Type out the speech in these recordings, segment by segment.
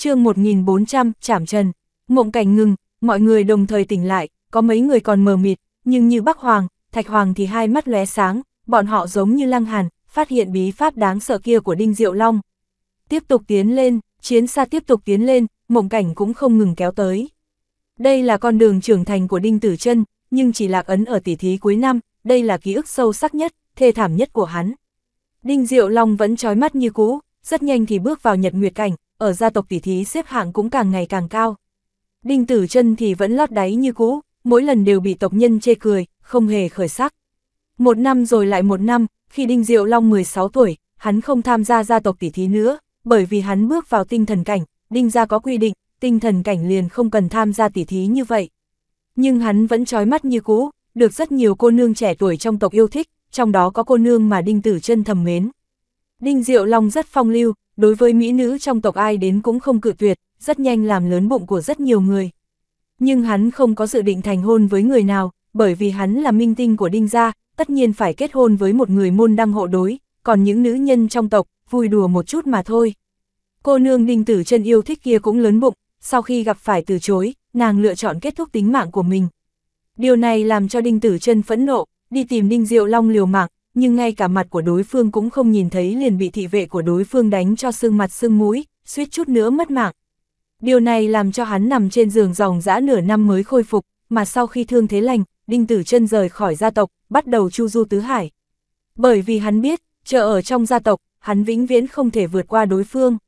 chương 1400, chảm trần, mộng cảnh ngừng, mọi người đồng thời tỉnh lại, có mấy người còn mờ mịt, nhưng như Bắc Hoàng, Thạch Hoàng thì hai mắt lóe sáng, bọn họ giống như lăng hàn, phát hiện bí pháp đáng sợ kia của Đinh Diệu Long. Tiếp tục tiến lên, chiến xa tiếp tục tiến lên, mộng cảnh cũng không ngừng kéo tới. Đây là con đường trưởng thành của Đinh Tử Trân, nhưng chỉ lạc ấn ở tỷ thí cuối năm, đây là ký ức sâu sắc nhất, thê thảm nhất của hắn. Đinh Diệu Long vẫn trói mắt như cũ, rất nhanh thì bước vào nhật nguyệt cảnh, ở gia tộc tỷ thí xếp hạng cũng càng ngày càng cao. Đinh tử Trân thì vẫn lót đáy như cũ, mỗi lần đều bị tộc nhân chê cười, không hề khởi sắc. Một năm rồi lại một năm, khi Đinh Diệu Long 16 tuổi, hắn không tham gia gia tộc tỷ thí nữa, bởi vì hắn bước vào tinh thần cảnh, Đinh gia có quy định, tinh thần cảnh liền không cần tham gia tỷ thí như vậy. Nhưng hắn vẫn trói mắt như cũ, được rất nhiều cô nương trẻ tuổi trong tộc yêu thích, trong đó có cô nương mà Đinh Tử Trân thầm mến. Đinh Diệu Long rất phong lưu, đối với mỹ nữ trong tộc ai đến cũng không cự tuyệt, rất nhanh làm lớn bụng của rất nhiều người. Nhưng hắn không có dự định thành hôn với người nào, bởi vì hắn là minh tinh của Đinh Gia, tất nhiên phải kết hôn với một người môn đăng hộ đối, còn những nữ nhân trong tộc, vui đùa một chút mà thôi. Cô nương Đinh Tử chân yêu thích kia cũng lớn bụng, sau khi gặp phải từ chối, nàng lựa chọn kết thúc tính mạng của mình. Điều này làm cho Đinh Tử chân phẫn nộ, đi tìm Đinh Diệu Long liều mạng, nhưng ngay cả mặt của đối phương cũng không nhìn thấy liền bị thị vệ của đối phương đánh cho xương mặt xương mũi, suýt chút nữa mất mạng. Điều này làm cho hắn nằm trên giường dòng dã nửa năm mới khôi phục, mà sau khi thương thế lành, Đinh Tử chân rời khỏi gia tộc, bắt đầu chu du tứ hải. Bởi vì hắn biết, chờ ở trong gia tộc, hắn vĩnh viễn không thể vượt qua đối phương.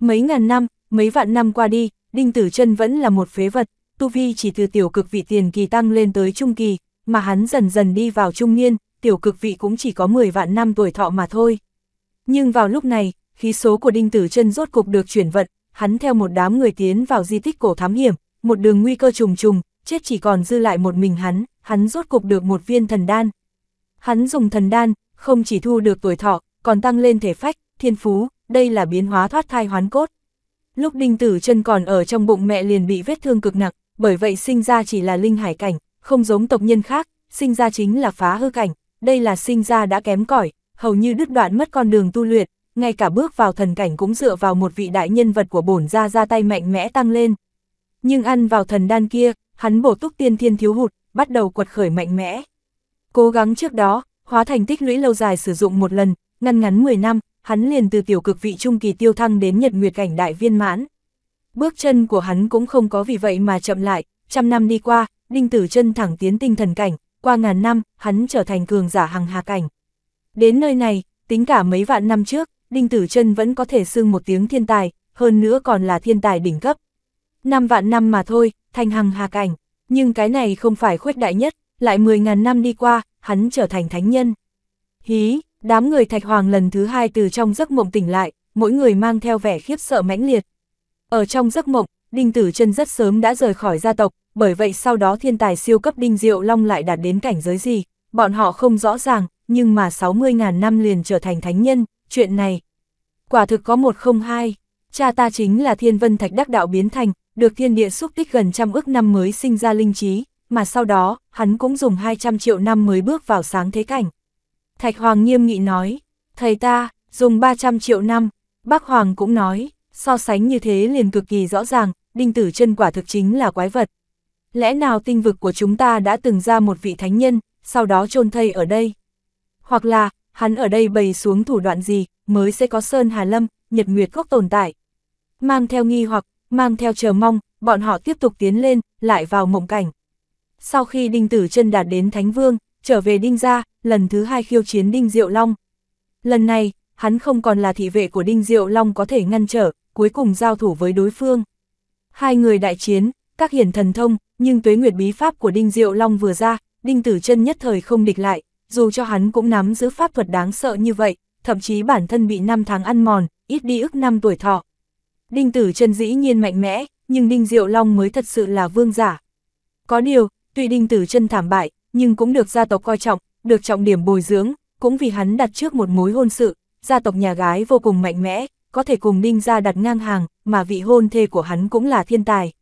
Mấy ngàn năm, mấy vạn năm qua đi, Đinh Tử chân vẫn là một phế vật, tu vi chỉ từ tiểu cực vị tiền kỳ tăng lên tới trung kỳ, mà hắn dần dần đi vào trung niên, tiểu cực vị cũng chỉ có 10 vạn năm tuổi thọ mà thôi. Nhưng vào lúc này, khí số của Đinh Tử chân rốt cục được chuyển vận, hắn theo một đám người tiến vào di tích cổ thám hiểm, một đường nguy cơ trùng trùng, chết chỉ còn dư lại một mình hắn, hắn rốt cục được một viên thần đan. Hắn dùng thần đan, không chỉ thu được tuổi thọ, còn tăng lên thể phách, thiên phú, đây là biến hóa thoát thai hoán cốt. Lúc Đinh Tử chân còn ở trong bụng mẹ liền bị vết thương cực nặng, bởi vậy sinh ra chỉ là linh hải cảnh, không giống tộc nhân khác, sinh ra chính là phá hư cảnh, đây là sinh ra đã kém cỏi, hầu như đứt đoạn mất con đường tu luyện, ngay cả bước vào thần cảnh cũng dựa vào một vị đại nhân vật của bổn ra ra tay mạnh mẽ tăng lên. Nhưng ăn vào thần đan kia, hắn bổ túc tiên thiên thiếu hụt, bắt đầu quật khởi mạnh mẽ. Cố gắng trước đó, hóa thành tích lũy lâu dài sử dụng một lần, ngăn ngắn 10 năm, hắn liền từ tiểu cực vị trung kỳ tiêu thăng đến nhật nguyệt cảnh đại viên mãn. Bước chân của hắn cũng không có vì vậy mà chậm lại, trăm năm đi qua, đinh tử chân thẳng tiến tinh thần cảnh, qua ngàn năm, hắn trở thành cường giả hằng hà cảnh. Đến nơi này, tính cả mấy vạn năm trước, Đinh Tử Trân vẫn có thể xưng một tiếng thiên tài, hơn nữa còn là thiên tài đỉnh cấp. Năm vạn năm mà thôi, thành hằng hà cảnh, nhưng cái này không phải khuếch đại nhất, lại 10.000 năm đi qua, hắn trở thành thánh nhân. Hí, đám người thạch hoàng lần thứ hai từ trong giấc mộng tỉnh lại, mỗi người mang theo vẻ khiếp sợ mãnh liệt. Ở trong giấc mộng, Đinh Tử Trân rất sớm đã rời khỏi gia tộc, bởi vậy sau đó thiên tài siêu cấp Đinh Diệu Long lại đạt đến cảnh giới gì, bọn họ không rõ ràng, nhưng mà 60.000 năm liền trở thành thánh nhân, chuyện này. Quả thực có một không hai, cha ta chính là thiên vân thạch đắc đạo biến thành, được thiên địa xúc tích gần trăm ước năm mới sinh ra linh trí, mà sau đó, hắn cũng dùng 200 triệu năm mới bước vào sáng thế cảnh. Thạch Hoàng nghiêm nghị nói, thầy ta, dùng 300 triệu năm, bác Hoàng cũng nói, so sánh như thế liền cực kỳ rõ ràng, đinh tử chân quả thực chính là quái vật lẽ nào tinh vực của chúng ta đã từng ra một vị thánh nhân, sau đó chôn thây ở đây? Hoặc là, hắn ở đây bày xuống thủ đoạn gì, mới sẽ có Sơn Hà Lâm, Nhật Nguyệt quốc tồn tại. Mang theo nghi hoặc, mang theo chờ mong, bọn họ tiếp tục tiến lên, lại vào mộng cảnh. Sau khi Đinh Tử chân đạt đến Thánh Vương, trở về Đinh Gia, lần thứ hai khiêu chiến Đinh Diệu Long. Lần này, hắn không còn là thị vệ của Đinh Diệu Long có thể ngăn trở, cuối cùng giao thủ với đối phương. Hai người đại chiến, các hiển thần thông, nhưng tuế nguyệt bí pháp của Đinh Diệu Long vừa ra, Đinh Tử chân nhất thời không địch lại, dù cho hắn cũng nắm giữ pháp thuật đáng sợ như vậy, thậm chí bản thân bị năm tháng ăn mòn, ít đi ức năm tuổi thọ. Đinh Tử chân dĩ nhiên mạnh mẽ, nhưng Đinh Diệu Long mới thật sự là vương giả. Có điều, tuy Đinh Tử chân thảm bại, nhưng cũng được gia tộc coi trọng, được trọng điểm bồi dưỡng, cũng vì hắn đặt trước một mối hôn sự, gia tộc nhà gái vô cùng mạnh mẽ, có thể cùng Đinh gia đặt ngang hàng, mà vị hôn thê của hắn cũng là thiên tài.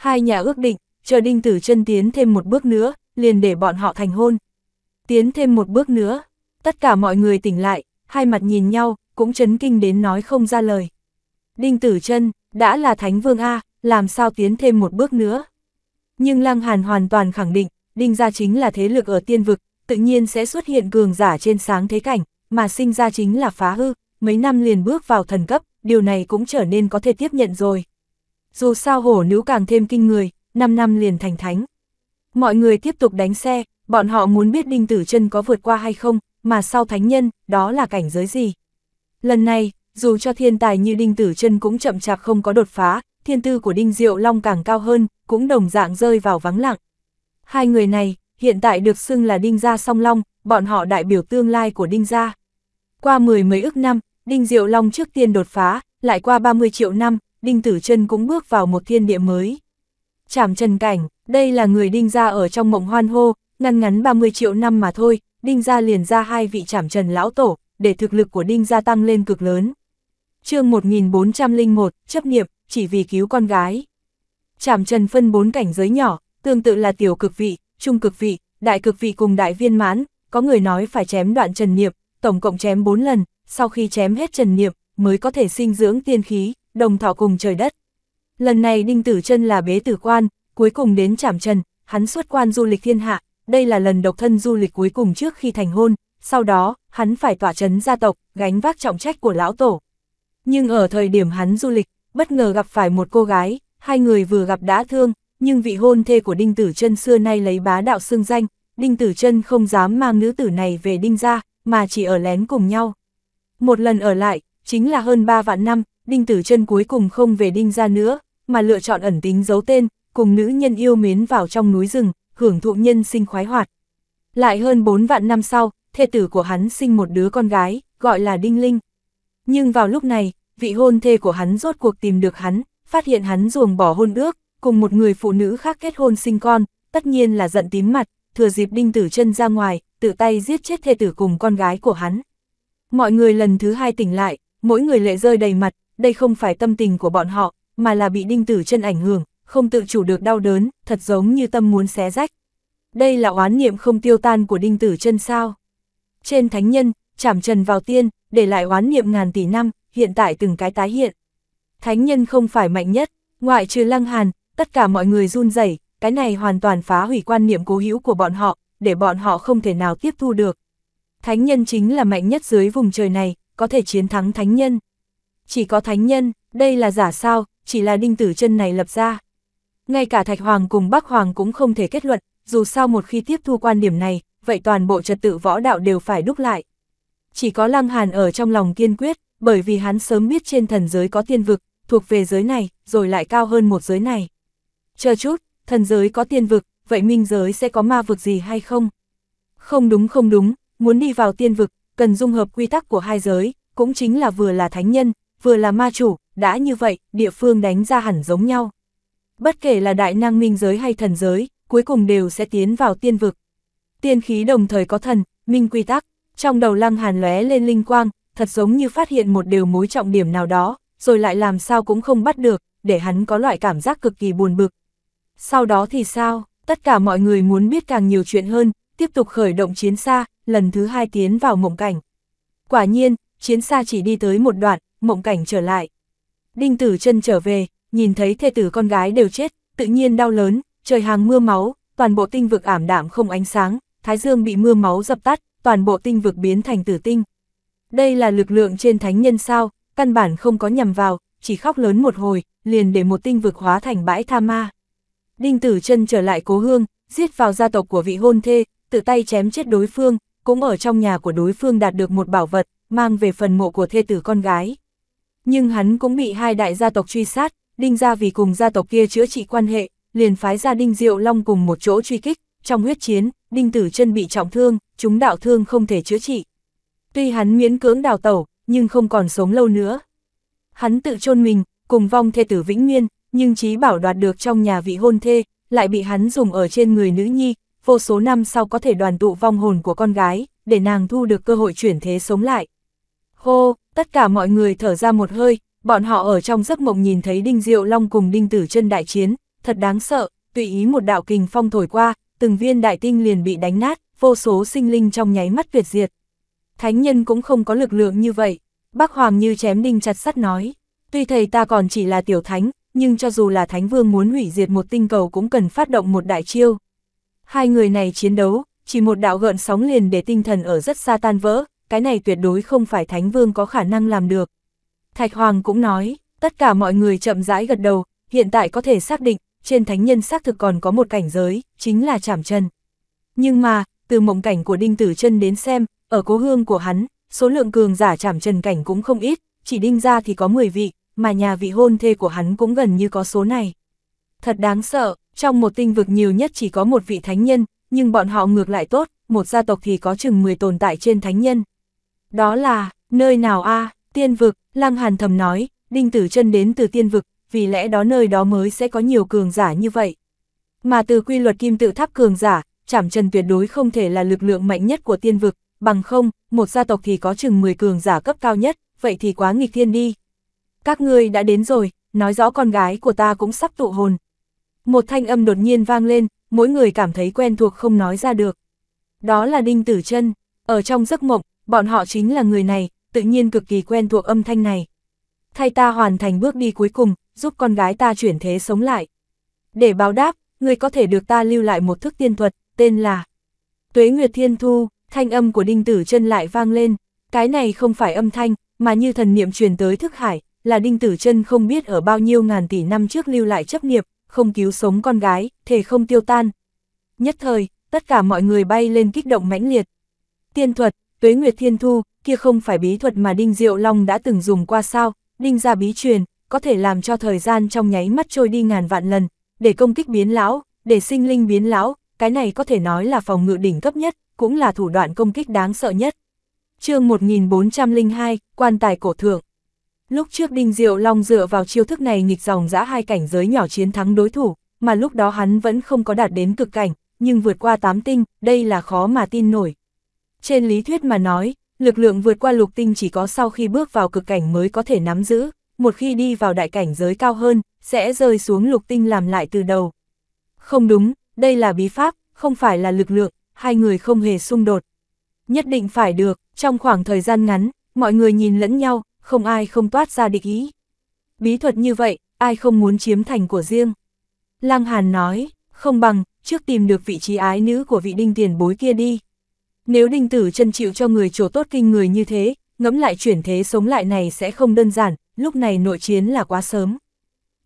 Hai nhà ước định, chờ Đinh Tử chân tiến thêm một bước nữa, liền để bọn họ thành hôn. Tiến thêm một bước nữa, tất cả mọi người tỉnh lại, hai mặt nhìn nhau, cũng chấn kinh đến nói không ra lời. Đinh Tử chân đã là Thánh Vương A, làm sao tiến thêm một bước nữa. Nhưng Lăng Hàn hoàn toàn khẳng định, Đinh gia chính là thế lực ở tiên vực, tự nhiên sẽ xuất hiện cường giả trên sáng thế cảnh, mà sinh ra chính là phá hư, mấy năm liền bước vào thần cấp, điều này cũng trở nên có thể tiếp nhận rồi dù sao hổ nữ càng thêm kinh người, 5 năm liền thành thánh. Mọi người tiếp tục đánh xe, bọn họ muốn biết Đinh Tử chân có vượt qua hay không, mà sau thánh nhân, đó là cảnh giới gì. Lần này, dù cho thiên tài như Đinh Tử chân cũng chậm chạp không có đột phá, thiên tư của Đinh Diệu Long càng cao hơn, cũng đồng dạng rơi vào vắng lặng. Hai người này, hiện tại được xưng là Đinh Gia Song Long, bọn họ đại biểu tương lai của Đinh Gia. Qua mười mấy ức năm, Đinh Diệu Long trước tiên đột phá, lại qua 30 triệu năm, Đinh Tử Trân cũng bước vào một thiên địa mới. Chảm Trần Cảnh, đây là người Đinh gia ở trong mộng hoan hô, ngăn ngắn 30 triệu năm mà thôi, Đinh gia liền ra hai vị Chảm Trần lão tổ, để thực lực của Đinh gia tăng lên cực lớn. Chương 1401, chấp niệm, chỉ vì cứu con gái. Chảm Trần phân bốn cảnh giới nhỏ, tương tự là tiểu cực vị, trung cực vị, đại cực vị cùng đại viên mãn, có người nói phải chém đoạn Trần Niệm, tổng cộng chém 4 lần, sau khi chém hết Trần Niệm mới có thể sinh dưỡng tiên khí, đồng thọ cùng trời đất. Lần này Đinh Tử chân là bế tử quan, cuối cùng đến Trảm Trần, hắn xuất quan du lịch thiên hạ, đây là lần độc thân du lịch cuối cùng trước khi thành hôn, sau đó, hắn phải tỏa chấn gia tộc, gánh vác trọng trách của lão tổ. Nhưng ở thời điểm hắn du lịch, bất ngờ gặp phải một cô gái, hai người vừa gặp đã thương, nhưng vị hôn thê của Đinh Tử Trân xưa nay lấy bá đạo xương danh, Đinh Tử Trân không dám mang nữ tử này về Đinh ra, mà chỉ ở lén cùng nhau. Một lần ở lại, chính là hơn 3 vạn năm, Đinh Tử Trân cuối cùng không về Đinh ra nữa, mà lựa chọn ẩn tính giấu tên, cùng nữ nhân yêu mến vào trong núi rừng, hưởng thụ nhân sinh khoái hoạt. Lại hơn 4 vạn năm sau, thê tử của hắn sinh một đứa con gái, gọi là Đinh Linh. Nhưng vào lúc này, vị hôn thê của hắn rốt cuộc tìm được hắn, phát hiện hắn ruồng bỏ hôn ước, cùng một người phụ nữ khác kết hôn sinh con, tất nhiên là giận tím mặt, thừa dịp Đinh Tử Trân ra ngoài, tự tay giết chết thê tử cùng con gái của hắn. Mọi người lần thứ hai tỉnh lại, mỗi người lệ rơi đầy mặt, đây không phải tâm tình của bọn họ, mà là bị đinh tử chân ảnh hưởng, không tự chủ được đau đớn, thật giống như tâm muốn xé rách. Đây là oán niệm không tiêu tan của đinh tử chân sao. Trên thánh nhân, chảm trần vào tiên, để lại oán niệm ngàn tỷ năm, hiện tại từng cái tái hiện. Thánh nhân không phải mạnh nhất, ngoại trừ lăng hàn, tất cả mọi người run rẩy, cái này hoàn toàn phá hủy quan niệm cố hữu của bọn họ, để bọn họ không thể nào tiếp thu được. Thánh nhân chính là mạnh nhất dưới vùng trời này, có thể chiến thắng thánh nhân chỉ có thánh nhân, đây là giả sao, chỉ là đinh tử chân này lập ra. Ngay cả Thạch Hoàng cùng Bắc Hoàng cũng không thể kết luận, dù sao một khi tiếp thu quan điểm này, vậy toàn bộ trật tự võ đạo đều phải đúc lại. Chỉ có Lăng Hàn ở trong lòng kiên quyết, bởi vì hắn sớm biết trên thần giới có tiên vực, thuộc về giới này, rồi lại cao hơn một giới này. Chờ chút, thần giới có tiên vực, vậy minh giới sẽ có ma vực gì hay không? Không đúng không đúng, muốn đi vào tiên vực, cần dung hợp quy tắc của hai giới, cũng chính là vừa là thánh nhân, vừa là ma chủ, đã như vậy, địa phương đánh ra hẳn giống nhau. Bất kể là đại năng minh giới hay thần giới, cuối cùng đều sẽ tiến vào tiên vực. Tiên khí đồng thời có thần, minh quy tắc, trong đầu lăng hàn lóe lên linh quang, thật giống như phát hiện một điều mối trọng điểm nào đó, rồi lại làm sao cũng không bắt được, để hắn có loại cảm giác cực kỳ buồn bực. Sau đó thì sao, tất cả mọi người muốn biết càng nhiều chuyện hơn, tiếp tục khởi động chiến xa, lần thứ hai tiến vào mộng cảnh. Quả nhiên, chiến xa chỉ đi tới một đoạn, mộng cảnh trở lại. Đinh tử chân trở về, nhìn thấy thê tử con gái đều chết, tự nhiên đau lớn, trời hàng mưa máu, toàn bộ tinh vực ảm đạm không ánh sáng, thái dương bị mưa máu dập tắt, toàn bộ tinh vực biến thành tử tinh. Đây là lực lượng trên thánh nhân sao, căn bản không có nhằm vào, chỉ khóc lớn một hồi, liền để một tinh vực hóa thành bãi tha ma. Đinh tử chân trở lại cố hương, giết vào gia tộc của vị hôn thê, tự tay chém chết đối phương, cũng ở trong nhà của đối phương đạt được một bảo vật, mang về phần mộ của thê tử con gái. Nhưng hắn cũng bị hai đại gia tộc truy sát, Đinh gia vì cùng gia tộc kia chữa trị quan hệ, liền phái ra Đinh Diệu Long cùng một chỗ truy kích, trong huyết chiến, Đinh Tử chân bị trọng thương, chúng đạo thương không thể chữa trị. Tuy hắn miễn cưỡng đào tẩu, nhưng không còn sống lâu nữa. Hắn tự chôn mình, cùng vong thê tử Vĩnh Nguyên, nhưng trí bảo đoạt được trong nhà vị hôn thê, lại bị hắn dùng ở trên người nữ nhi, vô số năm sau có thể đoàn tụ vong hồn của con gái, để nàng thu được cơ hội chuyển thế sống lại. Hô, Tất cả mọi người thở ra một hơi, bọn họ ở trong giấc mộng nhìn thấy Đinh Diệu Long cùng Đinh Tử chân đại chiến, thật đáng sợ, tùy ý một đạo kình phong thổi qua, từng viên đại tinh liền bị đánh nát, vô số sinh linh trong nháy mắt tuyệt diệt. Thánh nhân cũng không có lực lượng như vậy, bác Hoàng như chém đinh chặt sắt nói, tuy thầy ta còn chỉ là tiểu thánh, nhưng cho dù là thánh vương muốn hủy diệt một tinh cầu cũng cần phát động một đại chiêu. Hai người này chiến đấu, chỉ một đạo gợn sóng liền để tinh thần ở rất xa tan vỡ, cái này tuyệt đối không phải Thánh Vương có khả năng làm được. Thạch Hoàng cũng nói, tất cả mọi người chậm rãi gật đầu, hiện tại có thể xác định, trên thánh nhân xác thực còn có một cảnh giới, chính là chảm chân. Nhưng mà, từ mộng cảnh của Đinh Tử chân đến xem, ở cố hương của hắn, số lượng cường giả chảm chân cảnh cũng không ít, chỉ Đinh ra thì có 10 vị, mà nhà vị hôn thê của hắn cũng gần như có số này. Thật đáng sợ, trong một tinh vực nhiều nhất chỉ có một vị thánh nhân, nhưng bọn họ ngược lại tốt, một gia tộc thì có chừng 10 tồn tại trên thánh nhân. Đó là, nơi nào a à, tiên vực, Lăng Hàn thầm nói, Đinh Tử chân đến từ tiên vực, vì lẽ đó nơi đó mới sẽ có nhiều cường giả như vậy. Mà từ quy luật kim tự tháp cường giả, chảm trần tuyệt đối không thể là lực lượng mạnh nhất của tiên vực, bằng không, một gia tộc thì có chừng 10 cường giả cấp cao nhất, vậy thì quá nghịch thiên đi. Các ngươi đã đến rồi, nói rõ con gái của ta cũng sắp tụ hồn. Một thanh âm đột nhiên vang lên, mỗi người cảm thấy quen thuộc không nói ra được. Đó là Đinh Tử chân ở trong giấc mộng, bọn họ chính là người này, tự nhiên cực kỳ quen thuộc âm thanh này. Thay ta hoàn thành bước đi cuối cùng, giúp con gái ta chuyển thế sống lại. Để báo đáp, người có thể được ta lưu lại một thức tiên thuật, tên là Tuế Nguyệt Thiên Thu, thanh âm của đinh tử chân lại vang lên, cái này không phải âm thanh, mà như thần niệm truyền tới thức hải, là đinh tử chân không biết ở bao nhiêu ngàn tỷ năm trước lưu lại chấp nghiệp không cứu sống con gái, thể không tiêu tan. Nhất thời, tất cả mọi người bay lên kích động mãnh liệt. Tiên thuật, tuế nguyệt thiên thu, kia không phải bí thuật mà Đinh Diệu Long đã từng dùng qua sao, Đinh ra bí truyền, có thể làm cho thời gian trong nháy mắt trôi đi ngàn vạn lần, để công kích biến lão, để sinh linh biến lão, cái này có thể nói là phòng ngự đỉnh cấp nhất, cũng là thủ đoạn công kích đáng sợ nhất. chương 1402, quan tài cổ thượng. Lúc trước Đinh Diệu Long dựa vào chiêu thức này nghịch dòng giã hai cảnh giới nhỏ chiến thắng đối thủ, mà lúc đó hắn vẫn không có đạt đến cực cảnh, nhưng vượt qua tám tinh, đây là khó mà tin nổi. Trên lý thuyết mà nói, lực lượng vượt qua lục tinh chỉ có sau khi bước vào cực cảnh mới có thể nắm giữ, một khi đi vào đại cảnh giới cao hơn, sẽ rơi xuống lục tinh làm lại từ đầu. Không đúng, đây là bí pháp, không phải là lực lượng, hai người không hề xung đột. Nhất định phải được, trong khoảng thời gian ngắn, mọi người nhìn lẫn nhau, không ai không toát ra địch ý. Bí thuật như vậy, ai không muốn chiếm thành của riêng. Lăng Hàn nói, không bằng, trước tìm được vị trí ái nữ của vị đinh tiền bối kia đi. Nếu đinh tử chân chịu cho người chỗ tốt kinh người như thế, ngẫm lại chuyển thế sống lại này sẽ không đơn giản, lúc này nội chiến là quá sớm.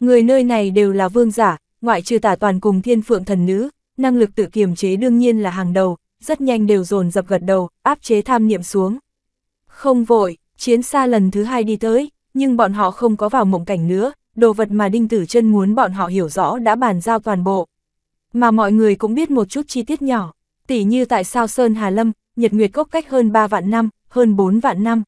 Người nơi này đều là vương giả, ngoại trừ tả toàn cùng thiên phượng thần nữ, năng lực tự kiềm chế đương nhiên là hàng đầu, rất nhanh đều dồn dập gật đầu, áp chế tham niệm xuống. Không vội, chiến xa lần thứ hai đi tới, nhưng bọn họ không có vào mộng cảnh nữa, đồ vật mà đinh tử chân muốn bọn họ hiểu rõ đã bàn giao toàn bộ. Mà mọi người cũng biết một chút chi tiết nhỏ. Tỷ như tại sao Sơn Hà Lâm, Nhật Nguyệt Cốc cách hơn 3 vạn năm, hơn 4 vạn năm.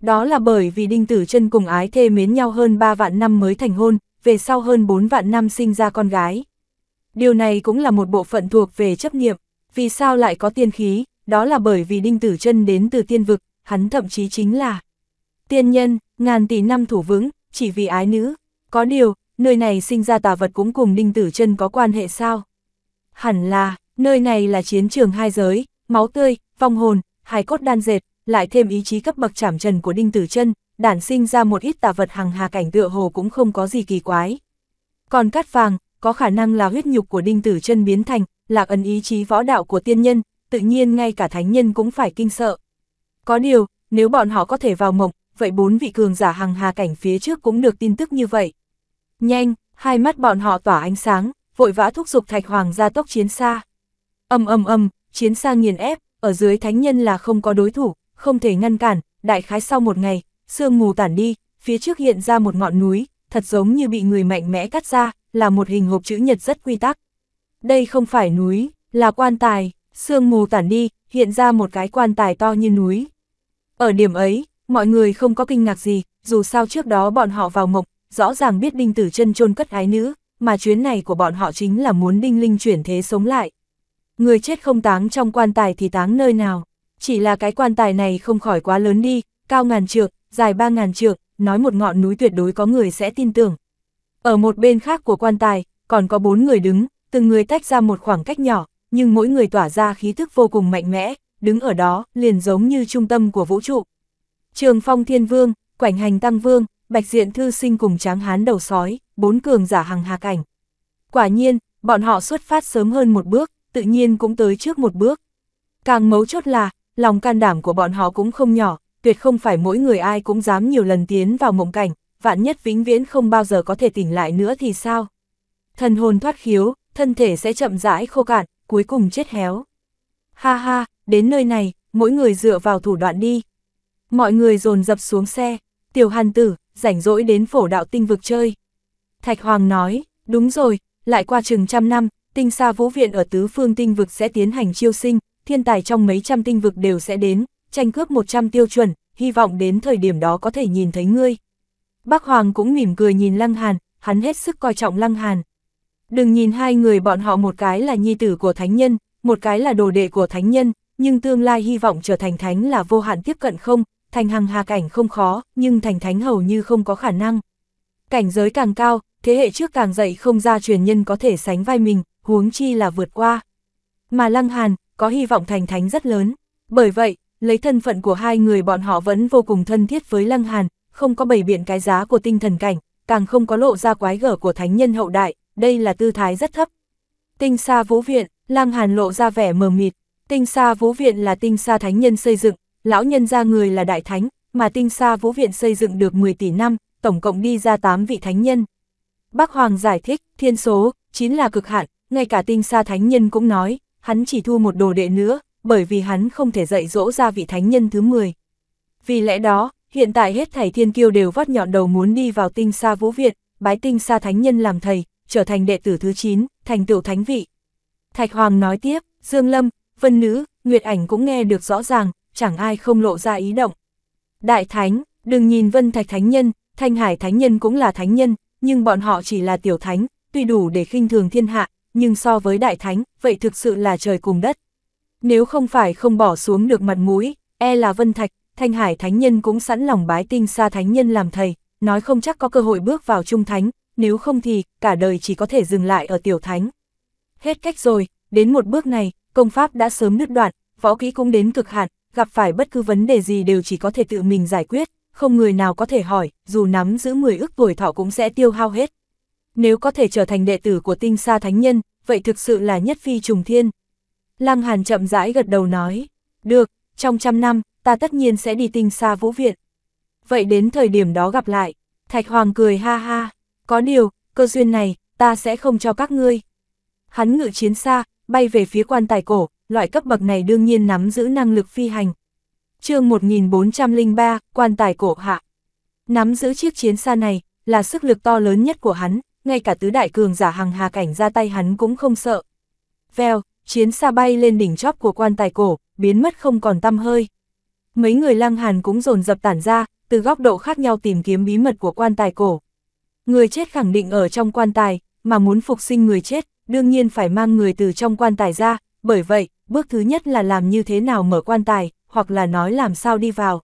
Đó là bởi vì Đinh Tử chân cùng ái thê mến nhau hơn 3 vạn năm mới thành hôn, về sau hơn 4 vạn năm sinh ra con gái. Điều này cũng là một bộ phận thuộc về chấp niệm. Vì sao lại có tiên khí, đó là bởi vì Đinh Tử chân đến từ tiên vực, hắn thậm chí chính là tiên nhân, ngàn tỷ năm thủ vững, chỉ vì ái nữ. Có điều, nơi này sinh ra tà vật cũng cùng Đinh Tử chân có quan hệ sao? Hẳn là, Nơi này là chiến trường hai giới, máu tươi, vong hồn, hài cốt đan dệt, lại thêm ý chí cấp bậc chảm trần của Đinh Tử Chân, đản sinh ra một ít tà vật hằng hà cảnh tựa hồ cũng không có gì kỳ quái. Còn cát vàng, có khả năng là huyết nhục của Đinh Tử Chân biến thành, lạc ấn ý chí võ đạo của tiên nhân, tự nhiên ngay cả thánh nhân cũng phải kinh sợ. Có điều, nếu bọn họ có thể vào mộng, vậy bốn vị cường giả hằng hà cảnh phía trước cũng được tin tức như vậy. Nhanh, hai mắt bọn họ tỏa ánh sáng, vội vã thúc giục Thạch Hoàng ra tốc chiến xa. Âm âm âm, chiến xa nghiền ép, ở dưới thánh nhân là không có đối thủ, không thể ngăn cản, đại khái sau một ngày, sương mù tản đi, phía trước hiện ra một ngọn núi, thật giống như bị người mạnh mẽ cắt ra, là một hình hộp chữ nhật rất quy tắc. Đây không phải núi, là quan tài, sương mù tản đi, hiện ra một cái quan tài to như núi. Ở điểm ấy, mọi người không có kinh ngạc gì, dù sao trước đó bọn họ vào mộc, rõ ràng biết đinh tử chân chôn cất ái nữ, mà chuyến này của bọn họ chính là muốn đinh linh chuyển thế sống lại người chết không táng trong quan tài thì táng nơi nào. Chỉ là cái quan tài này không khỏi quá lớn đi, cao ngàn trượng, dài ba ngàn trượng, nói một ngọn núi tuyệt đối có người sẽ tin tưởng. Ở một bên khác của quan tài, còn có bốn người đứng, từng người tách ra một khoảng cách nhỏ, nhưng mỗi người tỏa ra khí thức vô cùng mạnh mẽ, đứng ở đó, liền giống như trung tâm của vũ trụ. Trường Phong Thiên Vương, Quảnh Hành Tăng Vương, Bạch Diện Thư Sinh cùng Tráng Hán Đầu Sói, bốn cường giả hằng hà cảnh Quả nhiên, bọn họ xuất phát sớm hơn một bước, tự nhiên cũng tới trước một bước. Càng mấu chốt là, lòng can đảm của bọn họ cũng không nhỏ, tuyệt không phải mỗi người ai cũng dám nhiều lần tiến vào mộng cảnh, vạn nhất vĩnh viễn không bao giờ có thể tỉnh lại nữa thì sao? Thần hồn thoát khiếu, thân thể sẽ chậm rãi khô cạn, cuối cùng chết héo. Ha ha, đến nơi này, mỗi người dựa vào thủ đoạn đi. Mọi người dồn dập xuống xe, tiểu hàn tử, rảnh rỗi đến phổ đạo tinh vực chơi. Thạch Hoàng nói, đúng rồi, lại qua chừng trăm năm, tinh xa vũ viện ở tứ phương tinh vực sẽ tiến hành chiêu sinh, thiên tài trong mấy trăm tinh vực đều sẽ đến, tranh cướp 100 tiêu chuẩn, hy vọng đến thời điểm đó có thể nhìn thấy ngươi. Bác Hoàng cũng mỉm cười nhìn Lăng Hàn, hắn hết sức coi trọng Lăng Hàn. Đừng nhìn hai người bọn họ một cái là nhi tử của thánh nhân, một cái là đồ đệ của thánh nhân, nhưng tương lai hy vọng trở thành thánh là vô hạn tiếp cận không, thành hằng hà cảnh không khó, nhưng thành thánh hầu như không có khả năng. Cảnh giới càng cao, thế hệ trước càng dạy không ra truyền nhân có thể sánh vai mình, huống chi là vượt qua. Mà Lăng Hàn, có hy vọng thành thánh rất lớn. Bởi vậy, lấy thân phận của hai người bọn họ vẫn vô cùng thân thiết với Lăng Hàn, không có bày biện cái giá của tinh thần cảnh, càng không có lộ ra quái gở của thánh nhân hậu đại, đây là tư thái rất thấp. Tinh xa vũ viện, Lăng Hàn lộ ra vẻ mờ mịt, tinh xa vũ viện là tinh xa thánh nhân xây dựng, lão nhân ra người là đại thánh, mà tinh xa vũ viện xây dựng được 10 tỷ năm, tổng cộng đi ra 8 vị thánh nhân. Bác Hoàng giải thích, thiên số, chính là cực hạn, ngay cả tinh sa thánh nhân cũng nói, hắn chỉ thu một đồ đệ nữa, bởi vì hắn không thể dạy dỗ ra vị thánh nhân thứ 10. Vì lẽ đó, hiện tại hết thảy thiên kiêu đều vắt nhọn đầu muốn đi vào tinh sa vũ viện, bái tinh sa thánh nhân làm thầy, trở thành đệ tử thứ 9, thành tựu thánh vị. Thạch Hoàng nói tiếp, Dương Lâm, Vân Nữ, Nguyệt Ảnh cũng nghe được rõ ràng, chẳng ai không lộ ra ý động. Đại Thánh, đừng nhìn Vân Thạch Thánh Nhân, Thanh Hải Thánh Nhân cũng là Thánh Nhân, nhưng bọn họ chỉ là tiểu thánh, tuy đủ để khinh thường thiên hạ, nhưng so với đại thánh, vậy thực sự là trời cùng đất. Nếu không phải không bỏ xuống được mặt mũi, e là Vân Thạch, Thanh Hải Thánh Nhân cũng sẵn lòng bái tinh xa Thánh Nhân làm thầy, nói không chắc có cơ hội bước vào Trung Thánh, nếu không thì, cả đời chỉ có thể dừng lại ở Tiểu Thánh. Hết cách rồi, đến một bước này, công pháp đã sớm nứt đoạn, võ kỹ cũng đến cực hạn, gặp phải bất cứ vấn đề gì đều chỉ có thể tự mình giải quyết, không người nào có thể hỏi, dù nắm giữ 10 ức tuổi thọ cũng sẽ tiêu hao hết nếu có thể trở thành đệ tử của tinh sa thánh nhân, vậy thực sự là nhất phi trùng thiên. Lăng Hàn chậm rãi gật đầu nói, được, trong trăm năm, ta tất nhiên sẽ đi tinh xa vũ viện. Vậy đến thời điểm đó gặp lại, Thạch Hoàng cười ha ha, có điều, cơ duyên này, ta sẽ không cho các ngươi. Hắn ngự chiến xa, bay về phía quan tài cổ, loại cấp bậc này đương nhiên nắm giữ năng lực phi hành. chương 1403, quan tài cổ hạ. Nắm giữ chiếc chiến xa này, là sức lực to lớn nhất của hắn, ngay cả tứ đại cường giả hằng hà cảnh ra tay hắn cũng không sợ. Vèo, chiến xa bay lên đỉnh chóp của quan tài cổ, biến mất không còn tăm hơi. Mấy người lăng hàn cũng dồn dập tản ra, từ góc độ khác nhau tìm kiếm bí mật của quan tài cổ. Người chết khẳng định ở trong quan tài, mà muốn phục sinh người chết, đương nhiên phải mang người từ trong quan tài ra, bởi vậy, bước thứ nhất là làm như thế nào mở quan tài, hoặc là nói làm sao đi vào.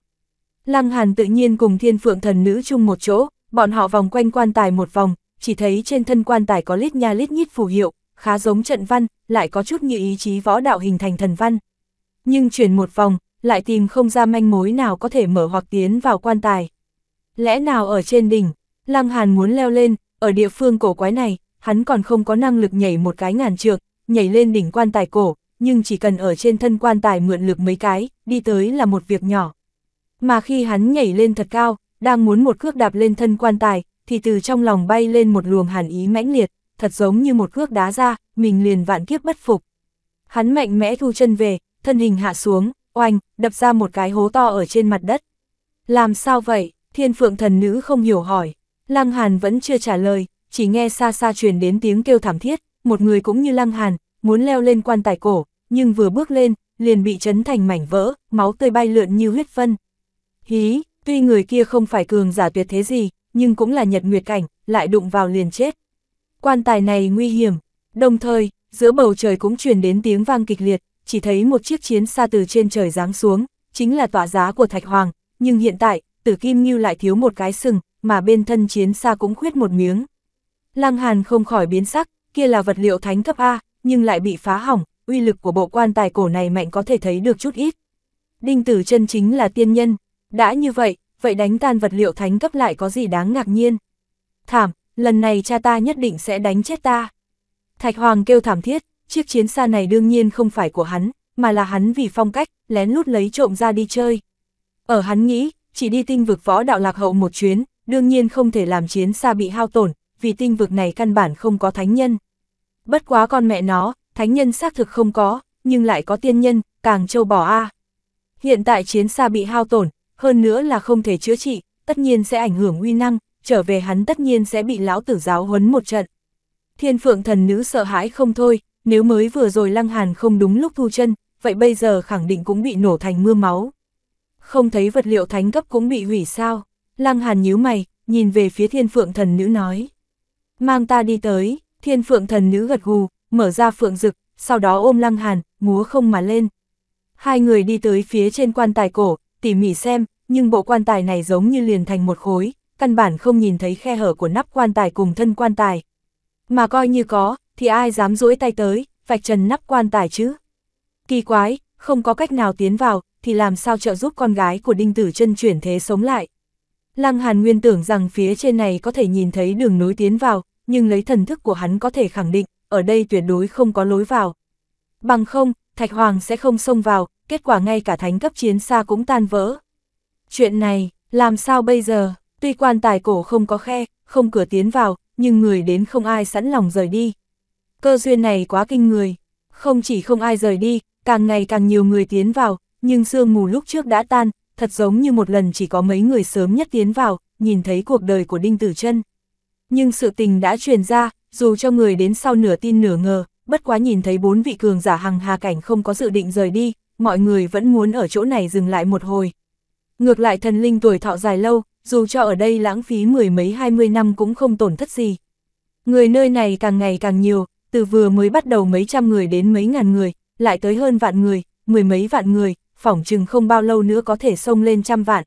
Lăng Hàn tự nhiên cùng thiên phượng thần nữ chung một chỗ, bọn họ vòng quanh quan tài một vòng, chỉ thấy trên thân quan tài có lít nha lít nhít phù hiệu, khá giống trận văn, lại có chút như ý chí võ đạo hình thành thần văn. Nhưng chuyển một vòng, lại tìm không ra manh mối nào có thể mở hoặc tiến vào quan tài. Lẽ nào ở trên đỉnh, Lăng Hàn muốn leo lên, ở địa phương cổ quái này, hắn còn không có năng lực nhảy một cái ngàn trượng, nhảy lên đỉnh quan tài cổ, nhưng chỉ cần ở trên thân quan tài mượn lực mấy cái, đi tới là một việc nhỏ. Mà khi hắn nhảy lên thật cao, đang muốn một cước đạp lên thân quan tài, thì từ trong lòng bay lên một luồng hàn ý mãnh liệt, thật giống như một cước đá ra, mình liền vạn kiếp bất phục. Hắn mạnh mẽ thu chân về, thân hình hạ xuống, oanh, đập ra một cái hố to ở trên mặt đất. Làm sao vậy? Thiên phượng thần nữ không hiểu hỏi. Lăng Hàn vẫn chưa trả lời, chỉ nghe xa xa truyền đến tiếng kêu thảm thiết, một người cũng như Lăng Hàn, muốn leo lên quan tài cổ, nhưng vừa bước lên, liền bị chấn thành mảnh vỡ, máu tươi bay lượn như huyết phân. Hí, tuy người kia không phải cường giả tuyệt thế gì, nhưng cũng là nhật nguyệt cảnh, lại đụng vào liền chết. Quan tài này nguy hiểm, đồng thời, giữa bầu trời cũng truyền đến tiếng vang kịch liệt, chỉ thấy một chiếc chiến xa từ trên trời giáng xuống, chính là tọa giá của Thạch Hoàng, nhưng hiện tại, tử kim như lại thiếu một cái sừng, mà bên thân chiến xa cũng khuyết một miếng. Lăng Hàn không khỏi biến sắc, kia là vật liệu thánh cấp A, nhưng lại bị phá hỏng, uy lực của bộ quan tài cổ này mạnh có thể thấy được chút ít. Đinh tử chân chính là tiên nhân, đã như vậy, vậy đánh tan vật liệu thánh cấp lại có gì đáng ngạc nhiên. Thảm, lần này cha ta nhất định sẽ đánh chết ta. Thạch Hoàng kêu thảm thiết, chiếc chiến xa này đương nhiên không phải của hắn, mà là hắn vì phong cách, lén lút lấy trộm ra đi chơi. Ở hắn nghĩ, chỉ đi tinh vực võ đạo lạc hậu một chuyến, đương nhiên không thể làm chiến xa bị hao tổn, vì tinh vực này căn bản không có thánh nhân. Bất quá con mẹ nó, thánh nhân xác thực không có, nhưng lại có tiên nhân, càng châu bò a. Hiện tại chiến xa bị hao tổn, hơn nữa là không thể chữa trị, tất nhiên sẽ ảnh hưởng uy năng, trở về hắn tất nhiên sẽ bị lão tử giáo huấn một trận. Thiên phượng thần nữ sợ hãi không thôi, nếu mới vừa rồi lăng hàn không đúng lúc thu chân, vậy bây giờ khẳng định cũng bị nổ thành mưa máu. Không thấy vật liệu thánh cấp cũng bị hủy sao, lăng hàn nhíu mày, nhìn về phía thiên phượng thần nữ nói. Mang ta đi tới, thiên phượng thần nữ gật gù, mở ra phượng rực, sau đó ôm lăng hàn, múa không mà lên. Hai người đi tới phía trên quan tài cổ, tỉ mỉ xem, nhưng bộ quan tài này giống như liền thành một khối, căn bản không nhìn thấy khe hở của nắp quan tài cùng thân quan tài. Mà coi như có, thì ai dám duỗi tay tới, vạch trần nắp quan tài chứ? Kỳ quái, không có cách nào tiến vào, thì làm sao trợ giúp con gái của đinh tử chân chuyển thế sống lại. Lăng Hàn Nguyên tưởng rằng phía trên này có thể nhìn thấy đường nối tiến vào, nhưng lấy thần thức của hắn có thể khẳng định, ở đây tuyệt đối không có lối vào. Bằng không, Thạch Hoàng sẽ không xông vào, kết quả ngay cả thánh cấp chiến xa cũng tan vỡ. Chuyện này, làm sao bây giờ, tuy quan tài cổ không có khe, không cửa tiến vào, nhưng người đến không ai sẵn lòng rời đi. Cơ duyên này quá kinh người, không chỉ không ai rời đi, càng ngày càng nhiều người tiến vào, nhưng sương mù lúc trước đã tan, thật giống như một lần chỉ có mấy người sớm nhất tiến vào, nhìn thấy cuộc đời của Đinh Tử Trân. Nhưng sự tình đã truyền ra, dù cho người đến sau nửa tin nửa ngờ, bất quá nhìn thấy bốn vị cường giả hằng hà cảnh không có dự định rời đi, mọi người vẫn muốn ở chỗ này dừng lại một hồi. Ngược lại thần linh tuổi thọ dài lâu, dù cho ở đây lãng phí mười mấy hai mươi năm cũng không tổn thất gì. Người nơi này càng ngày càng nhiều, từ vừa mới bắt đầu mấy trăm người đến mấy ngàn người, lại tới hơn vạn người, mười mấy vạn người, phỏng chừng không bao lâu nữa có thể xông lên trăm vạn.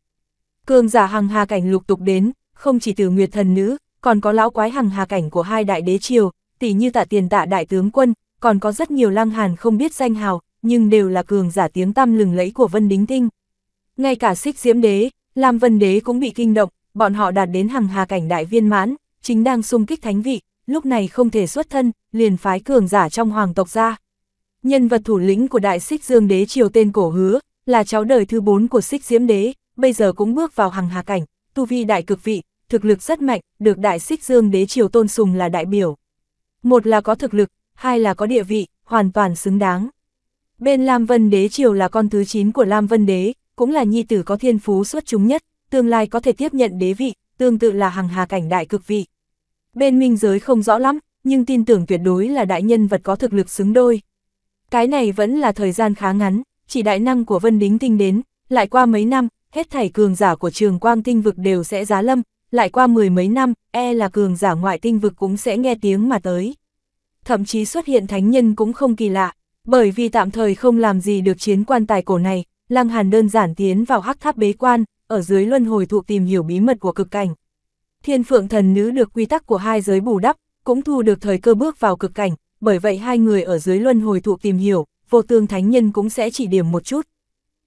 Cường giả hằng hà cảnh lục tục đến, không chỉ từ Nguyệt Thần Nữ, còn có lão quái hằng hà cảnh của hai đại đế triều, tỷ như tạ tiền tạ đại tướng quân, còn có rất nhiều lăng hàn không biết danh hào, nhưng đều là cường giả tiếng tăm lừng lẫy của Vân Đính Tinh. Ngay cả xích diễm đế, Lam Vân đế cũng bị kinh động, bọn họ đạt đến hàng hà cảnh đại viên mãn, chính đang xung kích thánh vị, lúc này không thể xuất thân, liền phái cường giả trong hoàng tộc ra. Nhân vật thủ lĩnh của đại xích dương đế triều tên cổ hứa, là cháu đời thứ bốn của xích diễm đế, bây giờ cũng bước vào hàng hà cảnh, tu vi đại cực vị, thực lực rất mạnh, được đại xích dương đế triều tôn sùng là đại biểu một là có thực lực, hai là có địa vị, hoàn toàn xứng đáng. Bên Lam Vân Đế Triều là con thứ 9 của Lam Vân Đế, cũng là nhi tử có thiên phú xuất chúng nhất, tương lai có thể tiếp nhận đế vị, tương tự là hàng hà cảnh đại cực vị. Bên minh giới không rõ lắm, nhưng tin tưởng tuyệt đối là đại nhân vật có thực lực xứng đôi. Cái này vẫn là thời gian khá ngắn, chỉ đại năng của Vân Đính Tinh đến, lại qua mấy năm, hết thảy cường giả của trường Quang Tinh Vực đều sẽ giá lâm, lại qua mười mấy năm, e là cường giả ngoại tinh vực cũng sẽ nghe tiếng mà tới. Thậm chí xuất hiện thánh nhân cũng không kỳ lạ, bởi vì tạm thời không làm gì được chiến quan tài cổ này, Lăng Hàn đơn giản tiến vào hắc tháp bế quan, ở dưới luân hồi thụ tìm hiểu bí mật của cực cảnh. Thiên phượng thần nữ được quy tắc của hai giới bù đắp, cũng thu được thời cơ bước vào cực cảnh, bởi vậy hai người ở dưới luân hồi thụ tìm hiểu, vô tương thánh nhân cũng sẽ chỉ điểm một chút.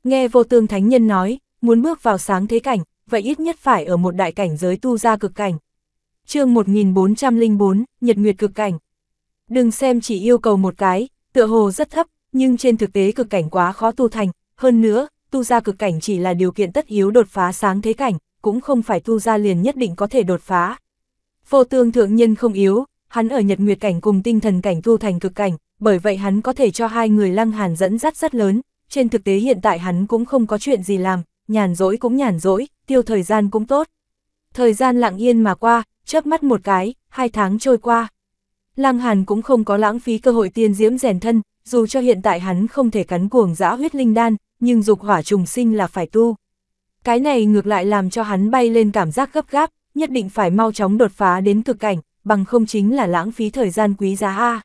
Nghe vô tương thánh nhân nói, muốn bước vào sáng thế cảnh, vậy ít nhất phải ở một đại cảnh giới tu ra cực cảnh. chương 1404, Nhật Nguyệt cực cảnh. Đừng xem chỉ yêu cầu một cái, tựa hồ rất thấp, nhưng trên thực tế cực cảnh quá khó tu thành, hơn nữa, tu ra cực cảnh chỉ là điều kiện tất yếu đột phá sáng thế cảnh, cũng không phải tu ra liền nhất định có thể đột phá. Vô tương thượng nhân không yếu, hắn ở nhật nguyệt cảnh cùng tinh thần cảnh tu thành cực cảnh, bởi vậy hắn có thể cho hai người lăng hàn dẫn dắt rất lớn, trên thực tế hiện tại hắn cũng không có chuyện gì làm, nhàn rỗi cũng nhàn rỗi, tiêu thời gian cũng tốt. Thời gian lặng yên mà qua, chớp mắt một cái, hai tháng trôi qua. Lăng Hàn cũng không có lãng phí cơ hội tiên diễm rèn thân, dù cho hiện tại hắn không thể cắn cuồng dã huyết linh đan, nhưng dục hỏa trùng sinh là phải tu. Cái này ngược lại làm cho hắn bay lên cảm giác gấp gáp, nhất định phải mau chóng đột phá đến cực cảnh, bằng không chính là lãng phí thời gian quý giá ha.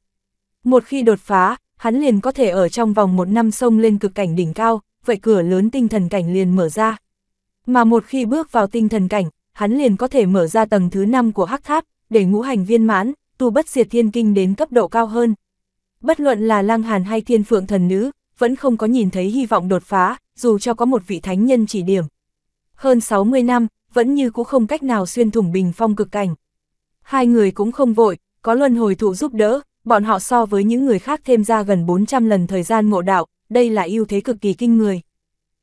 Một khi đột phá, hắn liền có thể ở trong vòng một năm sông lên cực cảnh đỉnh cao, vậy cửa lớn tinh thần cảnh liền mở ra, mà một khi bước vào tinh thần cảnh, hắn liền có thể mở ra tầng thứ 5 của hắc tháp, để ngũ hành viên mãn, tu bất diệt thiên kinh đến cấp độ cao hơn. Bất luận là lang hàn hay thiên phượng thần nữ, vẫn không có nhìn thấy hy vọng đột phá, dù cho có một vị thánh nhân chỉ điểm. Hơn 60 năm, vẫn như cũng không cách nào xuyên thủng bình phong cực cảnh. Hai người cũng không vội, có luân hồi thụ giúp đỡ, bọn họ so với những người khác thêm ra gần 400 lần thời gian ngộ đạo, đây là ưu thế cực kỳ kinh người.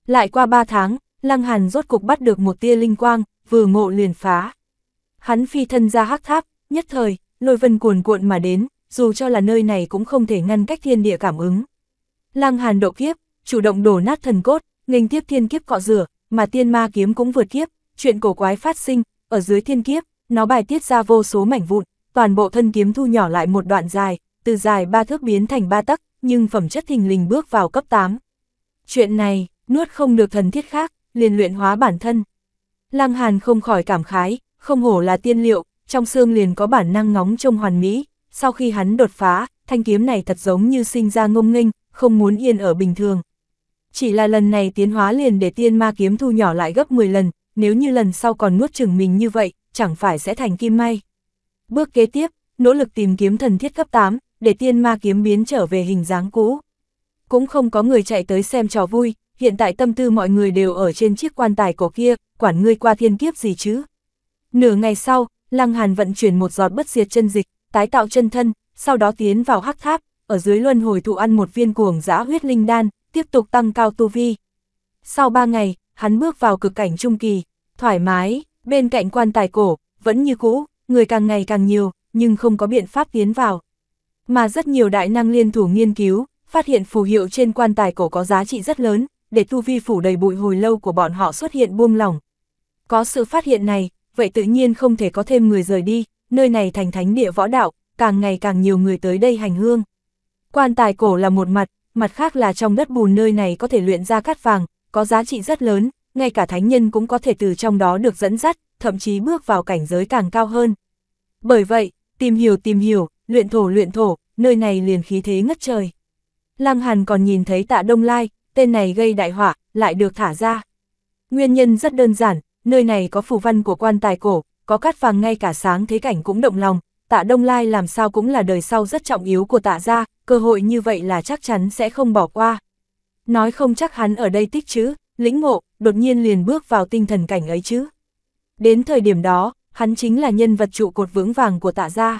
Lại qua 3 tháng, Lăng Hàn rốt cục bắt được một tia linh quang, vừa ngộ liền phá. Hắn phi thân ra hắc tháp, nhất thời, lôi vân cuồn cuộn mà đến, dù cho là nơi này cũng không thể ngăn cách thiên địa cảm ứng. Lăng Hàn độ kiếp, chủ động đổ nát thần cốt, nghênh tiếp thiên kiếp cọ rửa, mà tiên ma kiếm cũng vượt kiếp, chuyện cổ quái phát sinh, ở dưới thiên kiếp, nó bài tiết ra vô số mảnh vụn, toàn bộ thân kiếm thu nhỏ lại một đoạn dài, từ dài ba thước biến thành ba tấc, nhưng phẩm chất hình lình bước vào cấp 8. Chuyện này, nuốt không được thần thiết khác, liền luyện hóa bản thân. Lăng Hàn không khỏi cảm khái, không hổ là tiên liệu, trong xương liền có bản năng ngóng trông hoàn mỹ, sau khi hắn đột phá, thanh kiếm này thật giống như sinh ra ngông nghênh, không muốn yên ở bình thường. Chỉ là lần này tiến hóa liền để tiên ma kiếm thu nhỏ lại gấp 10 lần, nếu như lần sau còn nuốt chừng mình như vậy, chẳng phải sẽ thành kim may. Bước kế tiếp, nỗ lực tìm kiếm thần thiết cấp 8, để tiên ma kiếm biến trở về hình dáng cũ cũng không có người chạy tới xem trò vui, hiện tại tâm tư mọi người đều ở trên chiếc quan tài cổ kia, quản ngươi qua thiên kiếp gì chứ. Nửa ngày sau, Lăng Hàn vận chuyển một giọt bất diệt chân dịch, tái tạo chân thân, sau đó tiến vào hắc tháp, ở dưới luân hồi thụ ăn một viên cuồng giã huyết linh đan, tiếp tục tăng cao tu vi. Sau ba ngày, hắn bước vào cực cảnh trung kỳ, thoải mái, bên cạnh quan tài cổ, vẫn như cũ, người càng ngày càng nhiều, nhưng không có biện pháp tiến vào. Mà rất nhiều đại năng liên thủ nghiên cứu, phát hiện phù hiệu trên quan tài cổ có giá trị rất lớn, để tu vi phủ đầy bụi hồi lâu của bọn họ xuất hiện buông lỏng. Có sự phát hiện này, vậy tự nhiên không thể có thêm người rời đi, nơi này thành thánh địa võ đạo, càng ngày càng nhiều người tới đây hành hương. Quan tài cổ là một mặt, mặt khác là trong đất bùn nơi này có thể luyện ra cát vàng, có giá trị rất lớn, ngay cả thánh nhân cũng có thể từ trong đó được dẫn dắt, thậm chí bước vào cảnh giới càng cao hơn. Bởi vậy, tìm hiểu tìm hiểu, luyện thổ luyện thổ, nơi này liền khí thế ngất trời. Lam Hàn còn nhìn thấy tạ Đông Lai, tên này gây đại họa, lại được thả ra. Nguyên nhân rất đơn giản, nơi này có phù văn của quan tài cổ, có cát vàng ngay cả sáng thế cảnh cũng động lòng, tạ Đông Lai làm sao cũng là đời sau rất trọng yếu của tạ gia, cơ hội như vậy là chắc chắn sẽ không bỏ qua. Nói không chắc hắn ở đây tích chứ, lĩnh ngộ, đột nhiên liền bước vào tinh thần cảnh ấy chứ. Đến thời điểm đó, hắn chính là nhân vật trụ cột vững vàng của tạ gia.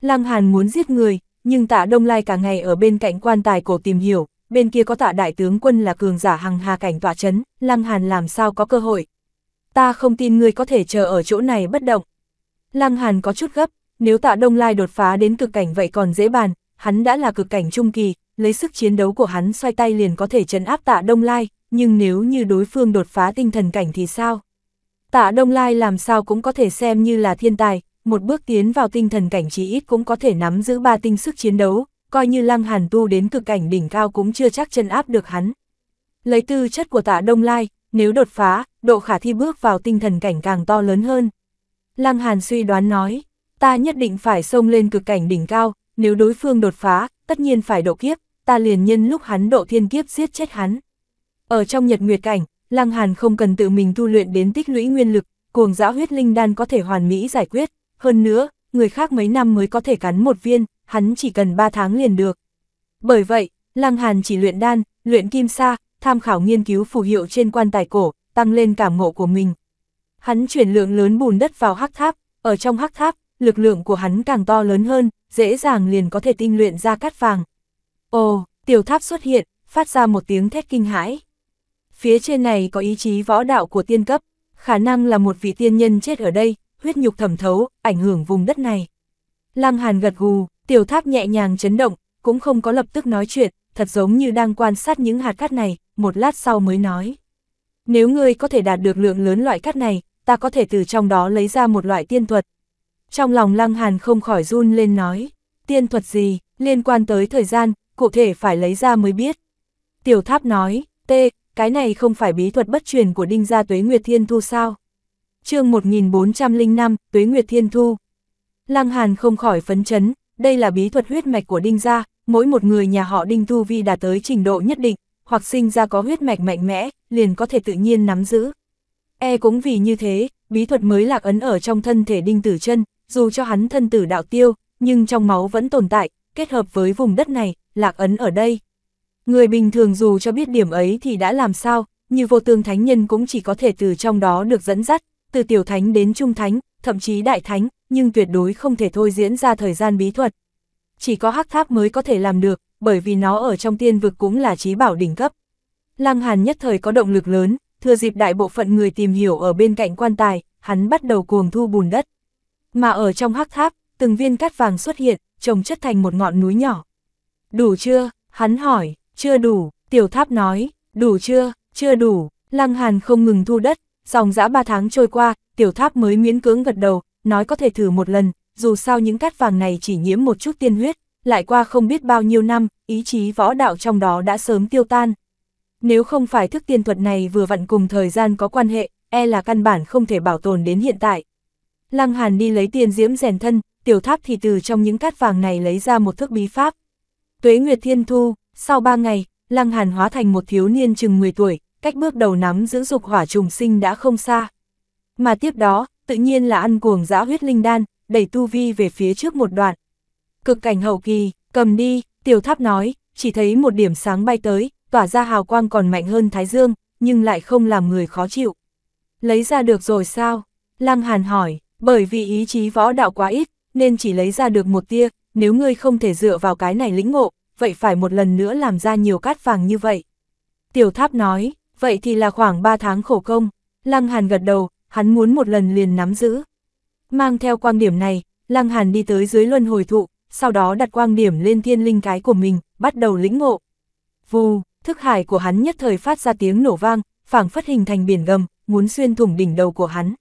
Lăng Hàn muốn giết người, nhưng tạ Đông Lai cả ngày ở bên cạnh quan tài cổ tìm hiểu, bên kia có tạ đại tướng quân là cường giả hằng hà cảnh tỏa chấn, Lăng Hàn làm sao có cơ hội. Ta không tin ngươi có thể chờ ở chỗ này bất động. Lăng Hàn có chút gấp, nếu tạ Đông Lai đột phá đến cực cảnh vậy còn dễ bàn, hắn đã là cực cảnh trung kỳ, lấy sức chiến đấu của hắn xoay tay liền có thể chấn áp tạ Đông Lai, nhưng nếu như đối phương đột phá tinh thần cảnh thì sao? Tạ Đông Lai làm sao cũng có thể xem như là thiên tài, một bước tiến vào tinh thần cảnh chí ít cũng có thể nắm giữ ba tinh sức chiến đấu, coi như Lăng Hàn tu đến cực cảnh đỉnh cao cũng chưa chắc chân áp được hắn. Lấy tư chất của tạ Đông Lai, nếu đột phá, độ khả thi bước vào tinh thần cảnh càng to lớn hơn. Lăng Hàn suy đoán nói, ta nhất định phải xông lên cực cảnh đỉnh cao, nếu đối phương đột phá, tất nhiên phải độ kiếp, ta liền nhân lúc hắn độ thiên kiếp giết chết hắn. Ở trong nhật nguyệt cảnh, Lăng Hàn không cần tự mình tu luyện đến tích lũy nguyên lực, cuồng dã huyết linh đan có thể hoàn mỹ giải quyết, hơn nữa, người khác mấy năm mới có thể cắn một viên, hắn chỉ cần 3 tháng liền được. Bởi vậy, Lăng Hàn chỉ luyện đan, luyện kim sa, tham khảo nghiên cứu phù hiệu trên quan tài cổ, tăng lên cảm ngộ của mình. Hắn chuyển lượng lớn bùn đất vào hắc tháp, ở trong hắc tháp, lực lượng của hắn càng to lớn hơn, dễ dàng liền có thể tinh luyện ra cát vàng. Ồ, tiểu tháp xuất hiện, phát ra một tiếng thét kinh hãi. Phía trên này có ý chí võ đạo của tiên cấp, khả năng là một vị tiên nhân chết ở đây, huyết nhục thẩm thấu, ảnh hưởng vùng đất này. Lăng Hàn gật gù, tiểu tháp nhẹ nhàng chấn động, cũng không có lập tức nói chuyện, thật giống như đang quan sát những hạt cát này, một lát sau mới nói. Nếu ngươi có thể đạt được lượng lớn loại cát này, ta có thể từ trong đó lấy ra một loại tiên thuật. Trong lòng Lăng Hàn không khỏi run lên nói, tiên thuật gì, liên quan tới thời gian, cụ thể phải lấy ra mới biết. Tiểu tháp nói, tê, cái này không phải bí thuật bất truyền của đinh gia tuế Nguyệt Thiên Thu sao? chương 1405, Tuế Nguyệt Thiên Thu. Lăng Hàn không khỏi phấn chấn, đây là bí thuật huyết mạch của Đinh Gia, mỗi một người nhà họ Đinh thu Vi đã tới trình độ nhất định, hoặc sinh ra có huyết mạch mạnh mẽ, liền có thể tự nhiên nắm giữ. E cũng vì như thế, bí thuật mới lạc ấn ở trong thân thể Đinh Tử chân dù cho hắn thân tử đạo tiêu, nhưng trong máu vẫn tồn tại, kết hợp với vùng đất này, lạc ấn ở đây. Người bình thường dù cho biết điểm ấy thì đã làm sao, như vô tương thánh nhân cũng chỉ có thể từ trong đó được dẫn dắt, từ tiểu thánh đến trung thánh, thậm chí đại thánh, nhưng tuyệt đối không thể thôi diễn ra thời gian bí thuật. Chỉ có hắc tháp mới có thể làm được, bởi vì nó ở trong tiên vực cũng là trí bảo đỉnh cấp. Lăng Hàn nhất thời có động lực lớn, thừa dịp đại bộ phận người tìm hiểu ở bên cạnh quan tài, hắn bắt đầu cuồng thu bùn đất. Mà ở trong hắc tháp, từng viên cát vàng xuất hiện, trồng chất thành một ngọn núi nhỏ. Đủ chưa? Hắn hỏi, chưa đủ, tiểu tháp nói, đủ chưa, chưa đủ, lăng hàn không ngừng thu đất, Dòng dã ba tháng trôi qua, tiểu tháp mới miễn cưỡng gật đầu, nói có thể thử một lần, dù sao những cát vàng này chỉ nhiễm một chút tiên huyết, lại qua không biết bao nhiêu năm, ý chí võ đạo trong đó đã sớm tiêu tan. Nếu không phải thức tiên thuật này vừa vặn cùng thời gian có quan hệ, e là căn bản không thể bảo tồn đến hiện tại. Lăng Hàn đi lấy tiền diễm rèn thân, tiểu tháp thì từ trong những cát vàng này lấy ra một thức bí pháp. Tuế Nguyệt Thiên Thu, sau 3 ngày, Lăng Hàn hóa thành một thiếu niên chừng 10 tuổi, cách bước đầu nắm giữ dục hỏa trùng sinh đã không xa. Mà tiếp đó, tự nhiên là ăn cuồng dã huyết linh đan, đẩy tu vi về phía trước một đoạn. Cực cảnh hậu kỳ, cầm đi, tiểu tháp nói, chỉ thấy một điểm sáng bay tới, tỏa ra hào quang còn mạnh hơn thái dương, nhưng lại không làm người khó chịu. Lấy ra được rồi sao? Lăng Hàn hỏi, bởi vì ý chí võ đạo quá ít, nên chỉ lấy ra được một tia, nếu ngươi không thể dựa vào cái này lĩnh ngộ, vậy phải một lần nữa làm ra nhiều cát vàng như vậy. Tiểu tháp nói, vậy thì là khoảng 3 tháng khổ công. Lăng Hàn gật đầu, hắn muốn một lần liền nắm giữ. Mang theo quang điểm này, Lăng Hàn đi tới dưới luân hồi thụ, sau đó đặt quang điểm lên thiên linh cái của mình, bắt đầu lĩnh ngộ. Vù, thức hải của hắn nhất thời phát ra tiếng nổ vang, phảng phất hình thành biển gầm, muốn xuyên thủng đỉnh đầu của hắn.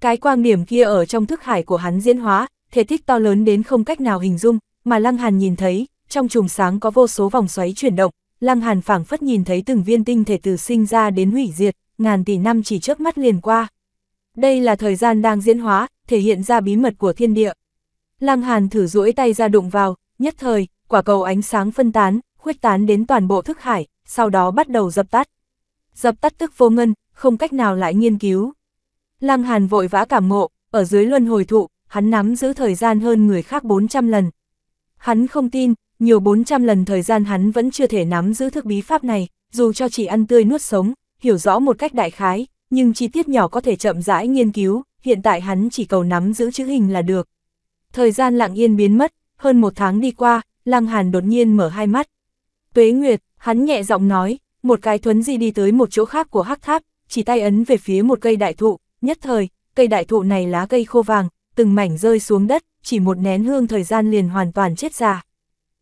Cái quang điểm kia ở trong thức hải của hắn diễn hóa, thể tích to lớn đến không cách nào hình dung, mà Lăng Hàn nhìn thấy, trong trùng sáng có vô số vòng xoáy chuyển động, Lăng Hàn phảng phất nhìn thấy từng viên tinh thể từ sinh ra đến hủy diệt, ngàn tỷ năm chỉ trước mắt liền qua. Đây là thời gian đang diễn hóa, thể hiện ra bí mật của thiên địa. Lăng Hàn thử duỗi tay ra đụng vào, nhất thời, quả cầu ánh sáng phân tán, khuếch tán đến toàn bộ thức hải, sau đó bắt đầu dập tắt. Dập tắt tức vô ngân, không cách nào lại nghiên cứu. Lăng Hàn vội vã cảm ngộ, ở dưới luân hồi thụ, hắn nắm giữ thời gian hơn người khác 400 lần. Hắn không tin, nhiều 400 lần thời gian hắn vẫn chưa thể nắm giữ thức bí pháp này, dù cho chỉ ăn tươi nuốt sống, hiểu rõ một cách đại khái, nhưng chi tiết nhỏ có thể chậm rãi nghiên cứu, hiện tại hắn chỉ cầu nắm giữ chữ hình là được. Thời gian lặng yên biến mất, hơn một tháng đi qua, Lăng Hàn đột nhiên mở hai mắt. Tuế Nguyệt, hắn nhẹ giọng nói, một cái thuấn di đi tới một chỗ khác của hắc tháp, chỉ tay ấn về phía một cây đại thụ, nhất thời, cây đại thụ này lá cây khô vàng, từng mảnh rơi xuống đất, chỉ một nén hương thời gian liền hoàn toàn chết già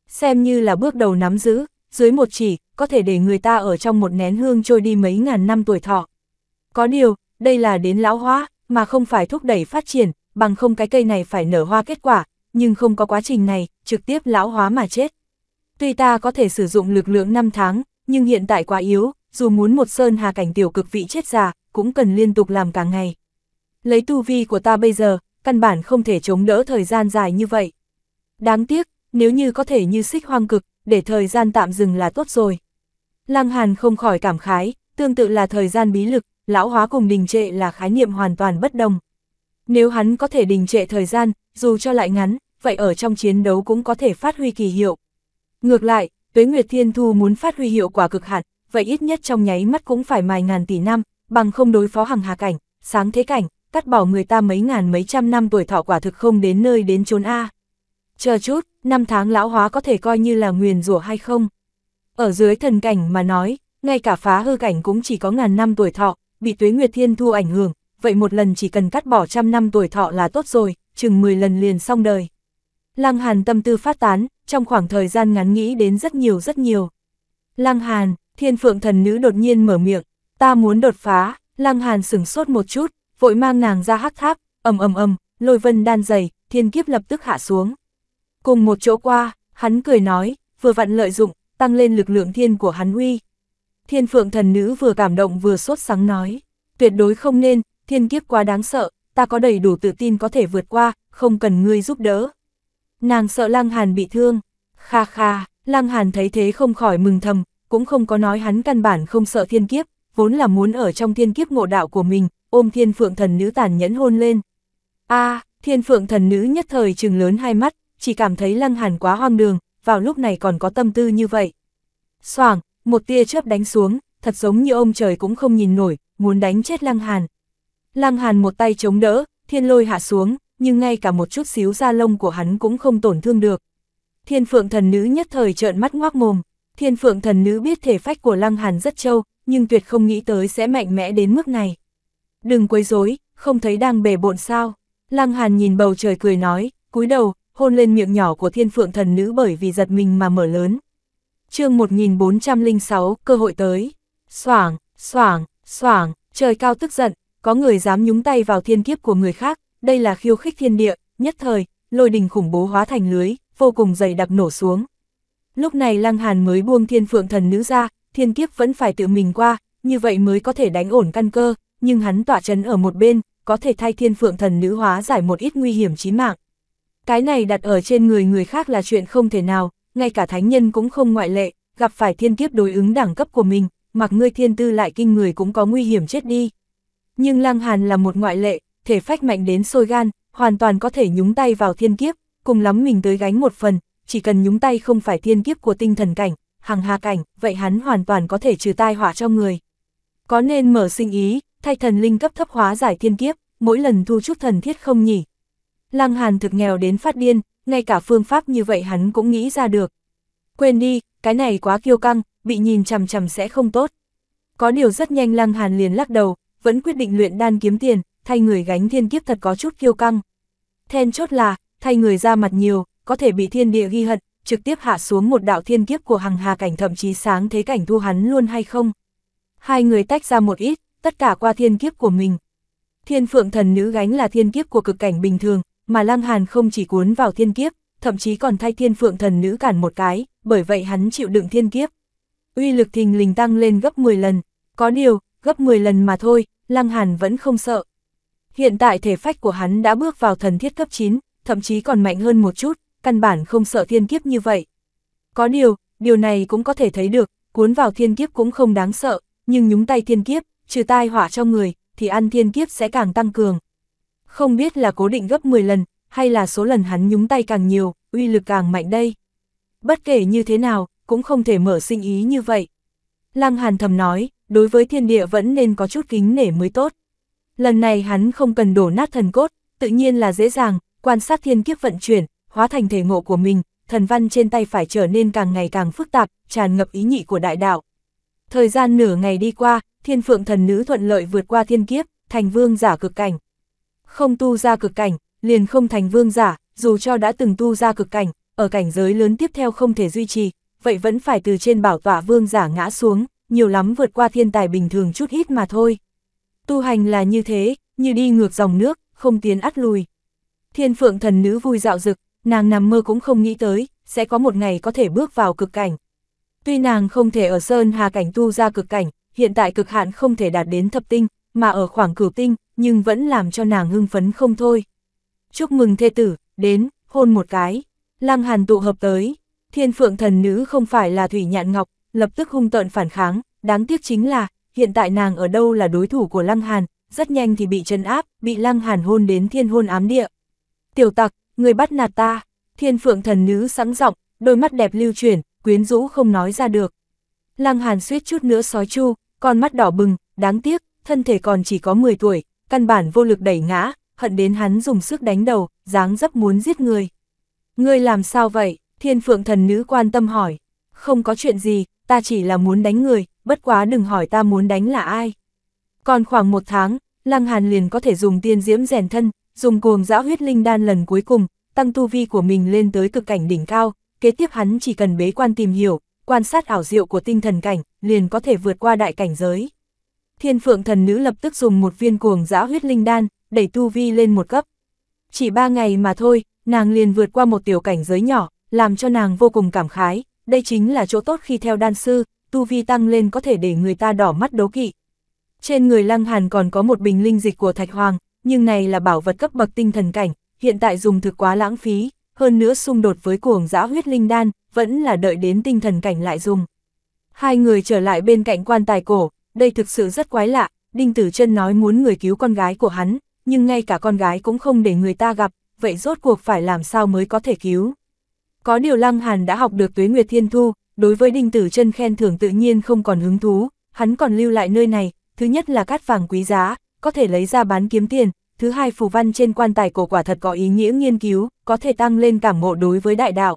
xem như là bước đầu nắm giữ, dưới một chỉ, có thể để người ta ở trong một nén hương trôi đi mấy ngàn năm tuổi thọ. Có điều, đây là đến lão hóa, mà không phải thúc đẩy phát triển, bằng không cái cây này phải nở hoa kết quả, nhưng không có quá trình này, trực tiếp lão hóa mà chết. Tuy ta có thể sử dụng lực lượng 5 tháng, nhưng hiện tại quá yếu, dù muốn một sơn hà cảnh tiểu cực vị chết già, cũng cần liên tục làm cả ngày. Lấy tu vi của ta bây giờ, căn bản không thể chống đỡ thời gian dài như vậy. Đáng tiếc, nếu như có thể như xích hoang cực, để thời gian tạm dừng là tốt rồi. Lăng Hàn không khỏi cảm khái, tương tự là thời gian bí lực, lão hóa cùng đình trệ là khái niệm hoàn toàn bất đồng. Nếu hắn có thể đình trệ thời gian, dù cho lại ngắn, vậy ở trong chiến đấu cũng có thể phát huy kỳ hiệu. Ngược lại, Tuế Nguyệt Thiên Thu muốn phát huy hiệu quả cực hạn, vậy ít nhất trong nháy mắt cũng phải mài ngàn tỷ năm, bằng không đối phó hàng hà cảnh, sáng thế cảnh, cắt bỏ người ta mấy ngàn mấy trăm năm tuổi thọ quả thực không đến nơi đến chốn A. Chờ chút, năm tháng lão hóa có thể coi như là nguyền rủa hay không. Ở dưới thần cảnh mà nói, ngay cả phá hư cảnh cũng chỉ có ngàn năm tuổi thọ, bị tuế nguyệt thiên thu ảnh hưởng, vậy một lần chỉ cần cắt bỏ trăm năm tuổi thọ là tốt rồi, chừng 10 lần liền xong đời. Lăng Hàn tâm tư phát tán, trong khoảng thời gian ngắn nghĩ đến rất nhiều rất nhiều. Lăng Hàn, thiên phượng thần nữ đột nhiên mở miệng, ta muốn đột phá, Lăng Hàn sửng sốt một chút, vội mang nàng ra hắc tháp, ầm ầm ầm, lôi vân đan dày, thiên kiếp lập tức hạ xuống. Cùng một chỗ qua, hắn cười nói, vừa vặn lợi dụng, tăng lên lực lượng thiên của hắn uy. Thiên phượng thần nữ vừa cảm động vừa sốt sắng nói, tuyệt đối không nên, thiên kiếp quá đáng sợ, ta có đầy đủ tự tin có thể vượt qua, không cần ngươi giúp đỡ. Nàng sợ lang Hàn bị thương, kha kha, lang Hàn thấy thế không khỏi mừng thầm, cũng không có nói hắn căn bản không sợ thiên kiếp, vốn là muốn ở trong thiên kiếp ngộ đạo của mình, ôm thiên phượng thần nữ tàn nhẫn hôn lên. a thiên phượng thần nữ nhất thời trừng lớn hai mắt, chỉ cảm thấy Lăng Hàn quá hoang đường, vào lúc này còn có tâm tư như vậy. Soảng, một tia chớp đánh xuống, thật giống như ông trời cũng không nhìn nổi, muốn đánh chết Lăng Hàn. Lăng Hàn một tay chống đỡ, thiên lôi hạ xuống, nhưng ngay cả một chút xíu da lông của hắn cũng không tổn thương được. Thiên phượng thần nữ nhất thời trợn mắt ngoác mồm, thiên phượng thần nữ biết thể phách của Lăng Hàn rất trâu, nhưng tuyệt không nghĩ tới sẽ mạnh mẽ đến mức này. Đừng quấy rối, không thấy đang bể bộn sao. Lăng Hàn nhìn bầu trời cười nói, cúi đầu, hôn lên miệng nhỏ của thiên phượng thần nữ bởi vì giật mình mà mở lớn. chương 1406, cơ hội tới. xoảng xoảng xoảng trời cao tức giận, có người dám nhúng tay vào thiên kiếp của người khác, đây là khiêu khích thiên địa, nhất thời, lôi đình khủng bố hóa thành lưới, vô cùng dày đặc nổ xuống. Lúc này Lăng Hàn mới buông thiên phượng thần nữ ra, thiên kiếp vẫn phải tự mình qua, như vậy mới có thể đánh ổn căn cơ, nhưng hắn tỏa chấn ở một bên, có thể thay thiên phượng thần nữ hóa giải một ít nguy hiểm chí mạng. Cái này đặt ở trên người người khác là chuyện không thể nào, ngay cả thánh nhân cũng không ngoại lệ, gặp phải thiên kiếp đối ứng đẳng cấp của mình, mặc ngươi thiên tư lại kinh người cũng có nguy hiểm chết đi. Nhưng Lăng Hàn là một ngoại lệ, thể phách mạnh đến sôi gan, hoàn toàn có thể nhúng tay vào thiên kiếp, cùng lắm mình tới gánh một phần, chỉ cần nhúng tay không phải thiên kiếp của tinh thần cảnh, hàng hà cảnh, vậy hắn hoàn toàn có thể trừ tai họa cho người. Có nên mở sinh ý, thay thần linh cấp thấp hóa giải thiên kiếp, mỗi lần thu chút thần thiết không nhỉ? Lăng Hàn thực nghèo đến phát điên, ngay cả phương pháp như vậy hắn cũng nghĩ ra được. Quên đi, cái này quá kiêu căng, bị nhìn chằm chằm sẽ không tốt. Có điều rất nhanh Lăng Hàn liền lắc đầu, vẫn quyết định luyện đan kiếm tiền, thay người gánh thiên kiếp thật có chút kiêu căng. Then chốt là, thay người ra mặt nhiều, có thể bị thiên địa ghi hận, trực tiếp hạ xuống một đạo thiên kiếp của hằng hà cảnh thậm chí sáng thế cảnh thu hắn luôn hay không. Hai người tách ra một ít, tất cả qua thiên kiếp của mình. Thiên phượng thần nữ gánh là thiên kiếp của cực cảnh bình thường, mà Lăng Hàn không chỉ cuốn vào thiên kiếp, thậm chí còn thay thiên phượng thần nữ cản một cái, bởi vậy hắn chịu đựng thiên kiếp. Uy lực thình lình tăng lên gấp 10 lần, có điều, gấp 10 lần mà thôi, Lăng Hàn vẫn không sợ. Hiện tại thể phách của hắn đã bước vào thần thiết cấp 9, thậm chí còn mạnh hơn một chút, căn bản không sợ thiên kiếp như vậy. Có điều, điều này cũng có thể thấy được, cuốn vào thiên kiếp cũng không đáng sợ, nhưng nhúng tay thiên kiếp, trừ tai họa cho người, thì ăn thiên kiếp sẽ càng tăng cường, không biết là cố định gấp 10 lần, hay là số lần hắn nhúng tay càng nhiều, uy lực càng mạnh đây. Bất kể như thế nào, cũng không thể mở sinh ý như vậy. Lăng Hàn thầm nói, đối với thiên địa vẫn nên có chút kính nể mới tốt. Lần này hắn không cần đổ nát thần cốt, tự nhiên là dễ dàng, quan sát thiên kiếp vận chuyển, hóa thành thể ngộ của mình, thần văn trên tay phải trở nên càng ngày càng phức tạp, tràn ngập ý nhị của đại đạo. Thời gian nửa ngày đi qua, thiên phượng thần nữ thuận lợi vượt qua thiên kiếp, thành vương giả cực cảnh không tu ra cực cảnh, liền không thành vương giả, dù cho đã từng tu ra cực cảnh, ở cảnh giới lớn tiếp theo không thể duy trì, vậy vẫn phải từ trên bảo tọa vương giả ngã xuống, nhiều lắm vượt qua thiên tài bình thường chút ít mà thôi. Tu hành là như thế, như đi ngược dòng nước, không tiến ắt lùi. Thiên phượng thần nữ vui dạo dực, nàng nằm mơ cũng không nghĩ tới, sẽ có một ngày có thể bước vào cực cảnh. Tuy nàng không thể ở Sơn Hà Cảnh tu ra cực cảnh, hiện tại cực hạn không thể đạt đến thập tinh, mà ở khoảng cửu tinh, nhưng vẫn làm cho nàng hưng phấn không thôi. Chúc mừng thê tử, đến, hôn một cái. Lăng Hàn tụ hợp tới, thiên phượng thần nữ không phải là Thủy Nhạn Ngọc, lập tức hung tợn phản kháng, đáng tiếc chính là, hiện tại nàng ở đâu là đối thủ của Lăng Hàn, rất nhanh thì bị chân áp, bị Lăng Hàn hôn đến thiên hôn ám địa. Tiểu tặc, người bắt nạt ta, thiên phượng thần nữ sẵn giọng đôi mắt đẹp lưu chuyển, quyến rũ không nói ra được. Lăng Hàn suýt chút nữa sói chu, con mắt đỏ bừng, đáng tiếc, thân thể còn chỉ có 10 tuổi, căn bản vô lực đẩy ngã, hận đến hắn dùng sức đánh đầu, dáng dấp muốn giết người. Ngươi làm sao vậy? Thiên phượng thần nữ quan tâm hỏi. Không có chuyện gì, ta chỉ là muốn đánh người, bất quá đừng hỏi ta muốn đánh là ai. Còn khoảng một tháng, Lăng Hàn liền có thể dùng tiên diễm rèn thân, dùng cuồng dã huyết linh đan lần cuối cùng, tăng tu vi của mình lên tới cực cảnh đỉnh cao, kế tiếp hắn chỉ cần bế quan tìm hiểu, quan sát ảo diệu của tinh thần cảnh, liền có thể vượt qua đại cảnh giới. Thiên phượng thần nữ lập tức dùng một viên cuồng dã huyết linh đan, đẩy tu vi lên một cấp. Chỉ ba ngày mà thôi, nàng liền vượt qua một tiểu cảnh giới nhỏ, làm cho nàng vô cùng cảm khái, đây chính là chỗ tốt khi theo đan sư, tu vi tăng lên có thể để người ta đỏ mắt đấu kỵ. Trên người Lăng Hàn còn có một bình linh dịch của Thạch Hoàng, nhưng này là bảo vật cấp bậc tinh thần cảnh, hiện tại dùng thực quá lãng phí, hơn nữa xung đột với cuồng dã huyết linh đan, vẫn là đợi đến tinh thần cảnh lại dùng. Hai người trở lại bên cạnh quan tài cổ, đây thực sự rất quái lạ, Đinh Tử Chân nói muốn người cứu con gái của hắn, nhưng ngay cả con gái cũng không để người ta gặp, vậy rốt cuộc phải làm sao mới có thể cứu. Có điều Lăng Hàn đã học được Tuế Nguyệt Thiên Thu, đối với Đinh Tử Chân khen thưởng tự nhiên không còn hứng thú, hắn còn lưu lại nơi này, thứ nhất là cát vàng quý giá, có thể lấy ra bán kiếm tiền, thứ hai phù văn trên quan tài cổ quả thật có ý nghĩa nghiên cứu, có thể tăng lên cảm ngộ đối với đại đạo.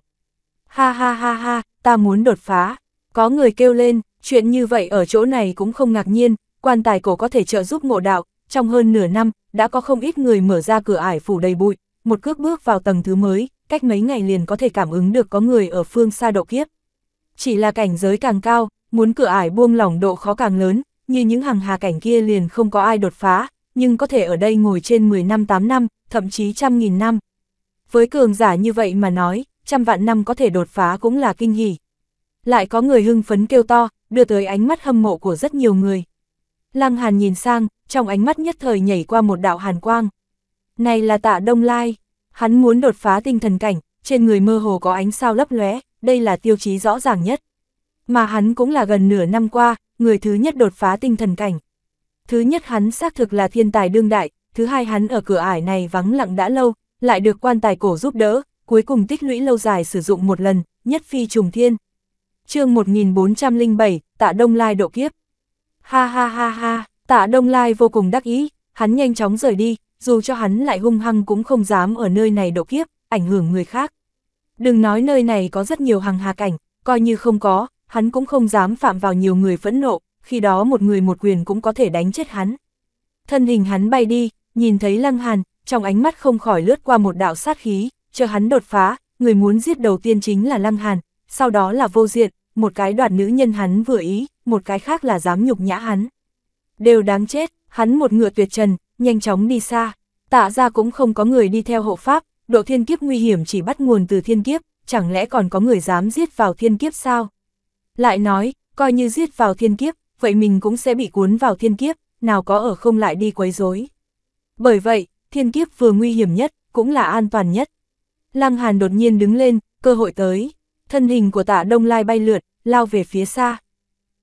Ha ha ha ha, ta muốn đột phá, có người kêu lên, Chuyện như vậy ở chỗ này cũng không ngạc nhiên, quan tài cổ có thể trợ giúp ngộ đạo, trong hơn nửa năm, đã có không ít người mở ra cửa ải phủ đầy bụi, một cước bước vào tầng thứ mới, cách mấy ngày liền có thể cảm ứng được có người ở phương xa độ kiếp. Chỉ là cảnh giới càng cao, muốn cửa ải buông lỏng độ khó càng lớn, như những hàng hà cảnh kia liền không có ai đột phá, nhưng có thể ở đây ngồi trên 10 năm 8 năm, thậm chí trăm nghìn năm. Với cường giả như vậy mà nói, trăm vạn năm có thể đột phá cũng là kinh hỉ. Lại có người hưng phấn kêu to, đưa tới ánh mắt hâm mộ của rất nhiều người. Lăng Hàn nhìn sang, trong ánh mắt nhất thời nhảy qua một đạo hàn quang. Này là tạ Đông Lai, hắn muốn đột phá tinh thần cảnh, trên người mơ hồ có ánh sao lấp lóe, đây là tiêu chí rõ ràng nhất. Mà hắn cũng là gần nửa năm qua, người thứ nhất đột phá tinh thần cảnh. Thứ nhất hắn xác thực là thiên tài đương đại, thứ hai hắn ở cửa ải này vắng lặng đã lâu, lại được quan tài cổ giúp đỡ, cuối cùng tích lũy lâu dài sử dụng một lần, nhất phi trùng thiên, chương 1407, tạ Đông Lai độ kiếp. Ha ha ha ha, tạ Đông Lai vô cùng đắc ý, hắn nhanh chóng rời đi, dù cho hắn lại hung hăng cũng không dám ở nơi này độ kiếp, ảnh hưởng người khác. Đừng nói nơi này có rất nhiều hàng hà cảnh, coi như không có, hắn cũng không dám phạm vào nhiều người phẫn nộ, khi đó một người một quyền cũng có thể đánh chết hắn. Thân hình hắn bay đi, nhìn thấy Lăng Hàn, trong ánh mắt không khỏi lướt qua một đạo sát khí, chờ hắn đột phá, người muốn giết đầu tiên chính là Lăng Hàn, sau đó là vô diện, một cái đoạt nữ nhân hắn vừa ý, một cái khác là dám nhục nhã hắn. Đều đáng chết, hắn một ngựa tuyệt trần, nhanh chóng đi xa. Tạ ra cũng không có người đi theo hộ pháp, độ thiên kiếp nguy hiểm chỉ bắt nguồn từ thiên kiếp, chẳng lẽ còn có người dám giết vào thiên kiếp sao? Lại nói, coi như giết vào thiên kiếp, vậy mình cũng sẽ bị cuốn vào thiên kiếp, nào có ở không lại đi quấy rối. Bởi vậy, thiên kiếp vừa nguy hiểm nhất, cũng là an toàn nhất. Lăng Hàn đột nhiên đứng lên, cơ hội tới thân hình của tạ Đông Lai bay lượt, lao về phía xa.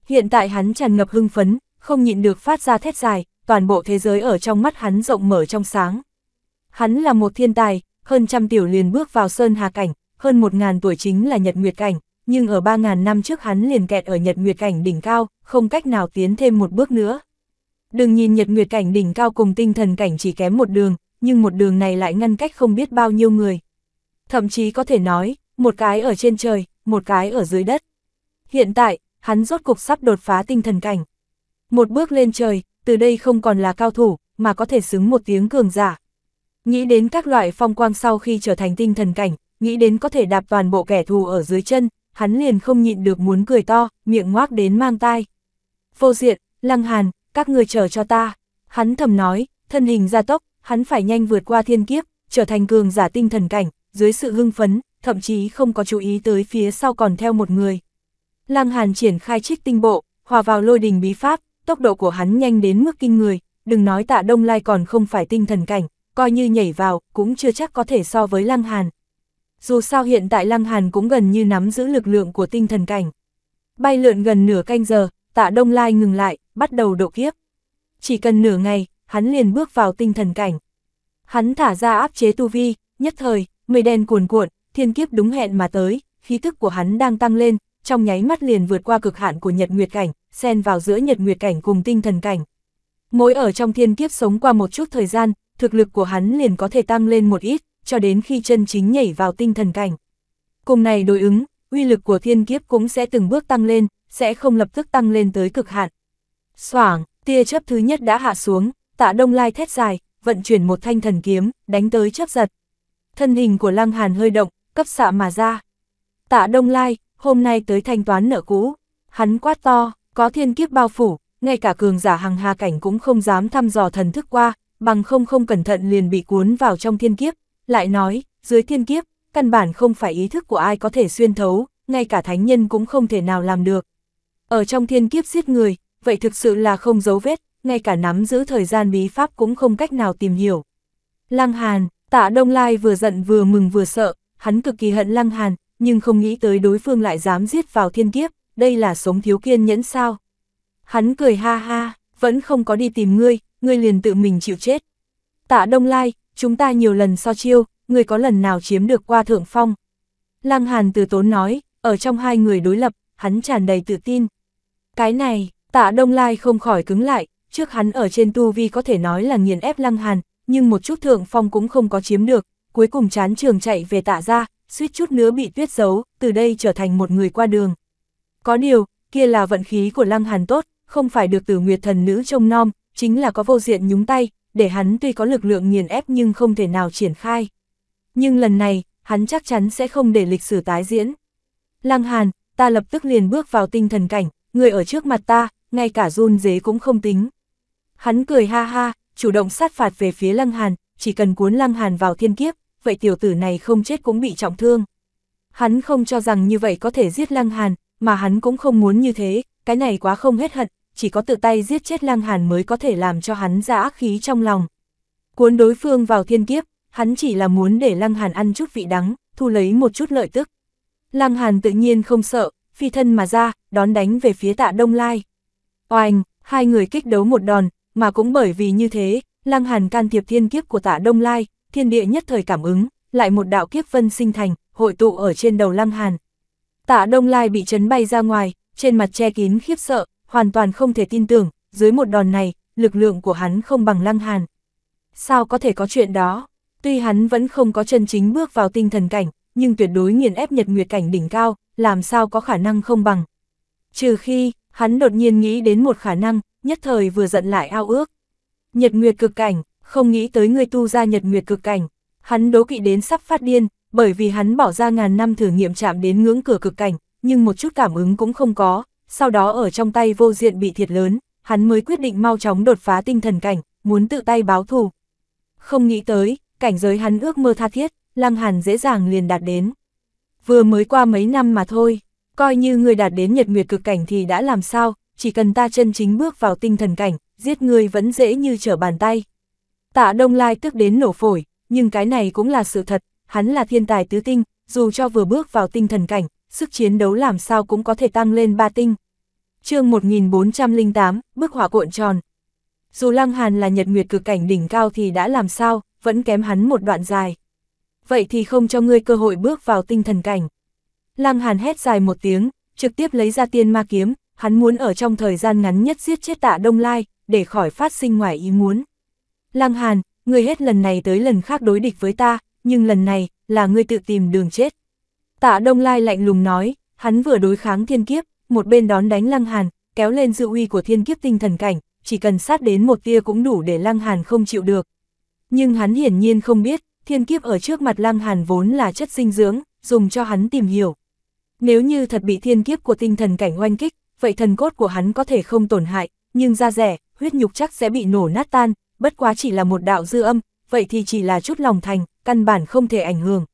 Hiện tại hắn tràn ngập hưng phấn, không nhịn được phát ra thét dài, toàn bộ thế giới ở trong mắt hắn rộng mở trong sáng. Hắn là một thiên tài, hơn trăm tiểu liền bước vào sơn hà cảnh, hơn một ngàn tuổi chính là nhật nguyệt cảnh, nhưng ở ba ngàn năm trước hắn liền kẹt ở nhật nguyệt cảnh đỉnh cao, không cách nào tiến thêm một bước nữa. Đừng nhìn nhật nguyệt cảnh đỉnh cao cùng tinh thần cảnh chỉ kém một đường, nhưng một đường này lại ngăn cách không biết bao nhiêu người. Thậm chí có thể nói, một cái ở trên trời, một cái ở dưới đất. Hiện tại, hắn rốt cục sắp đột phá tinh thần cảnh. Một bước lên trời, từ đây không còn là cao thủ, mà có thể xứng một tiếng cường giả. Nghĩ đến các loại phong quang sau khi trở thành tinh thần cảnh, nghĩ đến có thể đạp toàn bộ kẻ thù ở dưới chân, hắn liền không nhịn được muốn cười to, miệng ngoác đến mang tai. Vô diện, lăng hàn, các người chờ cho ta. Hắn thầm nói, thân hình gia tốc, hắn phải nhanh vượt qua thiên kiếp, trở thành cường giả tinh thần cảnh, dưới sự hưng phấn, thậm chí không có chú ý tới phía sau còn theo một người. Lăng Hàn triển khai trích tinh bộ, hòa vào lôi đình bí pháp, tốc độ của hắn nhanh đến mức kinh người, đừng nói tạ Đông Lai còn không phải tinh thần cảnh, coi như nhảy vào, cũng chưa chắc có thể so với Lăng Hàn. Dù sao hiện tại Lăng Hàn cũng gần như nắm giữ lực lượng của tinh thần cảnh. Bay lượn gần nửa canh giờ, tạ Đông Lai ngừng lại, bắt đầu độ kiếp. Chỉ cần nửa ngày, hắn liền bước vào tinh thần cảnh. Hắn thả ra áp chế tu vi, nhất thời, mây đen cuồn cuộn, thiên kiếp đúng hẹn mà tới, khí thức của hắn đang tăng lên, trong nháy mắt liền vượt qua cực hạn của nhật nguyệt cảnh, xen vào giữa nhật nguyệt cảnh cùng tinh thần cảnh. Mỗi ở trong thiên kiếp sống qua một chút thời gian, thực lực của hắn liền có thể tăng lên một ít, cho đến khi chân chính nhảy vào tinh thần cảnh. Cùng này đối ứng, uy lực của thiên kiếp cũng sẽ từng bước tăng lên, sẽ không lập tức tăng lên tới cực hạn. Soảng, tia chấp thứ nhất đã hạ xuống, tạ đông lai thét dài, vận chuyển một thanh thần kiếm, đánh tới chấp giật. Thân hình của lăng hàn hơi động, cấp xạ mà ra. Tạ Đông Lai, hôm nay tới thanh toán nợ cũ, hắn quát to, có thiên kiếp bao phủ, ngay cả cường giả hàng hà cảnh cũng không dám thăm dò thần thức qua, bằng không không cẩn thận liền bị cuốn vào trong thiên kiếp, lại nói, dưới thiên kiếp, căn bản không phải ý thức của ai có thể xuyên thấu, ngay cả thánh nhân cũng không thể nào làm được. Ở trong thiên kiếp giết người, vậy thực sự là không dấu vết, ngay cả nắm giữ thời gian bí pháp cũng không cách nào tìm hiểu. Lăng Hàn, tạ Đông Lai vừa giận vừa mừng vừa sợ, hắn cực kỳ hận Lăng Hàn, nhưng không nghĩ tới đối phương lại dám giết vào thiên kiếp, đây là sống thiếu kiên nhẫn sao. Hắn cười ha ha, vẫn không có đi tìm ngươi, ngươi liền tự mình chịu chết. Tạ Đông Lai, chúng ta nhiều lần so chiêu, ngươi có lần nào chiếm được qua thượng phong. Lăng Hàn từ tốn nói, ở trong hai người đối lập, hắn tràn đầy tự tin. Cái này, tạ Đông Lai không khỏi cứng lại, trước hắn ở trên tu vi có thể nói là nghiền ép Lăng Hàn, nhưng một chút thượng phong cũng không có chiếm được, cuối cùng chán trường chạy về tạ ra, suýt chút nữa bị tuyết giấu, từ đây trở thành một người qua đường. Có điều, kia là vận khí của Lăng Hàn tốt, không phải được tử nguyệt thần nữ trông nom, chính là có vô diện nhúng tay, để hắn tuy có lực lượng nghiền ép nhưng không thể nào triển khai. Nhưng lần này, hắn chắc chắn sẽ không để lịch sử tái diễn. Lăng Hàn, ta lập tức liền bước vào tinh thần cảnh, người ở trước mặt ta, ngay cả run dế cũng không tính. Hắn cười ha ha, chủ động sát phạt về phía Lăng Hàn, chỉ cần cuốn Lăng Hàn vào thiên kiếp, vậy tiểu tử này không chết cũng bị trọng thương. Hắn không cho rằng như vậy có thể giết Lăng Hàn, mà hắn cũng không muốn như thế, cái này quá không hết hận, chỉ có tự tay giết chết Lăng Hàn mới có thể làm cho hắn ra ác khí trong lòng. Cuốn đối phương vào thiên kiếp, hắn chỉ là muốn để Lăng Hàn ăn chút vị đắng, thu lấy một chút lợi tức. Lăng Hàn tự nhiên không sợ, phi thân mà ra, đón đánh về phía tạ Đông Lai. Oanh, hai người kích đấu một đòn, mà cũng bởi vì như thế, Lăng Hàn can thiệp thiên kiếp của tạ Đông Lai, thiên địa nhất thời cảm ứng, lại một đạo kiếp vân sinh thành, hội tụ ở trên đầu Lăng Hàn. Tạ Đông Lai bị chấn bay ra ngoài, trên mặt che kín khiếp sợ, hoàn toàn không thể tin tưởng, dưới một đòn này, lực lượng của hắn không bằng Lăng Hàn. Sao có thể có chuyện đó? Tuy hắn vẫn không có chân chính bước vào tinh thần cảnh, nhưng tuyệt đối nghiền ép nhật nguyệt cảnh đỉnh cao, làm sao có khả năng không bằng. Trừ khi, hắn đột nhiên nghĩ đến một khả năng, nhất thời vừa giận lại ao ước. Nhật nguyệt cực cảnh, không nghĩ tới người tu ra nhật nguyệt cực cảnh, hắn đố kỵ đến sắp phát điên, bởi vì hắn bỏ ra ngàn năm thử nghiệm chạm đến ngưỡng cửa cực cảnh, nhưng một chút cảm ứng cũng không có, sau đó ở trong tay vô diện bị thiệt lớn, hắn mới quyết định mau chóng đột phá tinh thần cảnh, muốn tự tay báo thù. Không nghĩ tới, cảnh giới hắn ước mơ tha thiết, Lăng Hàn dễ dàng liền đạt đến. Vừa mới qua mấy năm mà thôi, coi như người đạt đến nhật nguyệt cực cảnh thì đã làm sao, chỉ cần ta chân chính bước vào tinh thần cảnh, giết người vẫn dễ như trở bàn tay. Tạ Đông Lai tức đến nổ phổi, nhưng cái này cũng là sự thật, hắn là thiên tài tứ tinh, dù cho vừa bước vào tinh thần cảnh, sức chiến đấu làm sao cũng có thể tăng lên ba tinh. chương 1408, bức hỏa cuộn tròn. Dù Lăng Hàn là nhật nguyệt cực cảnh đỉnh cao thì đã làm sao, vẫn kém hắn một đoạn dài. Vậy thì không cho ngươi cơ hội bước vào tinh thần cảnh. Lăng Hàn hét dài một tiếng, trực tiếp lấy ra tiên ma kiếm, hắn muốn ở trong thời gian ngắn nhất giết chết tạ Đông Lai, để khỏi phát sinh ngoài ý muốn. Lăng Hàn, ngươi hết lần này tới lần khác đối địch với ta, nhưng lần này, là ngươi tự tìm đường chết. Tạ Đông Lai lạnh lùng nói, hắn vừa đối kháng thiên kiếp, một bên đón đánh Lăng Hàn, kéo lên dự uy của thiên kiếp tinh thần cảnh, chỉ cần sát đến một tia cũng đủ để Lăng Hàn không chịu được. Nhưng hắn hiển nhiên không biết, thiên kiếp ở trước mặt Lăng Hàn vốn là chất dinh dưỡng, dùng cho hắn tìm hiểu. Nếu như thật bị thiên kiếp của tinh thần cảnh oanh kích, vậy thần cốt của hắn có thể không tổn hại, nhưng da rẻ, huyết nhục chắc sẽ bị nổ nát tan, bất quá chỉ là một đạo dư âm, vậy thì chỉ là chút lòng thành, căn bản không thể ảnh hưởng.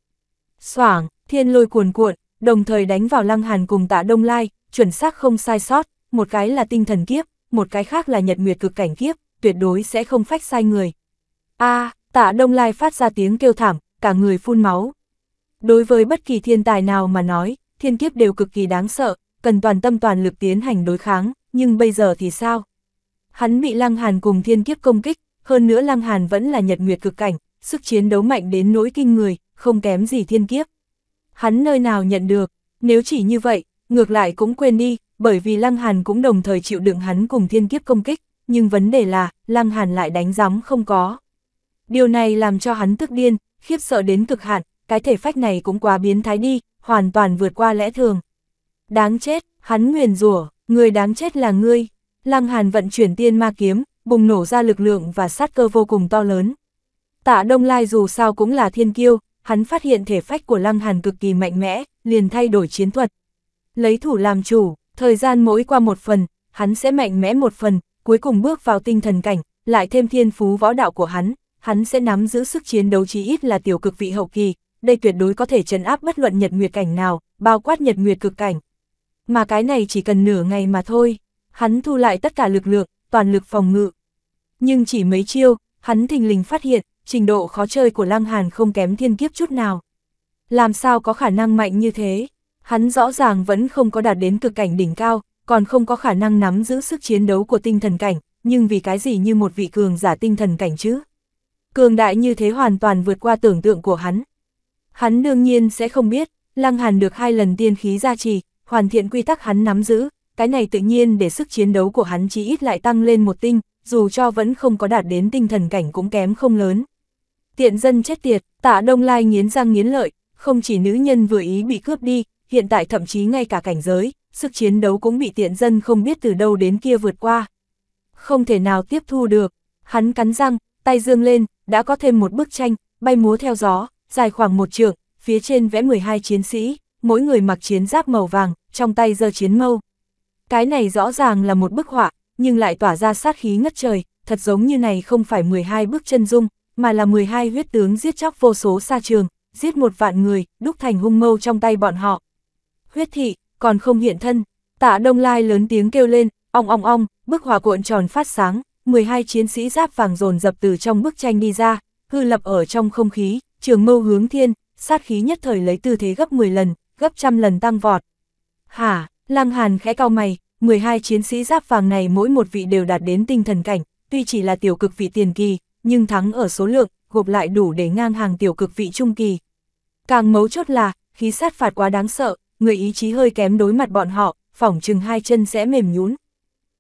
Soảng, thiên lôi cuồn cuộn, đồng thời đánh vào lăng hàn cùng tạ đông lai, chuẩn xác không sai sót, một cái là tinh thần kiếp, một cái khác là nhật nguyệt cực cảnh kiếp, tuyệt đối sẽ không phách sai người. a tạ đông lai phát ra tiếng kêu thảm, cả người phun máu. Đối với bất kỳ thiên tài nào mà nói, thiên kiếp đều cực kỳ đáng sợ, cần toàn tâm toàn lực tiến hành đối kháng, nhưng bây giờ thì sao? Hắn bị lăng hàn cùng thiên kiếp công kích, hơn nữa Lăng Hàn vẫn là nhật nguyệt cực cảnh, sức chiến đấu mạnh đến nỗi kinh người, không kém gì thiên kiếp. Hắn nơi nào nhận được, nếu chỉ như vậy, ngược lại cũng quên đi, bởi vì Lăng Hàn cũng đồng thời chịu đựng hắn cùng thiên kiếp công kích, nhưng vấn đề là, Lăng Hàn lại đánh gióng không có. Điều này làm cho hắn tức điên, khiếp sợ đến cực hạn, cái thể phách này cũng quá biến thái đi, hoàn toàn vượt qua lẽ thường. Đáng chết, hắn nguyền rủa, người đáng chết là ngươi. Lăng Hàn vận chuyển tiên ma kiếm, bùng nổ ra lực lượng và sát cơ vô cùng to lớn. Tạ Đông Lai dù sao cũng là thiên kiêu, hắn phát hiện thể phách của Lăng Hàn cực kỳ mạnh mẽ, liền thay đổi chiến thuật. Lấy thủ làm chủ, thời gian mỗi qua một phần, hắn sẽ mạnh mẽ một phần, cuối cùng bước vào tinh thần cảnh, lại thêm thiên phú võ đạo của hắn, hắn sẽ nắm giữ sức chiến đấu chí ít là tiểu cực vị hậu kỳ, đây tuyệt đối có thể trấn áp bất luận nhật nguyệt cảnh nào, bao quát nhật nguyệt cực cảnh. Mà cái này chỉ cần nửa ngày mà thôi, hắn thu lại tất cả lực lượng, toàn lực phòng ngự, nhưng chỉ mấy chiêu, hắn thình lình phát hiện, trình độ khó chơi của Lăng Hàn không kém thiên kiếp chút nào. Làm sao có khả năng mạnh như thế? Hắn rõ ràng vẫn không có đạt đến cực cảnh đỉnh cao, còn không có khả năng nắm giữ sức chiến đấu của tinh thần cảnh, nhưng vì cái gì như một vị cường giả tinh thần cảnh chứ? Cường đại như thế hoàn toàn vượt qua tưởng tượng của hắn. Hắn đương nhiên sẽ không biết, Lăng Hàn được hai lần tiên khí gia trì, hoàn thiện quy tắc hắn nắm giữ, cái này tự nhiên để sức chiến đấu của hắn chỉ ít lại tăng lên một tinh, dù cho vẫn không có đạt đến tinh thần cảnh cũng kém không lớn. Tiện dân chết tiệt, tạ Đông Lai nghiến răng nghiến lợi, không chỉ nữ nhân vừa ý bị cướp đi, hiện tại thậm chí ngay cả cảnh giới, sức chiến đấu cũng bị tiện dân không biết từ đâu đến kia vượt qua. Không thể nào tiếp thu được, hắn cắn răng, tay dương lên, đã có thêm một bức tranh, bay múa theo gió, dài khoảng một trượng, phía trên vẽ 12 chiến sĩ, mỗi người mặc chiến giáp màu vàng, trong tay giơ chiến mâu. Cái này rõ ràng là một bức họa, nhưng lại tỏa ra sát khí ngất trời, thật giống như này không phải 12 bước chân dung, mà là 12 huyết tướng giết chóc vô số xa trường, giết một vạn người, đúc thành hung mâu trong tay bọn họ. Huyết thị, còn không hiện thân, tạ đông lai lớn tiếng kêu lên, ong ong ong, bức hỏa cuộn tròn phát sáng, 12 chiến sĩ giáp vàng dồn dập từ trong bức tranh đi ra, hư lập ở trong không khí, trường mâu hướng thiên, sát khí nhất thời lấy tư thế gấp 10 lần, gấp trăm lần tăng vọt. Hả, lăng hàn khẽ cao mày, 12 chiến sĩ giáp vàng này mỗi một vị đều đạt đến tinh thần cảnh, tuy chỉ là tiểu cực vị tiền kỳ, nhưng thắng ở số lượng, gộp lại đủ để ngang hàng tiểu cực vị trung kỳ. Càng mấu chốt là, khí sát phạt quá đáng sợ, người ý chí hơi kém đối mặt bọn họ, phỏng chừng hai chân sẽ mềm nhún.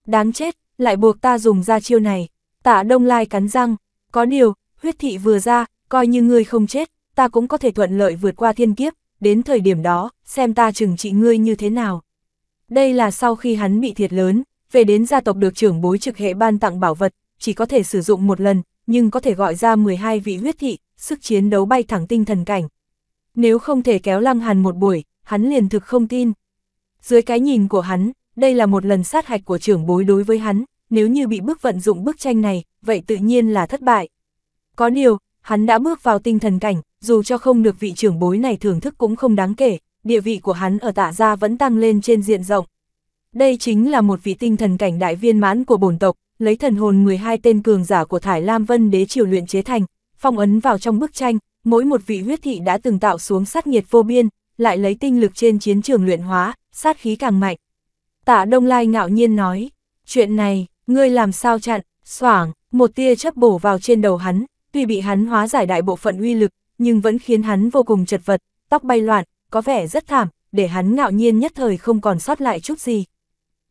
Đáng chết, lại buộc ta dùng ra chiêu này. Tạ Đông Lai cắn răng, có điều, huyết thị vừa ra, coi như ngươi không chết, ta cũng có thể thuận lợi vượt qua thiên kiếp, đến thời điểm đó, xem ta trừng trị ngươi như thế nào. Đây là sau khi hắn bị thiệt lớn, về đến gia tộc được trưởng bối trực hệ ban tặng bảo vật, chỉ có thể sử dụng một lần, nhưng có thể gọi ra 12 vị huyết thị, sức chiến đấu bay thẳng tinh thần cảnh. Nếu không thể kéo lăng hàn một buổi, hắn liền thực không tin. Dưới cái nhìn của hắn, đây là một lần sát hạch của trưởng bối đối với hắn, nếu như bị bước vận dụng bức tranh này, vậy tự nhiên là thất bại. Có điều, hắn đã bước vào tinh thần cảnh, dù cho không được vị trưởng bối này thưởng thức cũng không đáng kể, địa vị của hắn ở tạ gia vẫn tăng lên trên diện rộng. Đây chính là một vị tinh thần cảnh đại viên mãn của bổn tộc, lấy thần hồn 12 tên cường giả của Thải Lam Vân đế triều luyện chế thành, phong ấn vào trong bức tranh, mỗi một vị huyết thị đã từng tạo xuống sát nhiệt vô biên, lại lấy tinh lực trên chiến trường luyện hóa, sát khí càng mạnh. Tạ Đông Lai ngạo nhiên nói, chuyện này, ngươi làm sao chặn, soảng một tia chấp bổ vào trên đầu hắn, tuy bị hắn hóa giải đại bộ phận uy lực, nhưng vẫn khiến hắn vô cùng chật vật, tóc bay loạn, có vẻ rất thảm, để hắn ngạo nhiên nhất thời không còn sót lại chút gì.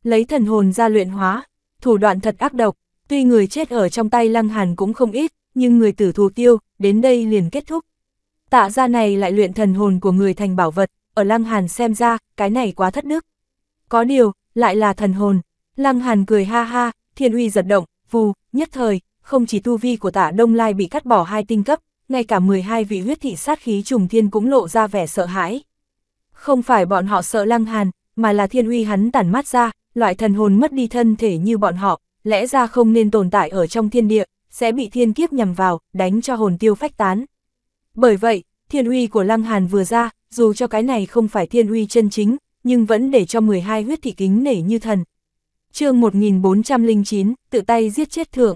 Lấy thần hồn ra luyện hóa, thủ đoạn thật ác độc, tuy người chết ở trong tay Lăng Hàn cũng không ít, nhưng người tử thù tiêu, đến đây liền kết thúc. Tạ ra này lại luyện thần hồn của người thành bảo vật, ở Lăng Hàn xem ra, cái này quá thất đức. Có điều, lại là thần hồn. Lăng Hàn cười ha ha, thiên uy giật động, vù, nhất thời, không chỉ tu vi của tạ Đông Lai bị cắt bỏ hai tinh cấp, ngay cả 12 vị huyết thị sát khí trùng thiên cũng lộ ra vẻ sợ hãi. Không phải bọn họ sợ Lăng Hàn, mà là thiên uy hắn tản mát ra, loại thần hồn mất đi thân thể như bọn họ, lẽ ra không nên tồn tại ở trong thiên địa, sẽ bị thiên kiếp nhằm vào, đánh cho hồn tiêu phách tán. Bởi vậy, thiên uy của Lăng Hàn vừa ra, dù cho cái này không phải thiên uy chân chính, nhưng vẫn để cho 12 huyết thị kính nể như thần. chương 1409, tự tay giết chết thượng.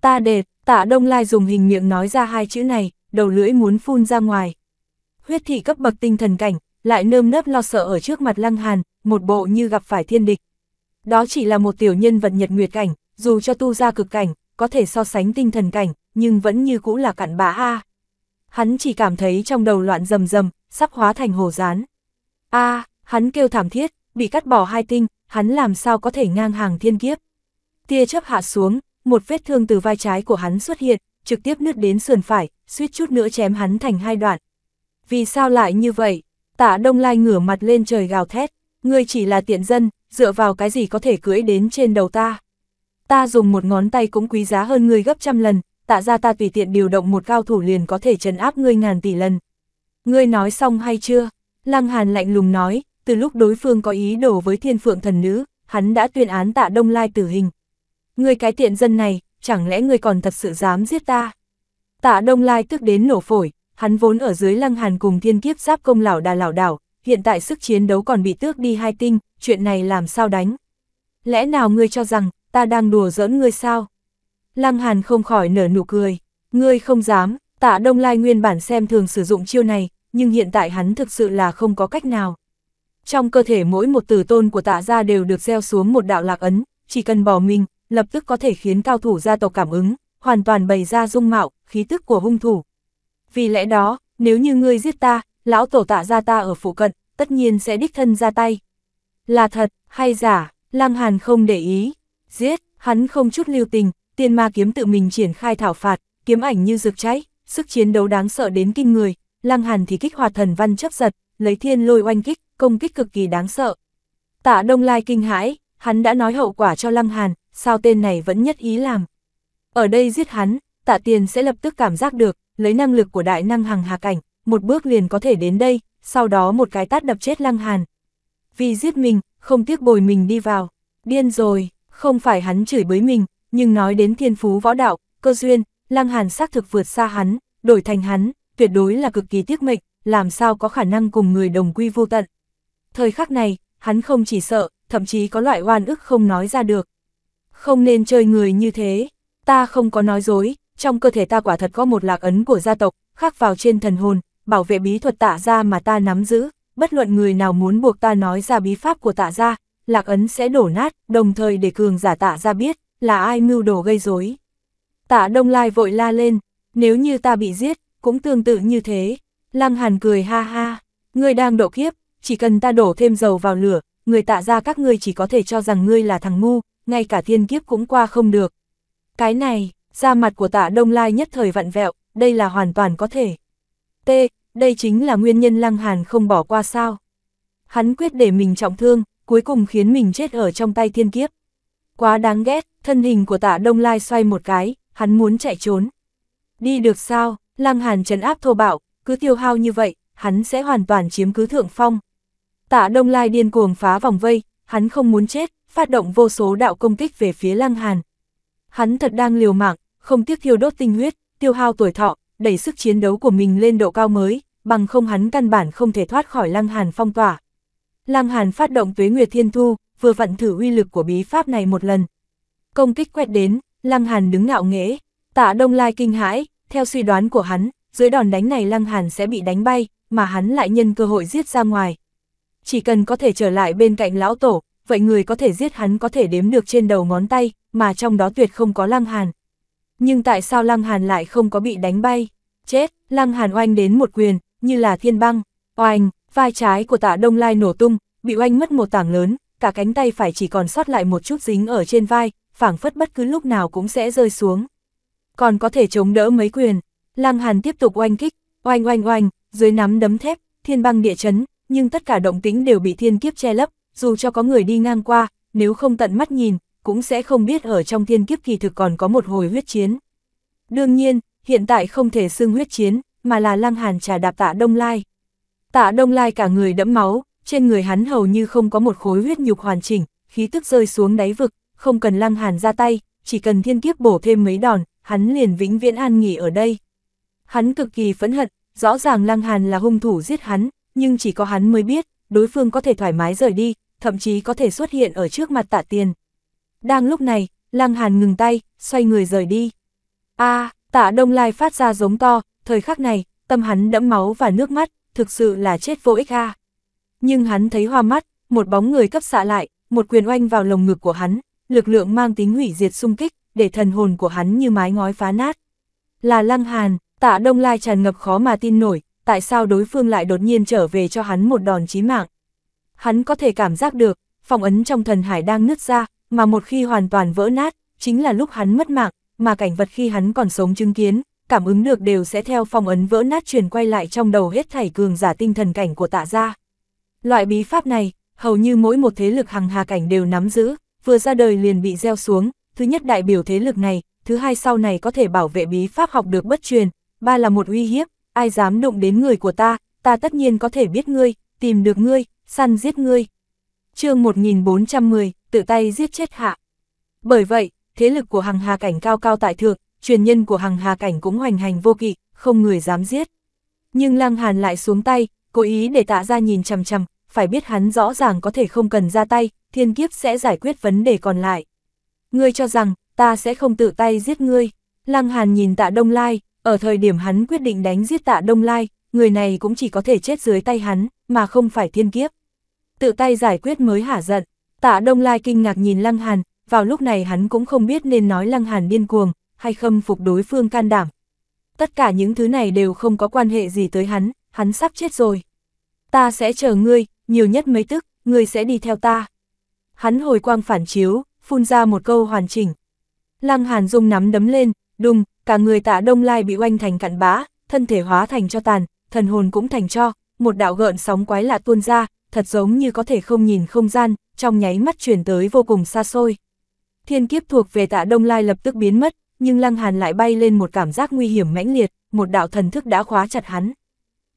Ta đệt, tạ Đông Lai dùng hình miệng nói ra hai chữ này, đầu lưỡi muốn phun ra ngoài. Huyết thị cấp bậc tinh thần cảnh, lại nơm nớp lo sợ ở trước mặt Lăng Hàn, một bộ như gặp phải thiên địch. Đó chỉ là một tiểu nhân vật nhật nguyệt cảnh, dù cho tu ra cực cảnh, có thể so sánh tinh thần cảnh, nhưng vẫn như cũ là cặn bã a. Hắn chỉ cảm thấy trong đầu loạn rầm rầm, sắp hóa thành hồ rán. A, hắn kêu thảm thiết, bị cắt bỏ hai tinh, hắn làm sao có thể ngang hàng thiên kiếp. Tia chớp hạ xuống, một vết thương từ vai trái của hắn xuất hiện, trực tiếp nứt đến sườn phải, suýt chút nữa chém hắn thành hai đoạn. Vì sao lại như vậy? Tạ Đông Lai ngửa mặt lên trời gào thét, ngươi chỉ là tiện dân, dựa vào cái gì có thể cưỡi đến trên đầu ta. Ta dùng một ngón tay cũng quý giá hơn ngươi gấp trăm lần, tạ ra ta tùy tiện điều động một cao thủ liền có thể trấn áp ngươi ngàn tỷ lần. Ngươi nói xong hay chưa? Lăng Hàn lạnh lùng nói, từ lúc đối phương có ý đồ với thiên phượng thần nữ, hắn đã tuyên án tạ Đông Lai tử hình. Ngươi cái tiện dân này, chẳng lẽ ngươi còn thật sự dám giết ta? Tạ Đông Lai tức đến nổ phổi, hắn vốn ở dưới lăng hàn cùng thiên kiếp giáp công lão đà lão đảo, hiện tại sức chiến đấu còn bị tước đi hai tinh, chuyện này làm sao đánh? Lẽ nào ngươi cho rằng, ta đang đùa giỡn ngươi sao? Lăng hàn không khỏi nở nụ cười, ngươi không dám, tạ Đông Lai nguyên bản xem thường sử dụng chiêu này, nhưng hiện tại hắn thực sự là không có cách nào. Trong cơ thể mỗi một tử tôn của tạ gia đều được gieo xuống một đạo lạc ấn, chỉ cần bỏ mình, lập tức có thể khiến cao thủ gia tộc cảm ứng, hoàn toàn bày ra dung mạo, khí tức của hung thủ, vì lẽ đó, nếu như ngươi giết ta, lão tổ tạ ra ta ở phụ cận, tất nhiên sẽ đích thân ra tay. Là thật, hay giả, Lăng Hàn không để ý. Giết, hắn không chút lưu tình, tiên ma kiếm tự mình triển khai thảo phạt, kiếm ảnh như rực cháy, sức chiến đấu đáng sợ đến kinh người. Lăng Hàn thì kích hoạt thần văn chấp giật, lấy thiên lôi oanh kích, công kích cực kỳ đáng sợ. Tạ Đông Lai kinh hãi, hắn đã nói hậu quả cho Lăng Hàn, sao tên này vẫn nhất ý làm. Ở đây giết hắn, tạ tiền sẽ lập tức cảm giác được, lấy năng lực của đại năng hằng hà cảnh, một bước liền có thể đến đây, sau đó một cái tát đập chết lăng hàn. Vì giết mình, không tiếc bồi mình đi vào, điên rồi, không phải hắn chửi bới mình, nhưng nói đến thiên phú võ đạo, cơ duyên, lăng hàn xác thực vượt xa hắn, đổi thành hắn, tuyệt đối là cực kỳ tiếc mệnh, làm sao có khả năng cùng người đồng quy vô tận. Thời khắc này, hắn không chỉ sợ, thậm chí có loại oan ức không nói ra được. Không nên chơi người như thế, ta không có nói dối, trong cơ thể ta quả thật có một lạc ấn của gia tộc, khắc vào trên thần hồn, bảo vệ bí thuật tạ ra mà ta nắm giữ, bất luận người nào muốn buộc ta nói ra bí pháp của tạ ra, lạc ấn sẽ đổ nát, đồng thời để cường giả tạ ra biết, là ai mưu đồ gây rối. Tạ Đông Lai vội la lên, nếu như ta bị giết, cũng tương tự như thế. Lăng Hàn cười ha ha, ngươi đang độ kiếp, chỉ cần ta đổ thêm dầu vào lửa, người tạ ra các ngươi chỉ có thể cho rằng ngươi là thằng ngu, ngay cả thiên kiếp cũng qua không được. Cái này, da mặt của tạ Đông Lai nhất thời vặn vẹo, đây là hoàn toàn có thể. T, đây chính là nguyên nhân Lăng Hàn không bỏ qua sao. Hắn quyết để mình trọng thương, cuối cùng khiến mình chết ở trong tay thiên kiếp. Quá đáng ghét, thân hình của tạ Đông Lai xoay một cái, hắn muốn chạy trốn. Đi được sao, Lăng Hàn trấn áp thô bạo, cứ tiêu hao như vậy, hắn sẽ hoàn toàn chiếm cứ thượng phong. Tạ Đông Lai điên cuồng phá vòng vây, hắn không muốn chết, phát động vô số đạo công kích về phía Lăng Hàn. Hắn thật đang liều mạng, không tiếc thiêu đốt tinh huyết, tiêu hao tuổi thọ, đẩy sức chiến đấu của mình lên độ cao mới, bằng không hắn căn bản không thể thoát khỏi Lăng Hàn phong tỏa. Lăng Hàn phát động Tuế Nguyệt Thiên Thu, vừa vận thử uy lực của bí pháp này một lần. Công kích quét đến, Lăng Hàn đứng ngạo nghễ, Tạ Đông Lai kinh hãi, theo suy đoán của hắn, dưới đòn đánh này Lăng Hàn sẽ bị đánh bay, mà hắn lại nhân cơ hội giết ra ngoài. Chỉ cần có thể trở lại bên cạnh lão tổ, vậy người có thể giết hắn có thể đếm được trên đầu ngón tay, mà trong đó tuyệt không có Lăng Hàn. Nhưng tại sao Lăng Hàn lại không có bị đánh bay? Chết, Lăng Hàn oanh đến một quyền, như là thiên băng, oanh, vai trái của tạ Đông Lai nổ tung, bị oanh mất một tảng lớn, cả cánh tay phải chỉ còn sót lại một chút dính ở trên vai, phảng phất bất cứ lúc nào cũng sẽ rơi xuống. Còn có thể chống đỡ mấy quyền, Lăng Hàn tiếp tục oanh kích, oanh oanh oanh, dưới nắm đấm thép, thiên băng địa chấn, nhưng tất cả động tĩnh đều bị thiên kiếp che lấp, dù cho có người đi ngang qua, nếu không tận mắt nhìn, cũng sẽ không biết ở trong thiên kiếp kỳ thực còn có một hồi huyết chiến. Đương nhiên, hiện tại không thể xưng huyết chiến, mà là lăng hàn trà đạp tạ Đông Lai. Tạ Đông Lai cả người đẫm máu, trên người hắn hầu như không có một khối huyết nhục hoàn chỉnh, khí tức rơi xuống đáy vực, không cần lăng hàn ra tay, chỉ cần thiên kiếp bổ thêm mấy đòn, hắn liền vĩnh viễn an nghỉ ở đây. Hắn cực kỳ phẫn hận, rõ ràng lăng hàn là hung thủ giết hắn, nhưng chỉ có hắn mới biết, đối phương có thể thoải mái rời đi, thậm chí có thể xuất hiện ở trước mặt tạ tiền. Đang lúc này, Lăng Hàn ngừng tay, xoay người rời đi. a à, tạ Đông Lai phát ra giống to, thời khắc này, tâm hắn đẫm máu và nước mắt, thực sự là chết vô ích a Nhưng hắn thấy hoa mắt, một bóng người cấp xạ lại, một quyền oanh vào lồng ngực của hắn, lực lượng mang tính hủy diệt xung kích, để thần hồn của hắn như mái ngói phá nát. Là Lăng Hàn, tạ Đông Lai tràn ngập khó mà tin nổi, tại sao đối phương lại đột nhiên trở về cho hắn một đòn chí mạng. Hắn có thể cảm giác được, phong ấn trong thần hải đang nứt ra, mà một khi hoàn toàn vỡ nát, chính là lúc hắn mất mạng, mà cảnh vật khi hắn còn sống chứng kiến, cảm ứng được đều sẽ theo phong ấn vỡ nát truyền quay lại trong đầu hết thảy cường giả tinh thần cảnh của tạ gia. Loại bí pháp này, hầu như mỗi một thế lực hằng hà cảnh đều nắm giữ, vừa ra đời liền bị gieo xuống, thứ nhất đại biểu thế lực này, thứ hai sau này có thể bảo vệ bí pháp học được bất truyền, ba là một uy hiếp, ai dám động đến người của ta, ta tất nhiên có thể biết ngươi, tìm được ngươi, săn giết ngươi, chương 1410, tự tay giết chết hạ. Bởi vậy, thế lực của hằng hà cảnh cao cao tại thượng, truyền nhân của hằng hà cảnh cũng hoành hành vô kỵ, không người dám giết. Nhưng Lăng Hàn lại xuống tay, cố ý để tạ ra nhìn chằm chằm, phải biết hắn rõ ràng có thể không cần ra tay, thiên kiếp sẽ giải quyết vấn đề còn lại. Ngươi cho rằng, ta sẽ không tự tay giết ngươi. Lăng Hàn nhìn tạ Đông Lai, ở thời điểm hắn quyết định đánh giết tạ Đông Lai, người này cũng chỉ có thể chết dưới tay hắn, mà không phải thiên kiếp tự tay giải quyết mới hả giận. Tạ Đông Lai kinh ngạc nhìn Lăng Hàn, vào lúc này hắn cũng không biết nên nói Lăng Hàn điên cuồng, hay khâm phục đối phương can đảm. Tất cả những thứ này đều không có quan hệ gì tới hắn, hắn sắp chết rồi. Ta sẽ chờ ngươi, nhiều nhất mấy tức, ngươi sẽ đi theo ta. Hắn hồi quang phản chiếu, phun ra một câu hoàn chỉnh. Lăng Hàn Dung nắm đấm lên, đùng, cả người tạ Đông Lai bị oanh thành cặn bã, thân thể hóa thành cho tàn, thần hồn cũng thành cho, một đạo gợn sóng quái lạ tuôn ra, thật giống như có thể không nhìn không gian, trong nháy mắt chuyển tới vô cùng xa xôi. Thiên kiếp thuộc về tạ Đông Lai lập tức biến mất, nhưng Lăng Hàn lại bay lên một cảm giác nguy hiểm mãnh liệt, một đạo thần thức đã khóa chặt hắn.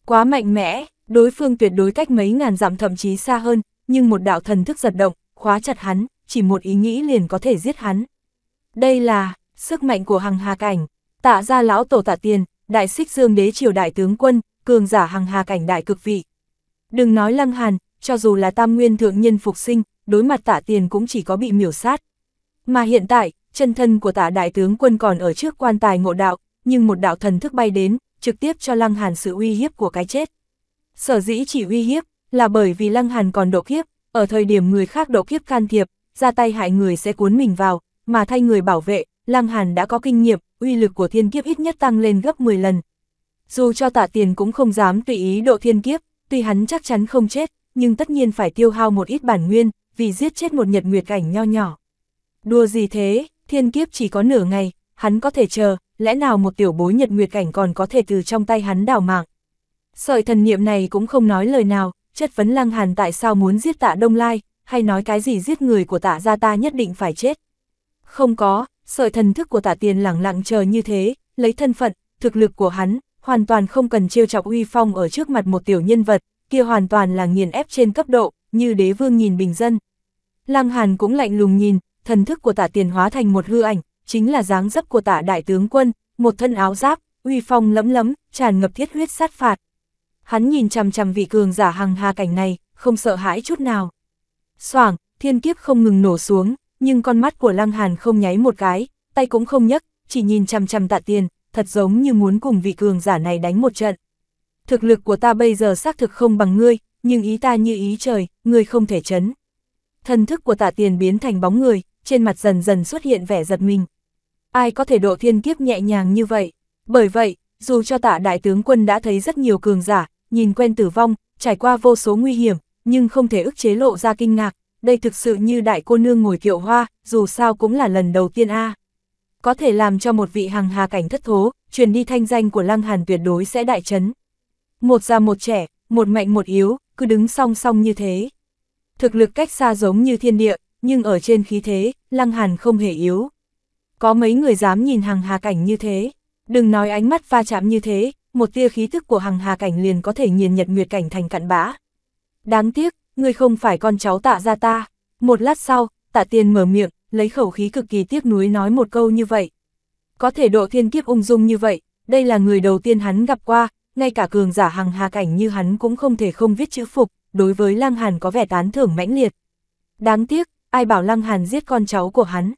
Quá mạnh mẽ, đối phương tuyệt đối cách mấy ngàn dặm thậm chí xa hơn, nhưng một đạo thần thức giật động, khóa chặt hắn, chỉ một ý nghĩ liền có thể giết hắn. Đây là sức mạnh của hằng hà cảnh, tạ gia lão tổ tạ tiền, đại xích dương đế triều đại tướng quân, cường giả hằng hà cảnh đại cực vị. Đừng nói Lăng Hàn, cho dù là tam nguyên thượng nhân phục sinh, đối mặt tả tiền cũng chỉ có bị miểu sát. Mà hiện tại, chân thân của tả đại tướng quân còn ở trước quan tài ngộ đạo, nhưng một đạo thần thức bay đến, trực tiếp cho Lăng Hàn sự uy hiếp của cái chết. Sở dĩ chỉ uy hiếp, là bởi vì Lăng Hàn còn độ kiếp, ở thời điểm người khác độ kiếp can thiệp, ra tay hại người sẽ cuốn mình vào, mà thay người bảo vệ, Lăng Hàn đã có kinh nghiệm, uy lực của thiên kiếp ít nhất tăng lên gấp 10 lần. Dù cho tả tiền cũng không dám tùy ý độ thiên kiếp, tuy hắn chắc chắn không chết, nhưng tất nhiên phải tiêu hao một ít bản nguyên, vì giết chết một nhật nguyệt cảnh nho nhỏ. Đùa gì thế, thiên kiếp chỉ có nửa ngày, hắn có thể chờ, lẽ nào một tiểu bối nhật nguyệt cảnh còn có thể từ trong tay hắn đào mạng. Sợi thần niệm này cũng không nói lời nào, chất vấn lăng hàn tại sao muốn giết tạ Đông Lai, hay nói cái gì giết người của tạ gia ta nhất định phải chết. Không có, sợi thần thức của tạ tiền lẳng lặng chờ như thế, lấy thân phận, thực lực của hắn, hoàn toàn không cần trêu chọc uy phong ở trước mặt một tiểu nhân vật, kia hoàn toàn là nghiền ép trên cấp độ, như đế vương nhìn bình dân. Lăng Hàn cũng lạnh lùng nhìn, thần thức của tả tiền hóa thành một hư ảnh, chính là dáng dấp của tả đại tướng quân, một thân áo giáp, uy phong lẫm lẫm, tràn ngập thiết huyết sát phạt. Hắn nhìn chằm chằm vị cường giả hằng hà cảnh này, không sợ hãi chút nào. Soảng, thiên kiếp không ngừng nổ xuống, nhưng con mắt của Lăng Hàn không nháy một cái, tay cũng không nhấc, chỉ nhìn chằm chằm tạ tiền, thật giống như muốn cùng vị cường giả này đánh một trận thực lực của ta bây giờ xác thực không bằng ngươi, nhưng ý ta như ý trời, ngươi không thể chấn. Thần thức của tạ tiền biến thành bóng người, trên mặt dần dần xuất hiện vẻ giật mình. Ai có thể độ thiên kiếp nhẹ nhàng như vậy? Bởi vậy, dù cho tạ đại tướng quân đã thấy rất nhiều cường giả, nhìn quen tử vong, trải qua vô số nguy hiểm, nhưng không thể ức chế lộ ra kinh ngạc, đây thực sự như đại cô nương ngồi kiệu hoa, dù sao cũng là lần đầu tiên a. Có thể làm cho một vị hàng hà cảnh thất thố, truyền đi thanh danh của Lăng Hàn tuyệt đối sẽ đại chấn. Một già một trẻ, một mạnh một yếu, cứ đứng song song như thế. Thực lực cách xa giống như thiên địa, nhưng ở trên khí thế, Lăng Hàn không hề yếu. Có mấy người dám nhìn hàng hà cảnh như thế, đừng nói ánh mắt va chạm như thế, một tia khí thức của hàng hà cảnh liền có thể nghiền nhật nguyệt cảnh thành cặn bã. Đáng tiếc, ngươi không phải con cháu tạ ra ta. Một lát sau, tạ tiền mở miệng, lấy khẩu khí cực kỳ tiếc nuối nói một câu như vậy. Có thể độ thiên kiếp ung dung như vậy, đây là người đầu tiên hắn gặp qua, ngay cả cường giả hằng hà cảnh như hắn cũng không thể không viết chữ phục, đối với Lăng Hàn có vẻ tán thưởng mãnh liệt. Đáng tiếc, ai bảo Lăng Hàn giết con cháu của hắn.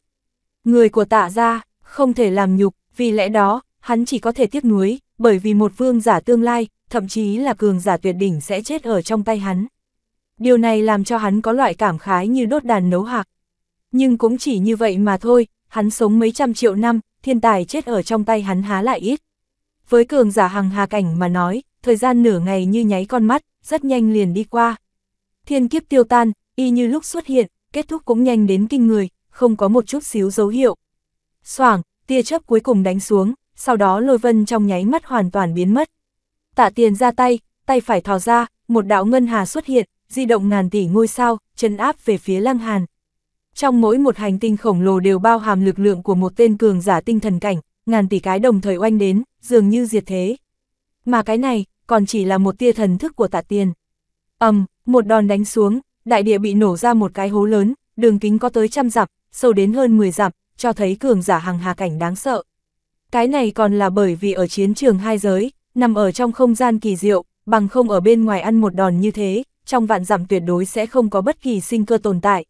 Người của tạ gia, không thể làm nhục, vì lẽ đó, hắn chỉ có thể tiếc nuối, bởi vì một vương giả tương lai, thậm chí là cường giả tuyệt đỉnh sẽ chết ở trong tay hắn. Điều này làm cho hắn có loại cảm khái như đốt đàn nấu hạc. Nhưng cũng chỉ như vậy mà thôi, hắn sống mấy trăm triệu năm, thiên tài chết ở trong tay hắn há lại ít. Với cường giả hằng hà cảnh mà nói, thời gian nửa ngày như nháy con mắt, rất nhanh liền đi qua. Thiên kiếp tiêu tan, y như lúc xuất hiện, kết thúc cũng nhanh đến kinh người, không có một chút xíu dấu hiệu. Soảng, tia chớp cuối cùng đánh xuống, sau đó lôi vân trong nháy mắt hoàn toàn biến mất. Tạ tiền ra tay, tay phải thò ra, một đạo ngân hà xuất hiện, di động ngàn tỷ ngôi sao, chân áp về phía lăng hàn. Trong mỗi một hành tinh khổng lồ đều bao hàm lực lượng của một tên cường giả tinh thần cảnh, ngàn tỷ cái đồng thời oanh đến, dường như diệt thế. Mà cái này, còn chỉ là một tia thần thức của tạ tiền. ầm um, một đòn đánh xuống, đại địa bị nổ ra một cái hố lớn, đường kính có tới trăm dặm, sâu đến hơn 10 dặm, cho thấy cường giả hàng hà cảnh đáng sợ. Cái này còn là bởi vì ở chiến trường hai giới, nằm ở trong không gian kỳ diệu, bằng không ở bên ngoài ăn một đòn như thế, trong vạn dặm tuyệt đối sẽ không có bất kỳ sinh cơ tồn tại.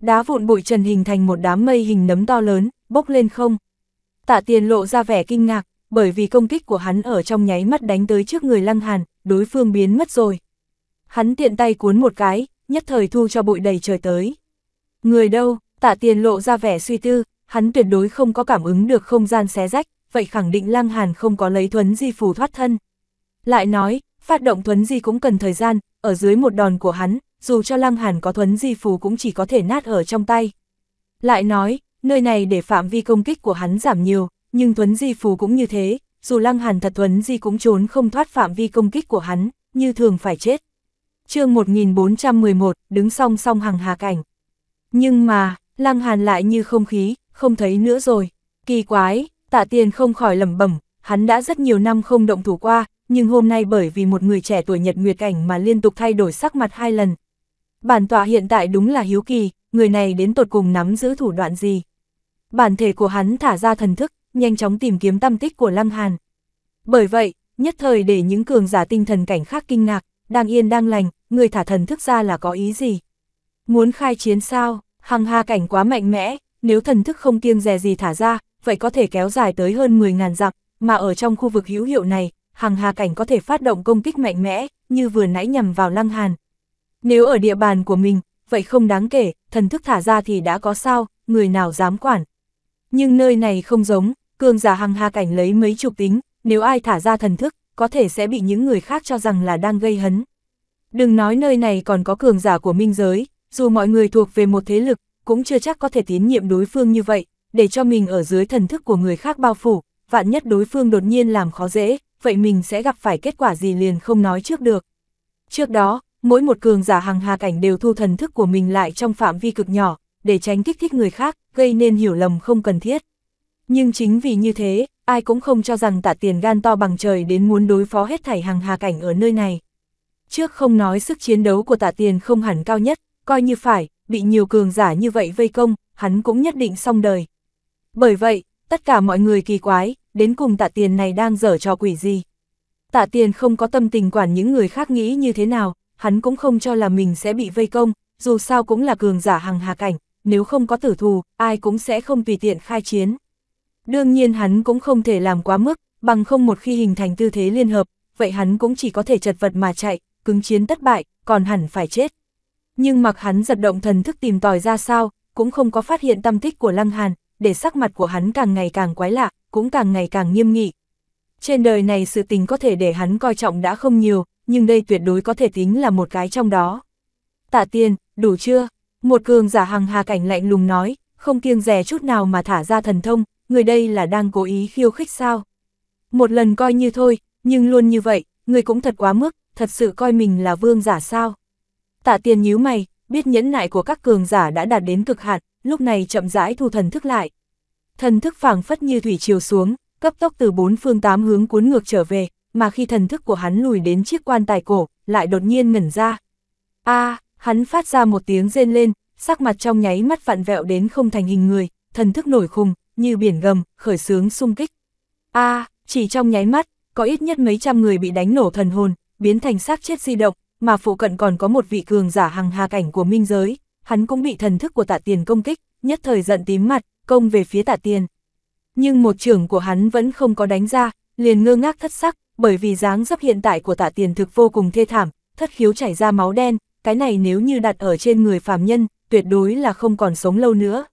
Đá vụn bụi trần hình thành một đám mây hình nấm to lớn, bốc lên không. Tạ tiền lộ ra vẻ kinh ngạc, bởi vì công kích của hắn ở trong nháy mắt đánh tới trước người Lăng Hàn, đối phương biến mất rồi. Hắn tiện tay cuốn một cái, nhất thời thu cho bụi đầy trời tới. Người đâu, tạ tiền lộ ra vẻ suy tư, hắn tuyệt đối không có cảm ứng được không gian xé rách, vậy khẳng định Lăng Hàn không có lấy thuấn di phù thoát thân. Lại nói, phát động thuấn di cũng cần thời gian, ở dưới một đòn của hắn, dù cho Lăng Hàn có thuấn di phù cũng chỉ có thể nát ở trong tay. Lại nói, nơi này để phạm vi công kích của hắn giảm nhiều, nhưng Thuấn Di Phù cũng như thế, dù Lăng Hàn thật Thuấn Di cũng trốn không thoát phạm vi công kích của hắn, như thường phải chết. chương 1411, đứng song song hàng hà cảnh. Nhưng mà, Lăng Hàn lại như không khí, không thấy nữa rồi. Kỳ quái, tạ tiền không khỏi lầm bẩm hắn đã rất nhiều năm không động thủ qua, nhưng hôm nay bởi vì một người trẻ tuổi nhật nguyệt cảnh mà liên tục thay đổi sắc mặt hai lần. Bản tọa hiện tại đúng là hiếu kỳ, người này đến tột cùng nắm giữ thủ đoạn gì. Bản thể của hắn thả ra thần thức, nhanh chóng tìm kiếm tâm tích của Lăng Hàn. Bởi vậy, nhất thời để những cường giả tinh thần cảnh khác kinh ngạc, đang yên đang lành, người thả thần thức ra là có ý gì? Muốn khai chiến sao, hằng hà cảnh quá mạnh mẽ, nếu thần thức không kiêng dè gì thả ra, vậy có thể kéo dài tới hơn 10.000 dặm, mà ở trong khu vực hữu hiệu này, hằng hà cảnh có thể phát động công kích mạnh mẽ, như vừa nãy nhằm vào Lăng Hàn. Nếu ở địa bàn của mình, vậy không đáng kể, thần thức thả ra thì đã có sao, người nào dám quản. Nhưng nơi này không giống, cường giả hằng hà cảnh lấy mấy chục tính, nếu ai thả ra thần thức, có thể sẽ bị những người khác cho rằng là đang gây hấn. Đừng nói nơi này còn có cường giả của minh giới, dù mọi người thuộc về một thế lực, cũng chưa chắc có thể tiến nhiệm đối phương như vậy, để cho mình ở dưới thần thức của người khác bao phủ, vạn nhất đối phương đột nhiên làm khó dễ, vậy mình sẽ gặp phải kết quả gì liền không nói trước được. Trước đó, mỗi một cường giả hằng hà cảnh đều thu thần thức của mình lại trong phạm vi cực nhỏ, để tránh kích thích người khác, gây nên hiểu lầm không cần thiết. Nhưng chính vì như thế, ai cũng không cho rằng tạ tiền gan to bằng trời đến muốn đối phó hết thảy hàng hà cảnh ở nơi này. Trước không nói sức chiến đấu của tạ tiền không hẳn cao nhất, coi như phải, bị nhiều cường giả như vậy vây công, hắn cũng nhất định xong đời. Bởi vậy, tất cả mọi người kỳ quái, đến cùng tạ tiền này đang dở trò quỷ gì. Tạ tiền không có tâm tình quản những người khác nghĩ như thế nào, hắn cũng không cho là mình sẽ bị vây công, dù sao cũng là cường giả hàng hà cảnh, nếu không có tử thù, ai cũng sẽ không tùy tiện khai chiến. Đương nhiên hắn cũng không thể làm quá mức, bằng không một khi hình thành tư thế liên hợp, vậy hắn cũng chỉ có thể chật vật mà chạy, cứng chiến thất bại, còn hẳn phải chết. Nhưng mặc hắn giật động thần thức tìm tòi ra sao, cũng không có phát hiện tâm tích của Lăng Hàn, để sắc mặt của hắn càng ngày càng quái lạ, cũng càng ngày càng nghiêm nghị. Trên đời này sự tình có thể để hắn coi trọng đã không nhiều, nhưng đây tuyệt đối có thể tính là một cái trong đó. Tạ tiên, đủ chưa? Một cường giả hằng hà cảnh lạnh lùng nói, không kiêng rè chút nào mà thả ra thần thông, người đây là đang cố ý khiêu khích sao? Một lần coi như thôi, nhưng luôn như vậy, người cũng thật quá mức, thật sự coi mình là vương giả sao? Tạ tiền nhíu mày, biết nhẫn nại của các cường giả đã đạt đến cực hạn, lúc này chậm rãi thu thần thức lại. Thần thức phảng phất như thủy chiều xuống, cấp tốc từ bốn phương tám hướng cuốn ngược trở về, mà khi thần thức của hắn lùi đến chiếc quan tài cổ, lại đột nhiên ngẩn ra. A, hắn phát ra một tiếng rên lên, sắc mặt trong nháy mắt vặn vẹo đến không thành hình người, thần thức nổi khùng, như biển gầm, khởi sướng xung kích. A, à, chỉ trong nháy mắt, có ít nhất mấy trăm người bị đánh nổ thần hồn, biến thành xác chết di động, mà phụ cận còn có một vị cường giả hằng hà cảnh của minh giới, hắn cũng bị thần thức của tạ tiền công kích, nhất thời giận tím mặt, công về phía tạ tiền. Nhưng một trưởng của hắn vẫn không có đánh ra, liền ngơ ngác thất sắc, bởi vì dáng dấp hiện tại của tạ tiền thực vô cùng thê thảm, thất khiếu chảy ra máu đen, cái này nếu như đặt ở trên người phàm nhân, tuyệt đối là không còn sống lâu nữa.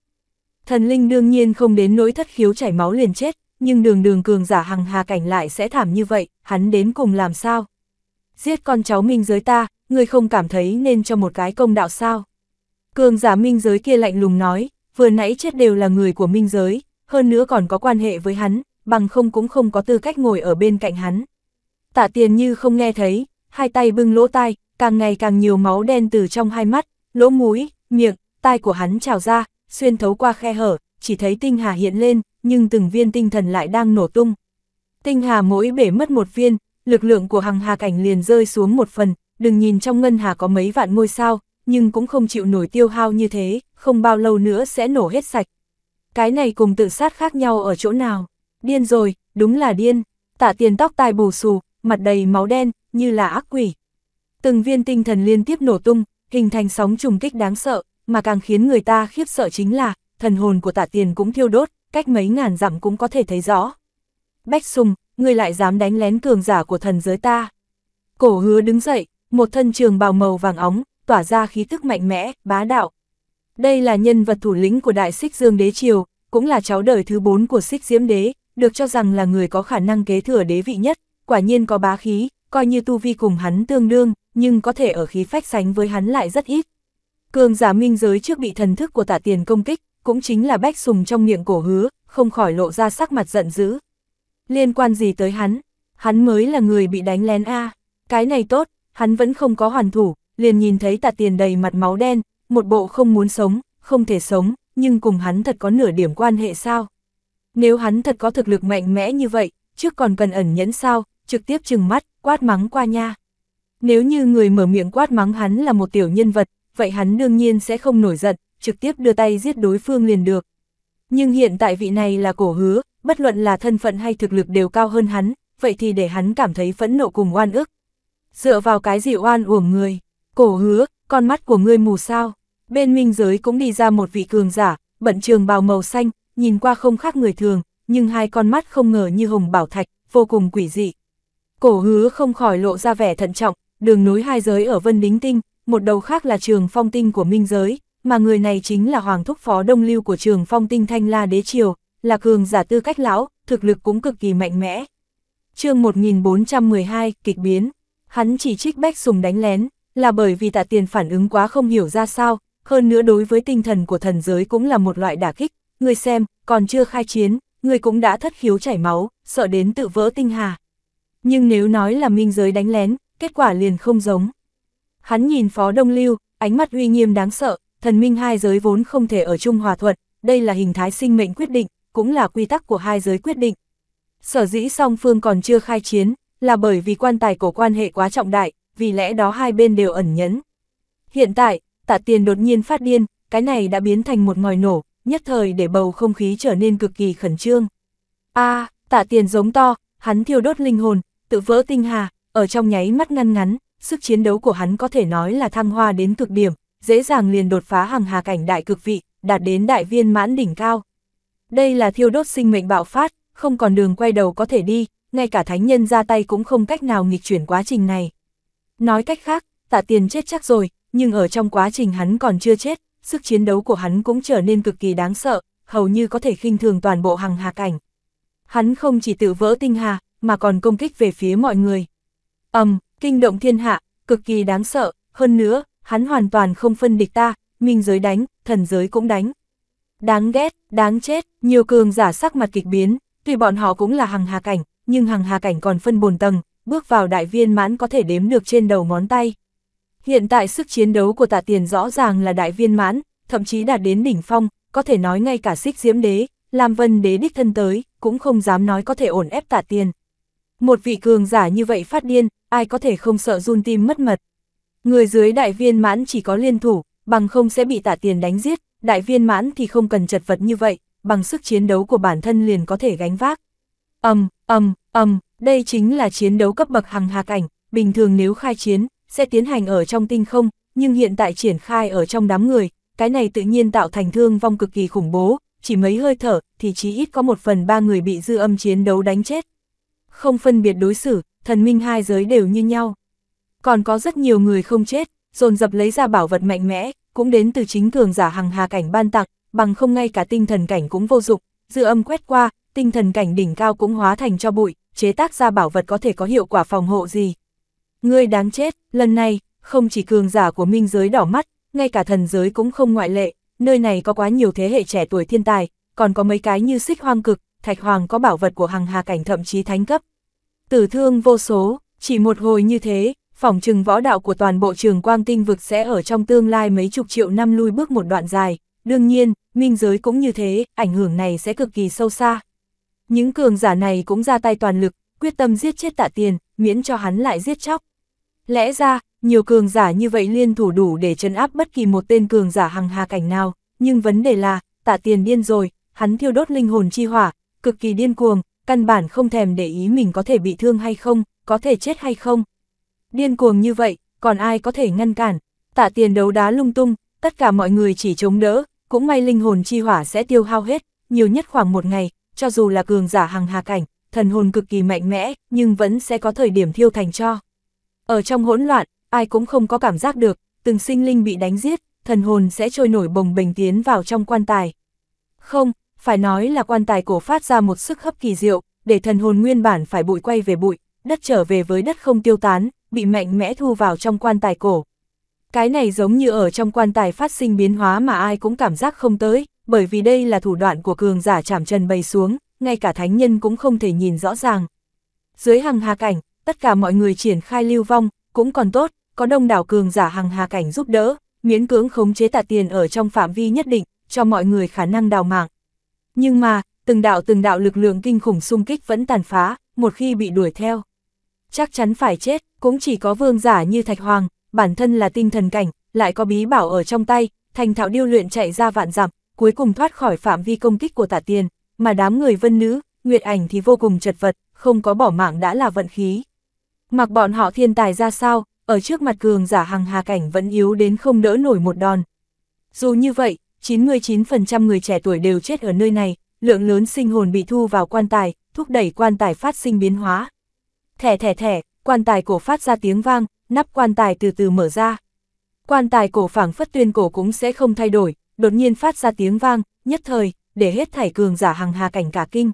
Thần linh đương nhiên không đến nỗi thất khiếu chảy máu liền chết, nhưng đường đường cường giả hằng hà cảnh lại sẽ thảm như vậy, hắn đến cùng làm sao? Giết con cháu minh giới ta, người không cảm thấy nên cho một cái công đạo sao? Cường giả minh giới kia lạnh lùng nói, vừa nãy chết đều là người của minh giới, hơn nữa còn có quan hệ với hắn, bằng không cũng không có tư cách ngồi ở bên cạnh hắn. Tạ tiền như không nghe thấy, hai tay bưng lỗ tai, càng ngày càng nhiều máu đen từ trong hai mắt, lỗ mũi, miệng, tai của hắn trào ra, xuyên thấu qua khe hở, chỉ thấy tinh hà hiện lên, nhưng từng viên tinh thần lại đang nổ tung. Tinh hà mỗi bể mất một viên, lực lượng của hằng hà cảnh liền rơi xuống một phần, đừng nhìn trong ngân hà có mấy vạn ngôi sao, nhưng cũng không chịu nổi tiêu hao như thế, không bao lâu nữa sẽ nổ hết sạch. Cái này cùng tự sát khác nhau ở chỗ nào? Điên rồi, đúng là điên. Tạ tiền tóc tai bù xù, mặt đầy máu đen, như là ác quỷ. Từng viên tinh thần liên tiếp nổ tung, hình thành sóng trùng kích đáng sợ, mà càng khiến người ta khiếp sợ chính là, thần hồn của tạ tiền cũng thiêu đốt, cách mấy ngàn dặm cũng có thể thấy rõ. Bách Sùng, người lại dám đánh lén cường giả của thần giới ta. Cổ hứa đứng dậy, một thân trường bào màu vàng óng, tỏa ra khí tức mạnh mẽ, bá đạo. Đây là nhân vật thủ lĩnh của Đại Sích Dương Đế Triều, cũng là cháu đời thứ bốn của Sích Diễm Đế, được cho rằng là người có khả năng kế thừa đế vị nhất, quả nhiên có bá khí, coi như tu vi cùng hắn tương đương, nhưng có thể ở khí phách sánh với hắn lại rất ít. Cường giả minh giới trước bị thần thức của tạ tiền công kích, cũng chính là bách sùng trong miệng cổ hứa, không khỏi lộ ra sắc mặt giận dữ. Liên quan gì tới hắn? Hắn mới là người bị đánh lén a Cái này tốt, hắn vẫn không có hoàn thủ, liền nhìn thấy tạ tiền đầy mặt máu đen, một bộ không muốn sống, không thể sống, nhưng cùng hắn thật có nửa điểm quan hệ sao? Nếu hắn thật có thực lực mạnh mẽ như vậy, trước còn cần ẩn nhẫn sao, trực tiếp chừng mắt, quát mắng qua nha. Nếu như người mở miệng quát mắng hắn là một tiểu nhân vật, vậy hắn đương nhiên sẽ không nổi giận, trực tiếp đưa tay giết đối phương liền được. Nhưng hiện tại vị này là cổ hứa, bất luận là thân phận hay thực lực đều cao hơn hắn, vậy thì để hắn cảm thấy phẫn nộ cùng oan ức. Dựa vào cái gì oan uổng người, cổ hứa, con mắt của ngươi mù sao. Bên minh giới cũng đi ra một vị cường giả, bận trường bào màu xanh, nhìn qua không khác người thường, nhưng hai con mắt không ngờ như hồng bảo thạch, vô cùng quỷ dị. Cổ hứa không khỏi lộ ra vẻ thận trọng, đường nối hai giới ở Vân Đính Tinh, một đầu khác là trường phong tinh của minh giới, mà người này chính là hoàng thúc phó đông lưu của trường phong tinh thanh la đế triều, là cường giả tư cách lão, thực lực cũng cực kỳ mạnh mẽ. chương 1412, kịch biến, hắn chỉ trích Bách Sùng đánh lén, là bởi vì tạ tiền phản ứng quá không hiểu ra sao, hơn nữa đối với tinh thần của thần giới cũng là một loại đả kích, người xem, còn chưa khai chiến, người cũng đã thất khiếu chảy máu, sợ đến tự vỡ tinh hà. Nhưng nếu nói là minh giới đánh lén, kết quả liền không giống. Hắn nhìn Phó Đông Lưu, ánh mắt uy nghiêm đáng sợ, thần minh hai giới vốn không thể ở chung hòa thuận, đây là hình thái sinh mệnh quyết định, cũng là quy tắc của hai giới quyết định. Sở dĩ song phương còn chưa khai chiến, là bởi vì quan tài cổ quan hệ quá trọng đại, vì lẽ đó hai bên đều ẩn nhẫn. Hiện tại, tạ tiền đột nhiên phát điên, cái này đã biến thành một ngòi nổ, nhất thời để bầu không khí trở nên cực kỳ khẩn trương. a tạ tiền giống to, hắn thiêu đốt linh hồn, tự vỡ tinh hà, ở trong nháy mắt ngăn ngắn, sức chiến đấu của hắn có thể nói là thăng hoa đến cực điểm, dễ dàng liền đột phá hàng hà cảnh đại cực vị, đạt đến đại viên mãn đỉnh cao. Đây là thiêu đốt sinh mệnh bạo phát, không còn đường quay đầu có thể đi, ngay cả thánh nhân ra tay cũng không cách nào nghịch chuyển quá trình này. Nói cách khác, tạ tiền chết chắc rồi, nhưng ở trong quá trình hắn còn chưa chết, sức chiến đấu của hắn cũng trở nên cực kỳ đáng sợ, hầu như có thể khinh thường toàn bộ hàng hà cảnh. Hắn không chỉ tự vỡ tinh hà, mà còn công kích về phía mọi người. ầm, um, kinh động thiên hạ, cực kỳ đáng sợ, hơn nữa, hắn hoàn toàn không phân địch ta, minh giới đánh, thần giới cũng đánh. Đáng ghét, đáng chết, nhiều cường giả sắc mặt kịch biến, tuy bọn họ cũng là hằng hà cảnh, nhưng hằng hà cảnh còn phân bồn tầng, bước vào đại viên mãn có thể đếm được trên đầu ngón tay. Hiện tại sức chiến đấu của tạ tiền rõ ràng là đại viên mãn, thậm chí đạt đến đỉnh phong, có thể nói ngay cả xích diễm đế, làm vân đế đích thân tới, cũng không dám nói có thể ổn ép tạ tiền. Một vị cường giả như vậy phát điên, ai có thể không sợ run tim mất mật. Người dưới đại viên mãn chỉ có liên thủ, bằng không sẽ bị tạ tiền đánh giết, đại viên mãn thì không cần chật vật như vậy, bằng sức chiến đấu của bản thân liền có thể gánh vác. Âm, âm, âm, đây chính là chiến đấu cấp bậc hằng hạc cảnh. bình thường nếu khai chiến, sẽ tiến hành ở trong tinh không, nhưng hiện tại triển khai ở trong đám người, cái này tự nhiên tạo thành thương vong cực kỳ khủng bố, chỉ mấy hơi thở thì chí ít có một phần ba người bị dư âm chiến đấu đánh chết không phân biệt đối xử, thần minh hai giới đều như nhau. Còn có rất nhiều người không chết, dồn dập lấy ra bảo vật mạnh mẽ, cũng đến từ chính cường giả hằng hà cảnh ban tặng, bằng không ngay cả tinh thần cảnh cũng vô dụng, dư âm quét qua, tinh thần cảnh đỉnh cao cũng hóa thành cho bụi, chế tác ra bảo vật có thể có hiệu quả phòng hộ gì. Ngươi đáng chết, lần này, không chỉ cường giả của minh giới đỏ mắt, ngay cả thần giới cũng không ngoại lệ, nơi này có quá nhiều thế hệ trẻ tuổi thiên tài, còn có mấy cái như xích hoang cực, Thạch Hoàng có bảo vật của hằng hà cảnh thậm chí thánh cấp. Tử thương vô số, chỉ một hồi như thế, phỏng trừng võ đạo của toàn bộ trường quang tinh vực sẽ ở trong tương lai mấy chục triệu năm lui bước một đoạn dài. Đương nhiên, minh giới cũng như thế, ảnh hưởng này sẽ cực kỳ sâu xa. Những cường giả này cũng ra tay toàn lực, quyết tâm giết chết tạ tiền, miễn cho hắn lại giết chóc. Lẽ ra, nhiều cường giả như vậy liên thủ đủ để trấn áp bất kỳ một tên cường giả hằng hà cảnh nào, nhưng vấn đề là, tạ tiền điên rồi, hắn thiêu đốt linh hồn chi hỏa, cực kỳ điên cuồng, căn bản không thèm để ý mình có thể bị thương hay không, có thể chết hay không. Điên cuồng như vậy, còn ai có thể ngăn cản, tạ tiền đấu đá lung tung, tất cả mọi người chỉ chống đỡ, cũng may linh hồn chi hỏa sẽ tiêu hao hết, nhiều nhất khoảng một ngày, cho dù là cường giả hàng hà cảnh, thần hồn cực kỳ mạnh mẽ, nhưng vẫn sẽ có thời điểm thiêu thành cho. Ở trong hỗn loạn, ai cũng không có cảm giác được, từng sinh linh bị đánh giết, thần hồn sẽ trôi nổi bồng bềnh tiến vào trong quan tài. Không, phải nói là quan tài cổ phát ra một sức hấp kỳ diệu, để thần hồn nguyên bản phải bụi quay về bụi, đất trở về với đất không tiêu tán, bị mạnh mẽ thu vào trong quan tài cổ. Cái này giống như ở trong quan tài phát sinh biến hóa mà ai cũng cảm giác không tới, bởi vì đây là thủ đoạn của cường giả chạm trần bày xuống, ngay cả thánh nhân cũng không thể nhìn rõ ràng. Dưới hàng hà cảnh, tất cả mọi người triển khai lưu vong, cũng còn tốt, có đông đảo cường giả hàng hà cảnh giúp đỡ, miễn cưỡng khống chế tạ tiền ở trong phạm vi nhất định, cho mọi người khả năng đào mạng. Nhưng mà, từng đạo từng đạo lực lượng kinh khủng xung kích vẫn tàn phá, một khi bị đuổi theo. Chắc chắn phải chết, cũng chỉ có vương giả như Thạch Hoàng, bản thân là tinh thần cảnh, lại có bí bảo ở trong tay, thành thạo điêu luyện chạy ra vạn dặm, cuối cùng thoát khỏi phạm vi công kích của tả tiền, mà đám người vân nữ, nguyệt ảnh thì vô cùng chật vật, không có bỏ mạng đã là vận khí. Mặc bọn họ thiên tài ra sao, ở trước mặt cường giả hằng hà cảnh vẫn yếu đến không đỡ nổi một đòn. Dù như vậy, 99% người trẻ tuổi đều chết ở nơi này, lượng lớn sinh hồn bị thu vào quan tài, thúc đẩy quan tài phát sinh biến hóa. Thẻ thẻ thẻ, quan tài cổ phát ra tiếng vang, nắp quan tài từ từ mở ra. Quan tài cổ phảng phất tuyên cổ cũng sẽ không thay đổi, đột nhiên phát ra tiếng vang, nhất thời, để hết thảy cường giả hằng hà cảnh cả kinh.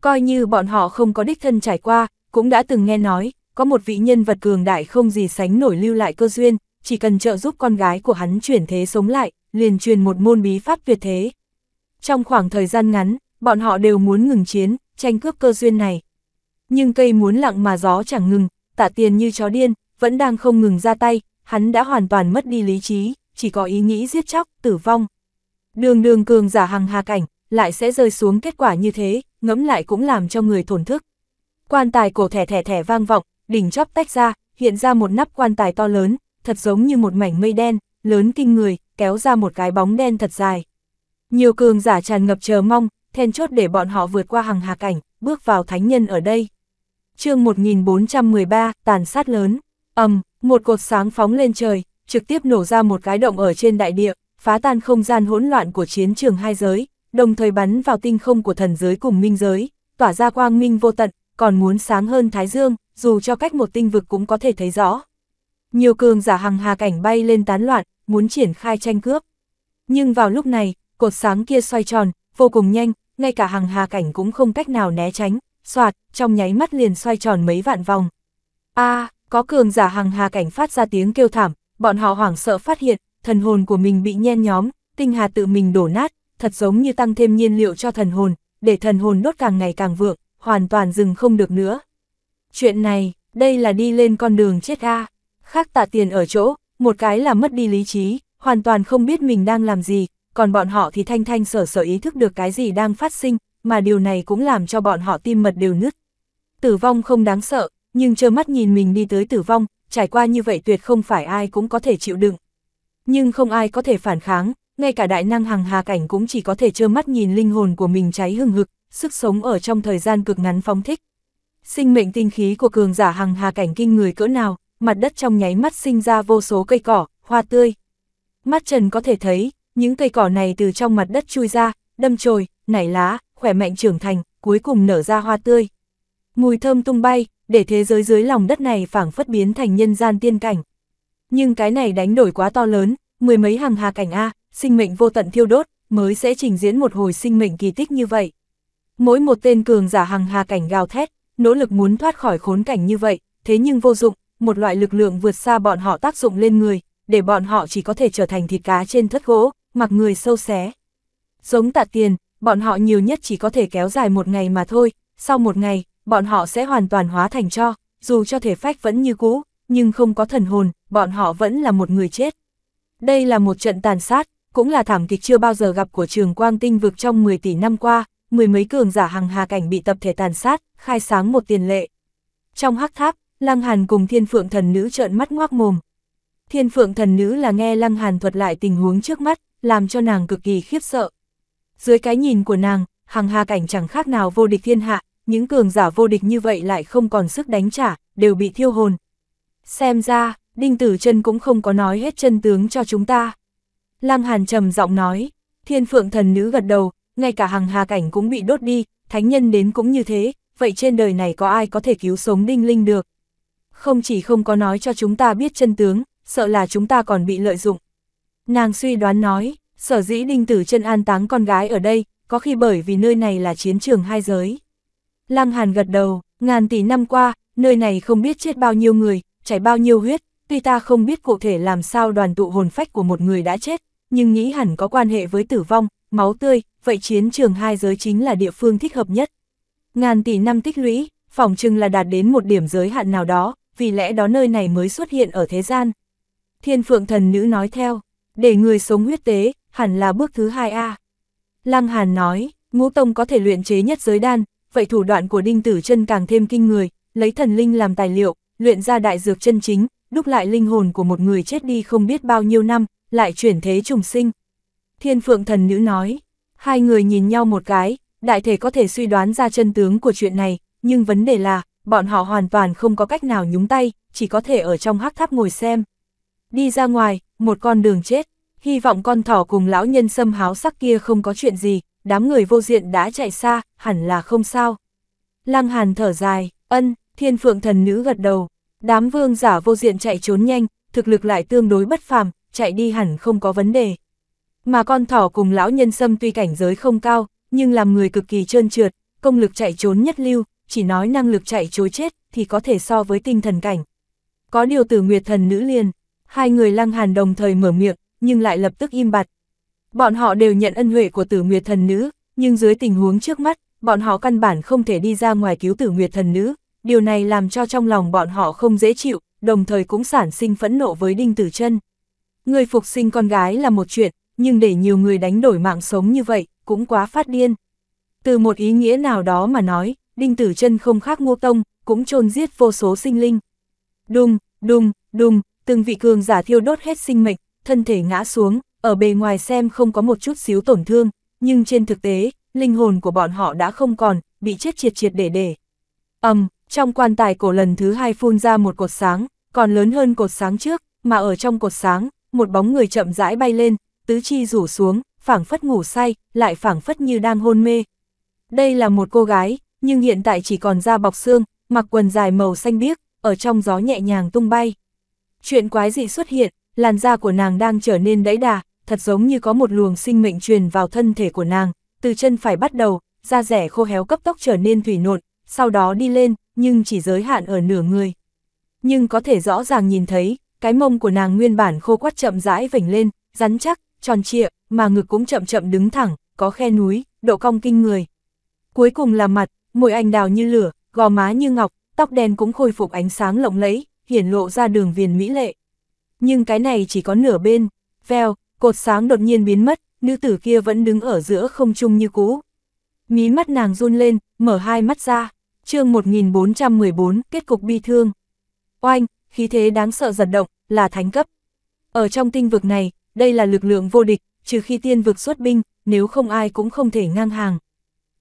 Coi như bọn họ không có đích thân trải qua, cũng đã từng nghe nói, có một vị nhân vật cường đại không gì sánh nổi lưu lại cơ duyên, chỉ cần trợ giúp con gái của hắn chuyển thế sống lại, liền truyền một môn bí pháp tuyệt thế. Trong khoảng thời gian ngắn, bọn họ đều muốn ngừng chiến, tranh cướp cơ duyên này. Nhưng cây muốn lặng mà gió chẳng ngừng, tạ tiền như chó điên, vẫn đang không ngừng ra tay, hắn đã hoàn toàn mất đi lý trí, chỉ có ý nghĩ giết chóc, tử vong. Đường đường cường giả hằng hà cảnh, lại sẽ rơi xuống kết quả như thế, ngẫm lại cũng làm cho người thổn thức. Quan tài cổ thẻ thẻ thẻ vang vọng, đỉnh chóp tách ra, hiện ra một nắp quan tài to lớn, thật giống như một mảnh mây đen, lớn kinh người, kéo ra một cái bóng đen thật dài. Nhiều cường giả tràn ngập chờ mong, then chốt để bọn họ vượt qua hàng hà cảnh, bước vào thánh nhân ở đây. chương 1413, tàn sát lớn, ầm, một cột sáng phóng lên trời, trực tiếp nổ ra một cái động ở trên đại địa, phá tan không gian hỗn loạn của chiến trường hai giới, đồng thời bắn vào tinh không của thần giới cùng minh giới, tỏa ra quang minh vô tận, còn muốn sáng hơn thái dương, dù cho cách một tinh vực cũng có thể thấy rõ. Nhiều cường giả hằng hà cảnh bay lên tán loạn, muốn triển khai tranh cướp. Nhưng vào lúc này, cột sáng kia xoay tròn, vô cùng nhanh, ngay cả hằng hà cảnh cũng không cách nào né tránh, soạt, trong nháy mắt liền xoay tròn mấy vạn vòng. a có cường giả hằng hà cảnh phát ra tiếng kêu thảm, bọn họ hoảng sợ phát hiện, thần hồn của mình bị nhen nhóm, tinh hà tự mình đổ nát, thật giống như tăng thêm nhiên liệu cho thần hồn, để thần hồn đốt càng ngày càng vượng, hoàn toàn dừng không được nữa. Chuyện này, đây là đi lên con đường chết a Khác tạ tiền ở chỗ, một cái là mất đi lý trí, hoàn toàn không biết mình đang làm gì, còn bọn họ thì thanh thanh sở sở ý thức được cái gì đang phát sinh, mà điều này cũng làm cho bọn họ tim mật đều nứt. Tử vong không đáng sợ, nhưng trơ mắt nhìn mình đi tới tử vong, trải qua như vậy tuyệt không phải ai cũng có thể chịu đựng. Nhưng không ai có thể phản kháng, ngay cả đại năng hằng hà cảnh cũng chỉ có thể trơ mắt nhìn linh hồn của mình cháy hừng hực, sức sống ở trong thời gian cực ngắn phóng thích. Sinh mệnh tinh khí của cường giả hằng hà cảnh kinh người cỡ nào, mặt đất trong nháy mắt sinh ra vô số cây cỏ, hoa tươi. Mắt Trần có thể thấy, những cây cỏ này từ trong mặt đất chui ra, đâm chồi, nảy lá, khỏe mạnh trưởng thành, cuối cùng nở ra hoa tươi. Mùi thơm tung bay, để thế giới dưới lòng đất này phảng phất biến thành nhân gian tiên cảnh. Nhưng cái này đánh đổi quá to lớn, mười mấy hàng hà cảnh A, sinh mệnh vô tận thiêu đốt, mới sẽ trình diễn một hồi sinh mệnh kỳ tích như vậy. Mỗi một tên cường giả hàng hà cảnh gào thét, nỗ lực muốn thoát khỏi khốn cảnh như vậy, thế nhưng vô dụng, một loại lực lượng vượt xa bọn họ tác dụng lên người, để bọn họ chỉ có thể trở thành thịt cá trên thất gỗ, mặc người sâu xé. Giống tạ tiền, bọn họ nhiều nhất chỉ có thể kéo dài một ngày mà thôi, sau một ngày, bọn họ sẽ hoàn toàn hóa thành cho, dù cho thể phách vẫn như cũ, nhưng không có thần hồn, bọn họ vẫn là một người chết. Đây là một trận tàn sát, cũng là thảm kịch chưa bao giờ gặp của trường Quang Tinh vực trong 10 tỷ năm qua, mười mấy cường giả hàng hà cảnh bị tập thể tàn sát, khai sáng một tiền lệ. Trong hắc tháp, Lăng Hàn cùng thiên phượng thần nữ trợn mắt ngoác mồm. Thiên phượng thần nữ là nghe Lăng Hàn thuật lại tình huống trước mắt, làm cho nàng cực kỳ khiếp sợ. Dưới cái nhìn của nàng, hàng hà cảnh chẳng khác nào vô địch thiên hạ, những cường giả vô địch như vậy lại không còn sức đánh trả, đều bị thiêu hồn. Xem ra, Đinh Tử chân cũng không có nói hết chân tướng cho chúng ta. Lăng Hàn trầm giọng nói, thiên phượng thần nữ gật đầu, ngay cả hàng hà cảnh cũng bị đốt đi, thánh nhân đến cũng như thế, vậy trên đời này có ai có thể cứu sống Đinh Linh được không chỉ không có nói cho chúng ta biết chân tướng, sợ là chúng ta còn bị lợi dụng. Nàng suy đoán nói, sở dĩ đinh tử chân an táng con gái ở đây, có khi bởi vì nơi này là chiến trường hai giới. Lăng Hàn gật đầu, ngàn tỷ năm qua, nơi này không biết chết bao nhiêu người, chảy bao nhiêu huyết, tuy ta không biết cụ thể làm sao đoàn tụ hồn phách của một người đã chết, nhưng nghĩ hẳn có quan hệ với tử vong, máu tươi, vậy chiến trường hai giới chính là địa phương thích hợp nhất. Ngàn tỷ năm tích lũy, phòng trưng là đạt đến một điểm giới hạn nào đó, vì lẽ đó nơi này mới xuất hiện ở thế gian. Thiên phượng thần nữ nói theo, để người sống huyết tế, hẳn là bước thứ hai a Lăng Hàn nói, ngũ tông có thể luyện chế nhất giới đan, vậy thủ đoạn của đinh tử chân càng thêm kinh người, lấy thần linh làm tài liệu, luyện ra đại dược chân chính, đúc lại linh hồn của một người chết đi không biết bao nhiêu năm, lại chuyển thế trùng sinh. Thiên phượng thần nữ nói, hai người nhìn nhau một cái, đại thể có thể suy đoán ra chân tướng của chuyện này, nhưng vấn đề là, bọn họ hoàn toàn không có cách nào nhúng tay, chỉ có thể ở trong hắc tháp ngồi xem. Đi ra ngoài, một con đường chết, hy vọng con thỏ cùng lão nhân xâm háo sắc kia không có chuyện gì, đám người vô diện đã chạy xa, hẳn là không sao. Lăng Hàn thở dài, ân, thiên phượng thần nữ gật đầu, đám vương giả vô diện chạy trốn nhanh, thực lực lại tương đối bất phàm, chạy đi hẳn không có vấn đề. Mà con thỏ cùng lão nhân xâm tuy cảnh giới không cao, nhưng làm người cực kỳ trơn trượt, công lực chạy trốn nhất lưu, chỉ nói năng lực chạy chối chết, thì có thể so với tinh thần cảnh. Có điều tử Nguyệt thần nữ liền, hai người lăng hàn đồng thời mở miệng, nhưng lại lập tức im bặt. Bọn họ đều nhận ân huệ của tử Nguyệt thần nữ, nhưng dưới tình huống trước mắt, bọn họ căn bản không thể đi ra ngoài cứu tử Nguyệt thần nữ, điều này làm cho trong lòng bọn họ không dễ chịu, đồng thời cũng sản sinh phẫn nộ với Đinh Tử Chân. Người phục sinh con gái là một chuyện, nhưng để nhiều người đánh đổi mạng sống như vậy, cũng quá phát điên. Từ một ý nghĩa nào đó mà nói, Đinh Tử Chân không khác Ngô Tông, cũng chôn giết vô số sinh linh. Đùng, đùng, đùng, từng vị cường giả thiêu đốt hết sinh mệnh, thân thể ngã xuống, ở bề ngoài xem không có một chút xíu tổn thương, nhưng trên thực tế, linh hồn của bọn họ đã không còn, bị chết triệt triệt để để. Ầm, um, trong quan tài cổ lần thứ hai phun ra một cột sáng, còn lớn hơn cột sáng trước, mà ở trong cột sáng, một bóng người chậm rãi bay lên, tứ chi rủ xuống, phảng phất ngủ say, lại phảng phất như đang hôn mê. Đây là một cô gái, nhưng hiện tại chỉ còn da bọc xương, mặc quần dài màu xanh biếc, ở trong gió nhẹ nhàng tung bay. Chuyện quái dị xuất hiện, làn da của nàng đang trở nên đẫy đà, thật giống như có một luồng sinh mệnh truyền vào thân thể của nàng, từ chân phải bắt đầu, da rẻ khô héo cấp tốc trở nên thủy nộn, sau đó đi lên, nhưng chỉ giới hạn ở nửa người. Nhưng có thể rõ ràng nhìn thấy, cái mông của nàng nguyên bản khô quắt chậm rãi vểnh lên, rắn chắc, tròn trịa, mà ngực cũng chậm chậm đứng thẳng, có khe núi, độ cong kinh người. Cuối cùng là mặt, môi anh đào như lửa, gò má như ngọc, tóc đen cũng khôi phục ánh sáng lộng lẫy, hiển lộ ra đường viền mỹ lệ. Nhưng cái này chỉ có nửa bên, veo, cột sáng đột nhiên biến mất, nữ tử kia vẫn đứng ở giữa không trung như cũ. Mí mắt nàng run lên, mở hai mắt ra, chương 1414, kết cục bi thương. Oanh, khí thế đáng sợ giật động, là thánh cấp. Ở trong tinh vực này, đây là lực lượng vô địch, trừ khi tiên vực xuất binh, nếu không ai cũng không thể ngang hàng.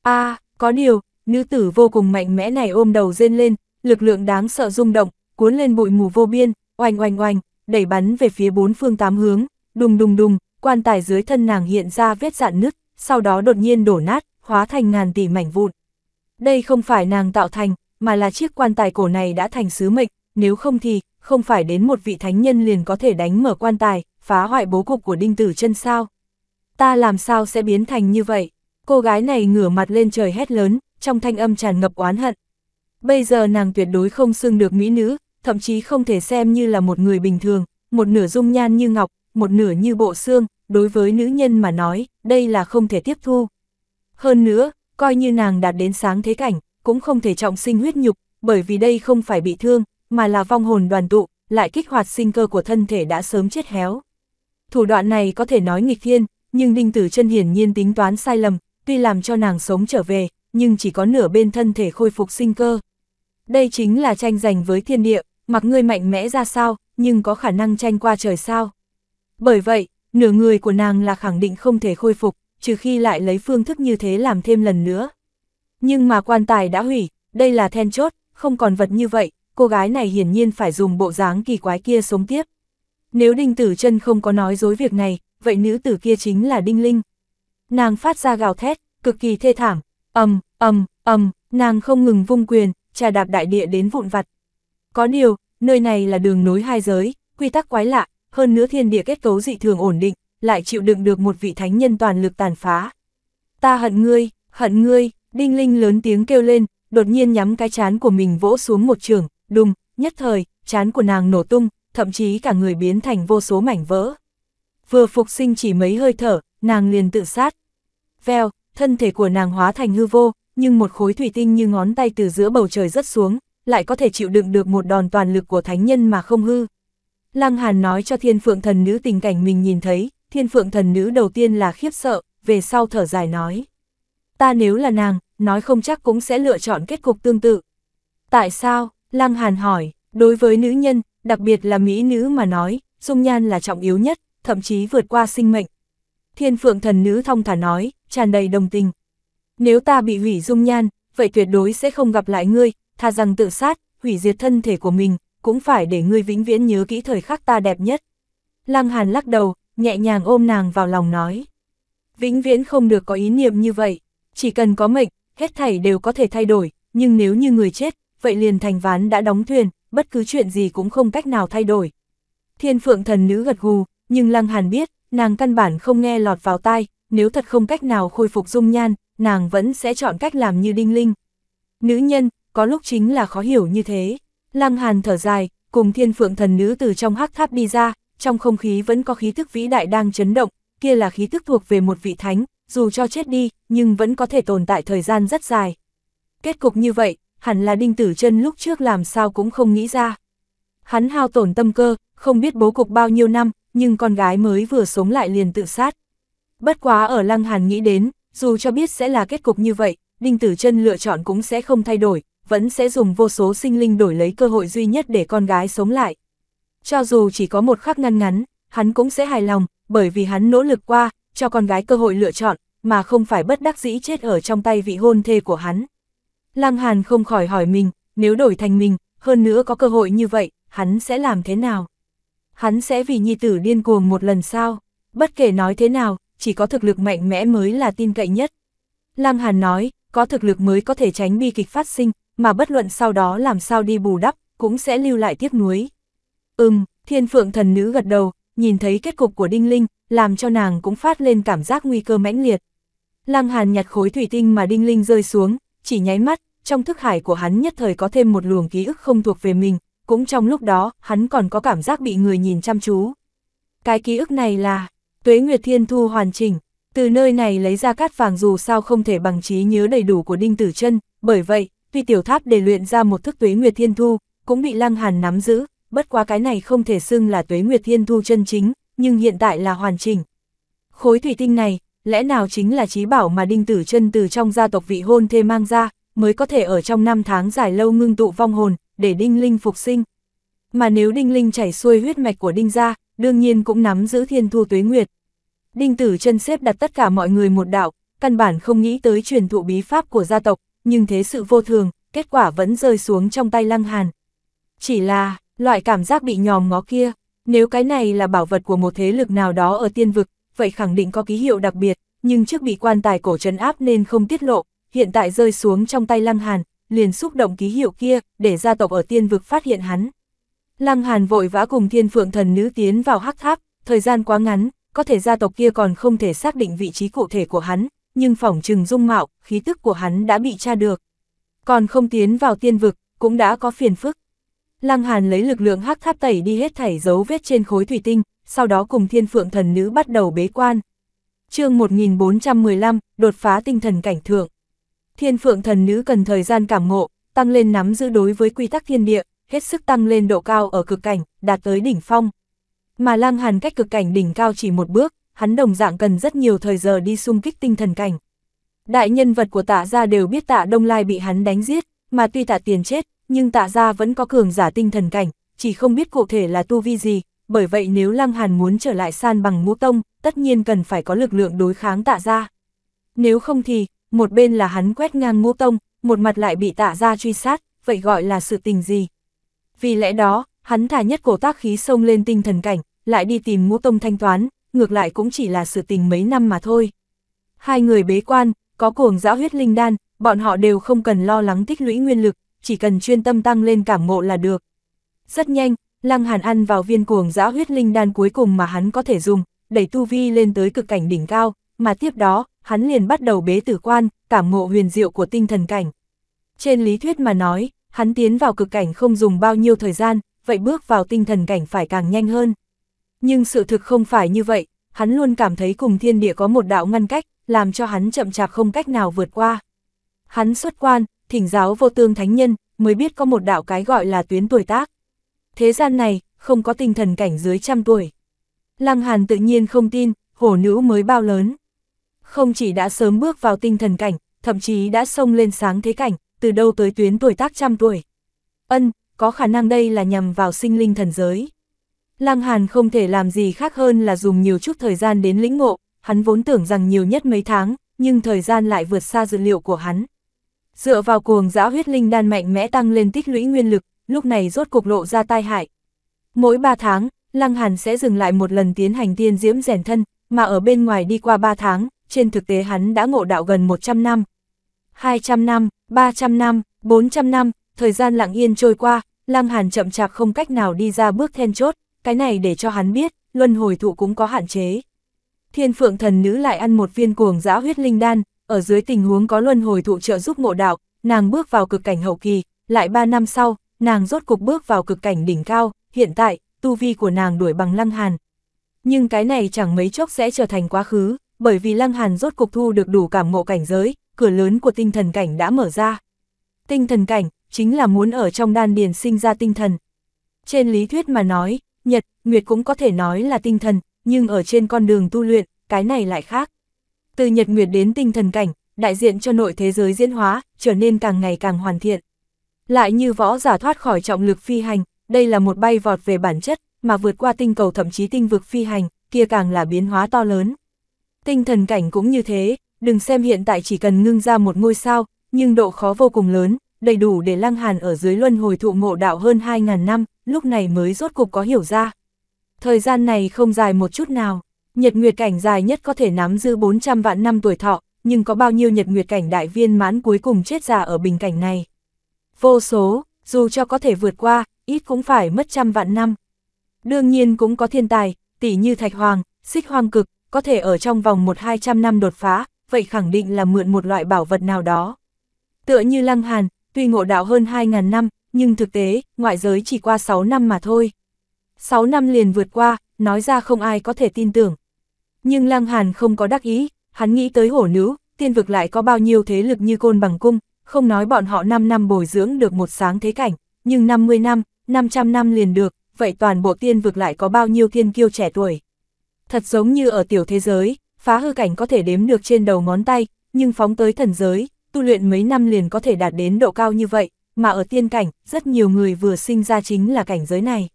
a có điều, Nữ tử vô cùng mạnh mẽ này ôm đầu rên lên, lực lượng đáng sợ rung động, cuốn lên bụi mù vô biên, oanh oanh oanh, đẩy bắn về phía bốn phương tám hướng, đùng đùng đùng, quan tài dưới thân nàng hiện ra vết dạn nứt, sau đó đột nhiên đổ nát, hóa thành ngàn tỷ mảnh vụn. Đây không phải nàng tạo thành, mà là chiếc quan tài cổ này đã thành sứ mệnh, nếu không thì, không phải đến một vị thánh nhân liền có thể đánh mở quan tài, phá hoại bố cục của đinh tử chân sao. Ta làm sao sẽ biến thành như vậy? Cô gái này ngửa mặt lên trời hét lớn, trong thanh âm tràn ngập oán hận. Bây giờ nàng tuyệt đối không xưng được mỹ nữ, thậm chí không thể xem như là một người bình thường, một nửa dung nhan như ngọc, một nửa như bộ xương, đối với nữ nhân mà nói, đây là không thể tiếp thu. Hơn nữa, coi như nàng đạt đến sáng thế cảnh, cũng không thể trọng sinh huyết nhục, bởi vì đây không phải bị thương, mà là vong hồn đoàn tụ, lại kích hoạt sinh cơ của thân thể đã sớm chết héo. Thủ đoạn này có thể nói nghịch thiên, nhưng Đinh Tử Chân hiển nhiên tính toán sai lầm, tuy làm cho nàng sống trở về, nhưng chỉ có nửa bên thân thể khôi phục sinh cơ. Đây chính là tranh giành với thiên địa, mặc ngươi mạnh mẽ ra sao, nhưng có khả năng tranh qua trời sao. Bởi vậy, nửa người của nàng là khẳng định không thể khôi phục, trừ khi lại lấy phương thức như thế làm thêm lần nữa. Nhưng mà quan tài đã hủy, đây là then chốt, không còn vật như vậy, cô gái này hiển nhiên phải dùng bộ dáng kỳ quái kia sống tiếp. Nếu đinh tử chân không có nói dối việc này, vậy nữ tử kia chính là đinh linh. Nàng phát ra gào thét, cực kỳ thê thảm, ầm, ầm, ầm, nàng không ngừng vung quyền, trà đạp đại địa đến vụn vặt. Có điều, nơi này là đường nối hai giới, quy tắc quái lạ, hơn nữa thiên địa kết cấu dị thường ổn định, lại chịu đựng được một vị thánh nhân toàn lực tàn phá. Ta hận ngươi, hận ngươi, đinh linh lớn tiếng kêu lên, đột nhiên nhắm cái chán của mình vỗ xuống một trường, đùng, nhất thời, chán của nàng nổ tung, thậm chí cả người biến thành vô số mảnh vỡ. Vừa phục sinh chỉ mấy hơi thở, nàng liền tự sát. Vèo, thân thể của nàng hóa thành hư vô, nhưng một khối thủy tinh như ngón tay từ giữa bầu trời rớt xuống, lại có thể chịu đựng được một đòn toàn lực của thánh nhân mà không hư. Lăng Hàn nói cho thiên phượng thần nữ tình cảnh mình nhìn thấy, thiên phượng thần nữ đầu tiên là khiếp sợ, về sau thở dài nói. Ta nếu là nàng, nói không chắc cũng sẽ lựa chọn kết cục tương tự. Tại sao? Lăng Hàn hỏi, đối với nữ nhân, đặc biệt là mỹ nữ mà nói, dung nhan là trọng yếu nhất, thậm chí vượt qua sinh mệnh, thiên phượng thần nữ thong thả nói, tràn đầy đồng tình. Nếu ta bị hủy dung nhan, vậy tuyệt đối sẽ không gặp lại ngươi, Tha rằng tự sát, hủy diệt thân thể của mình, cũng phải để ngươi vĩnh viễn nhớ kỹ thời khắc ta đẹp nhất. Lăng Hàn lắc đầu, nhẹ nhàng ôm nàng vào lòng nói. Vĩnh viễn không được có ý niệm như vậy, chỉ cần có mệnh, hết thảy đều có thể thay đổi, nhưng nếu như người chết, vậy liền thành ván đã đóng thuyền, bất cứ chuyện gì cũng không cách nào thay đổi. Thiên phượng thần nữ gật gù, nhưng Lăng Hàn biết, nàng căn bản không nghe lọt vào tai, nếu thật không cách nào khôi phục dung nhan, nàng vẫn sẽ chọn cách làm như đinh linh. Nữ nhân, có lúc chính là khó hiểu như thế. Lăng Hàn thở dài, cùng thiên phượng thần nữ từ trong hắc tháp đi ra, trong không khí vẫn có khí thức vĩ đại đang chấn động, kia là khí thức thuộc về một vị thánh, dù cho chết đi, nhưng vẫn có thể tồn tại thời gian rất dài. Kết cục như vậy, hẳn là đinh tử chân lúc trước làm sao cũng không nghĩ ra. Hắn hao tổn tâm cơ, không biết bố cục bao nhiêu năm, nhưng con gái mới vừa sống lại liền tự sát. Bất quá ở Lăng Hàn nghĩ đến, dù cho biết sẽ là kết cục như vậy, Đinh Tử Trân lựa chọn cũng sẽ không thay đổi, vẫn sẽ dùng vô số sinh linh đổi lấy cơ hội duy nhất để con gái sống lại. Cho dù chỉ có một khắc ngăn ngắn, hắn cũng sẽ hài lòng, bởi vì hắn nỗ lực qua, cho con gái cơ hội lựa chọn, mà không phải bất đắc dĩ chết ở trong tay vị hôn thê của hắn. Lăng Hàn không khỏi hỏi mình, nếu đổi thành mình, hơn nữa có cơ hội như vậy, hắn sẽ làm thế nào? hắn sẽ vì nhi tử điên cuồng một lần sao? Bất kể nói thế nào, chỉ có thực lực mạnh mẽ mới là tin cậy nhất. Lăng Hàn nói, có thực lực mới có thể tránh bi kịch phát sinh, mà bất luận sau đó làm sao đi bù đắp, cũng sẽ lưu lại tiếc nuối. Ừm, thiên phượng thần nữ gật đầu, nhìn thấy kết cục của Đinh Linh, làm cho nàng cũng phát lên cảm giác nguy cơ mãnh liệt. Lăng Hàn nhặt khối thủy tinh mà Đinh Linh rơi xuống, chỉ nháy mắt, trong thức hải của hắn nhất thời có thêm một luồng ký ức không thuộc về mình, cũng trong lúc đó, hắn còn có cảm giác bị người nhìn chăm chú. Cái ký ức này là, Tuế Nguyệt Thiên Thu hoàn chỉnh, từ nơi này lấy ra cát vàng dù sao không thể bằng trí nhớ đầy đủ của Đinh Tử chân bởi vậy, tuy tiểu tháp để luyện ra một thức Tuế Nguyệt Thiên Thu, cũng bị Lăng Hàn nắm giữ, bất quá cái này không thể xưng là Tuế Nguyệt Thiên Thu chân chính, nhưng hiện tại là hoàn chỉnh. Khối thủy tinh này, lẽ nào chính là trí bảo mà Đinh Tử chân từ trong gia tộc vị hôn thê mang ra, mới có thể ở trong năm tháng dài lâu ngưng tụ vong hồn, để Đinh Linh phục sinh. Mà nếu Đinh Linh chảy xuôi huyết mạch của Đinh gia, đương nhiên cũng nắm giữ thiên thu tuế nguyệt. Đinh tử chân xếp đặt tất cả mọi người một đạo, căn bản không nghĩ tới truyền thụ bí pháp của gia tộc, nhưng thế sự vô thường, kết quả vẫn rơi xuống trong tay lăng hàn. Chỉ là, loại cảm giác bị nhòm ngó kia, nếu cái này là bảo vật của một thế lực nào đó ở tiên vực, vậy khẳng định có ký hiệu đặc biệt, nhưng trước bị quan tài cổ trấn áp nên không tiết lộ, hiện tại rơi xuống trong tay lăng hàn, liền xúc động ký hiệu kia, để gia tộc ở tiên vực phát hiện hắn. Lăng Hàn vội vã cùng thiên phượng thần nữ tiến vào hắc tháp, thời gian quá ngắn, có thể gia tộc kia còn không thể xác định vị trí cụ thể của hắn, nhưng phỏng trừng dung mạo, khí tức của hắn đã bị tra được. Còn không tiến vào tiên vực, cũng đã có phiền phức. Lăng Hàn lấy lực lượng hắc tháp tẩy đi hết thảy dấu vết trên khối thủy tinh, sau đó cùng thiên phượng thần nữ bắt đầu bế quan. chương 1415, đột phá tinh thần cảnh thượng. Thiên phượng thần nữ cần thời gian cảm ngộ, tăng lên nắm giữ đối với quy tắc thiên địa, hết sức tăng lên độ cao ở cực cảnh, đạt tới đỉnh phong. Mà Lang Hàn cách cực cảnh đỉnh cao chỉ một bước, hắn đồng dạng cần rất nhiều thời giờ đi xung kích tinh thần cảnh. Đại nhân vật của tạ gia đều biết tạ Đông Lai bị hắn đánh giết, mà tuy tạ tiền chết, nhưng tạ gia vẫn có cường giả tinh thần cảnh, chỉ không biết cụ thể là tu vi gì, bởi vậy nếu Lăng Hàn muốn trở lại san bằng ngũ tông, tất nhiên cần phải có lực lượng đối kháng tạ gia. Nếu không thì, một bên là hắn quét ngang Ngô tông, một mặt lại bị tạ ra truy sát, vậy gọi là sự tình gì. Vì lẽ đó, hắn thà nhất cổ tác khí xông lên tinh thần cảnh, lại đi tìm Ngô tông thanh toán, ngược lại cũng chỉ là sự tình mấy năm mà thôi. Hai người bế quan, có cuồng giã huyết linh đan, bọn họ đều không cần lo lắng tích lũy nguyên lực, chỉ cần chuyên tâm tăng lên cảm ngộ là được. Rất nhanh, Lăng Hàn ăn vào viên cuồng giã huyết linh đan cuối cùng mà hắn có thể dùng, đẩy tu vi lên tới cực cảnh đỉnh cao, mà tiếp đó, hắn liền bắt đầu bế tử quan, cảm ngộ huyền diệu của tinh thần cảnh. Trên lý thuyết mà nói, hắn tiến vào cực cảnh không dùng bao nhiêu thời gian, vậy bước vào tinh thần cảnh phải càng nhanh hơn. Nhưng sự thực không phải như vậy, hắn luôn cảm thấy cùng thiên địa có một đạo ngăn cách, làm cho hắn chậm chạp không cách nào vượt qua. Hắn xuất quan, thỉnh giáo vô tương thánh nhân, mới biết có một đạo cái gọi là tuyến tuổi tác. Thế gian này, không có tinh thần cảnh dưới trăm tuổi. Lăng Hàn tự nhiên không tin, hổ nữ mới bao lớn không chỉ đã sớm bước vào tinh thần cảnh, thậm chí đã xông lên sáng thế cảnh, từ đâu tới tuyến tuổi tác trăm tuổi. Ân, có khả năng đây là nhằm vào sinh linh thần giới. Lăng Hàn không thể làm gì khác hơn là dùng nhiều chút thời gian đến lĩnh ngộ, hắn vốn tưởng rằng nhiều nhất mấy tháng, nhưng thời gian lại vượt xa dự liệu của hắn. Dựa vào cuồng dã huyết linh đan mạnh mẽ tăng lên tích lũy nguyên lực, lúc này rốt cục lộ ra tai hại. Mỗi 3 tháng, Lăng Hàn sẽ dừng lại một lần tiến hành tiên diễm rèn thân, mà ở bên ngoài đi qua 3 tháng, trên thực tế hắn đã ngộ đạo gần 100 năm. 200 năm, 300 năm, 400 năm, thời gian lặng yên trôi qua, Lăng Hàn chậm chạp không cách nào đi ra bước then chốt, cái này để cho hắn biết, luân hồi thụ cũng có hạn chế. Thiên Phượng Thần Nữ lại ăn một viên cuồng dã huyết linh đan, ở dưới tình huống có luân hồi thụ trợ giúp ngộ đạo, nàng bước vào cực cảnh hậu kỳ, lại 3 năm sau, nàng rốt cục bước vào cực cảnh đỉnh cao, hiện tại, tu vi của nàng đuổi bằng Lăng Hàn. Nhưng cái này chẳng mấy chốc sẽ trở thành quá khứ bởi vì Lăng Hàn rốt cục thu được đủ cảm ngộ cảnh giới, cửa lớn của tinh thần cảnh đã mở ra. Tinh thần cảnh, chính là muốn ở trong đan điền sinh ra tinh thần. Trên lý thuyết mà nói, Nhật, Nguyệt cũng có thể nói là tinh thần, nhưng ở trên con đường tu luyện, cái này lại khác. Từ Nhật Nguyệt đến tinh thần cảnh, đại diện cho nội thế giới diễn hóa, trở nên càng ngày càng hoàn thiện. Lại như võ giả thoát khỏi trọng lực phi hành, đây là một bay vọt về bản chất, mà vượt qua tinh cầu thậm chí tinh vực phi hành, kia càng là biến hóa to lớn. Tinh thần cảnh cũng như thế, đừng xem hiện tại chỉ cần ngưng ra một ngôi sao, nhưng độ khó vô cùng lớn, đầy đủ để Lăng Hàn ở dưới luân hồi thụ ngộ đạo hơn 2.000 năm, lúc này mới rốt cục có hiểu ra. Thời gian này không dài một chút nào, nhật nguyệt cảnh dài nhất có thể nắm giữ 400 vạn năm tuổi thọ, nhưng có bao nhiêu nhật nguyệt cảnh đại viên mãn cuối cùng chết già ở bình cảnh này. Vô số, dù cho có thể vượt qua, ít cũng phải mất trăm vạn năm. Đương nhiên cũng có thiên tài, tỷ như Thạch Hoàng, Xích Hoàng Cực, có thể ở trong vòng một hai trăm năm đột phá, vậy khẳng định là mượn một loại bảo vật nào đó. Tựa như Lăng Hàn, tuy ngộ đạo hơn hai ngàn năm, nhưng thực tế, ngoại giới chỉ qua sáu năm mà thôi. Sáu năm liền vượt qua, nói ra không ai có thể tin tưởng. Nhưng Lăng Hàn không có đắc ý, hắn nghĩ tới hổ nữ, tiên vực lại có bao nhiêu thế lực như côn bằng cung, không nói bọn họ 5 năm bồi dưỡng được một sáng thế cảnh, nhưng 50 năm, 500 năm liền được, vậy toàn bộ tiên vực lại có bao nhiêu thiên kiêu trẻ tuổi thật giống như ở tiểu thế giới, phá hư cảnh có thể đếm được trên đầu ngón tay, nhưng phóng tới thần giới, tu luyện mấy năm liền có thể đạt đến độ cao như vậy, mà ở tiên cảnh, rất nhiều người vừa sinh ra chính là cảnh giới này.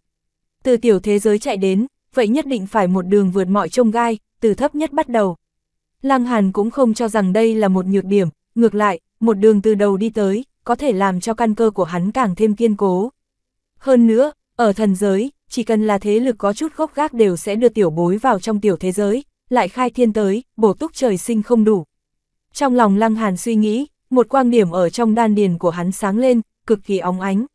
Từ tiểu thế giới chạy đến, vậy nhất định phải một đường vượt mọi trông gai, từ thấp nhất bắt đầu. Lăng Hàn cũng không cho rằng đây là một nhược điểm, ngược lại, một đường từ đầu đi tới, có thể làm cho căn cơ của hắn càng thêm kiên cố. Hơn nữa, ở thần giới, chỉ cần là thế lực có chút gốc gác đều sẽ đưa tiểu bối vào trong tiểu thế giới, lại khai thiên tới, bổ túc trời sinh không đủ. Trong lòng Lăng Hàn suy nghĩ, một quang điểm ở trong đan điền của hắn sáng lên, cực kỳ óng ánh.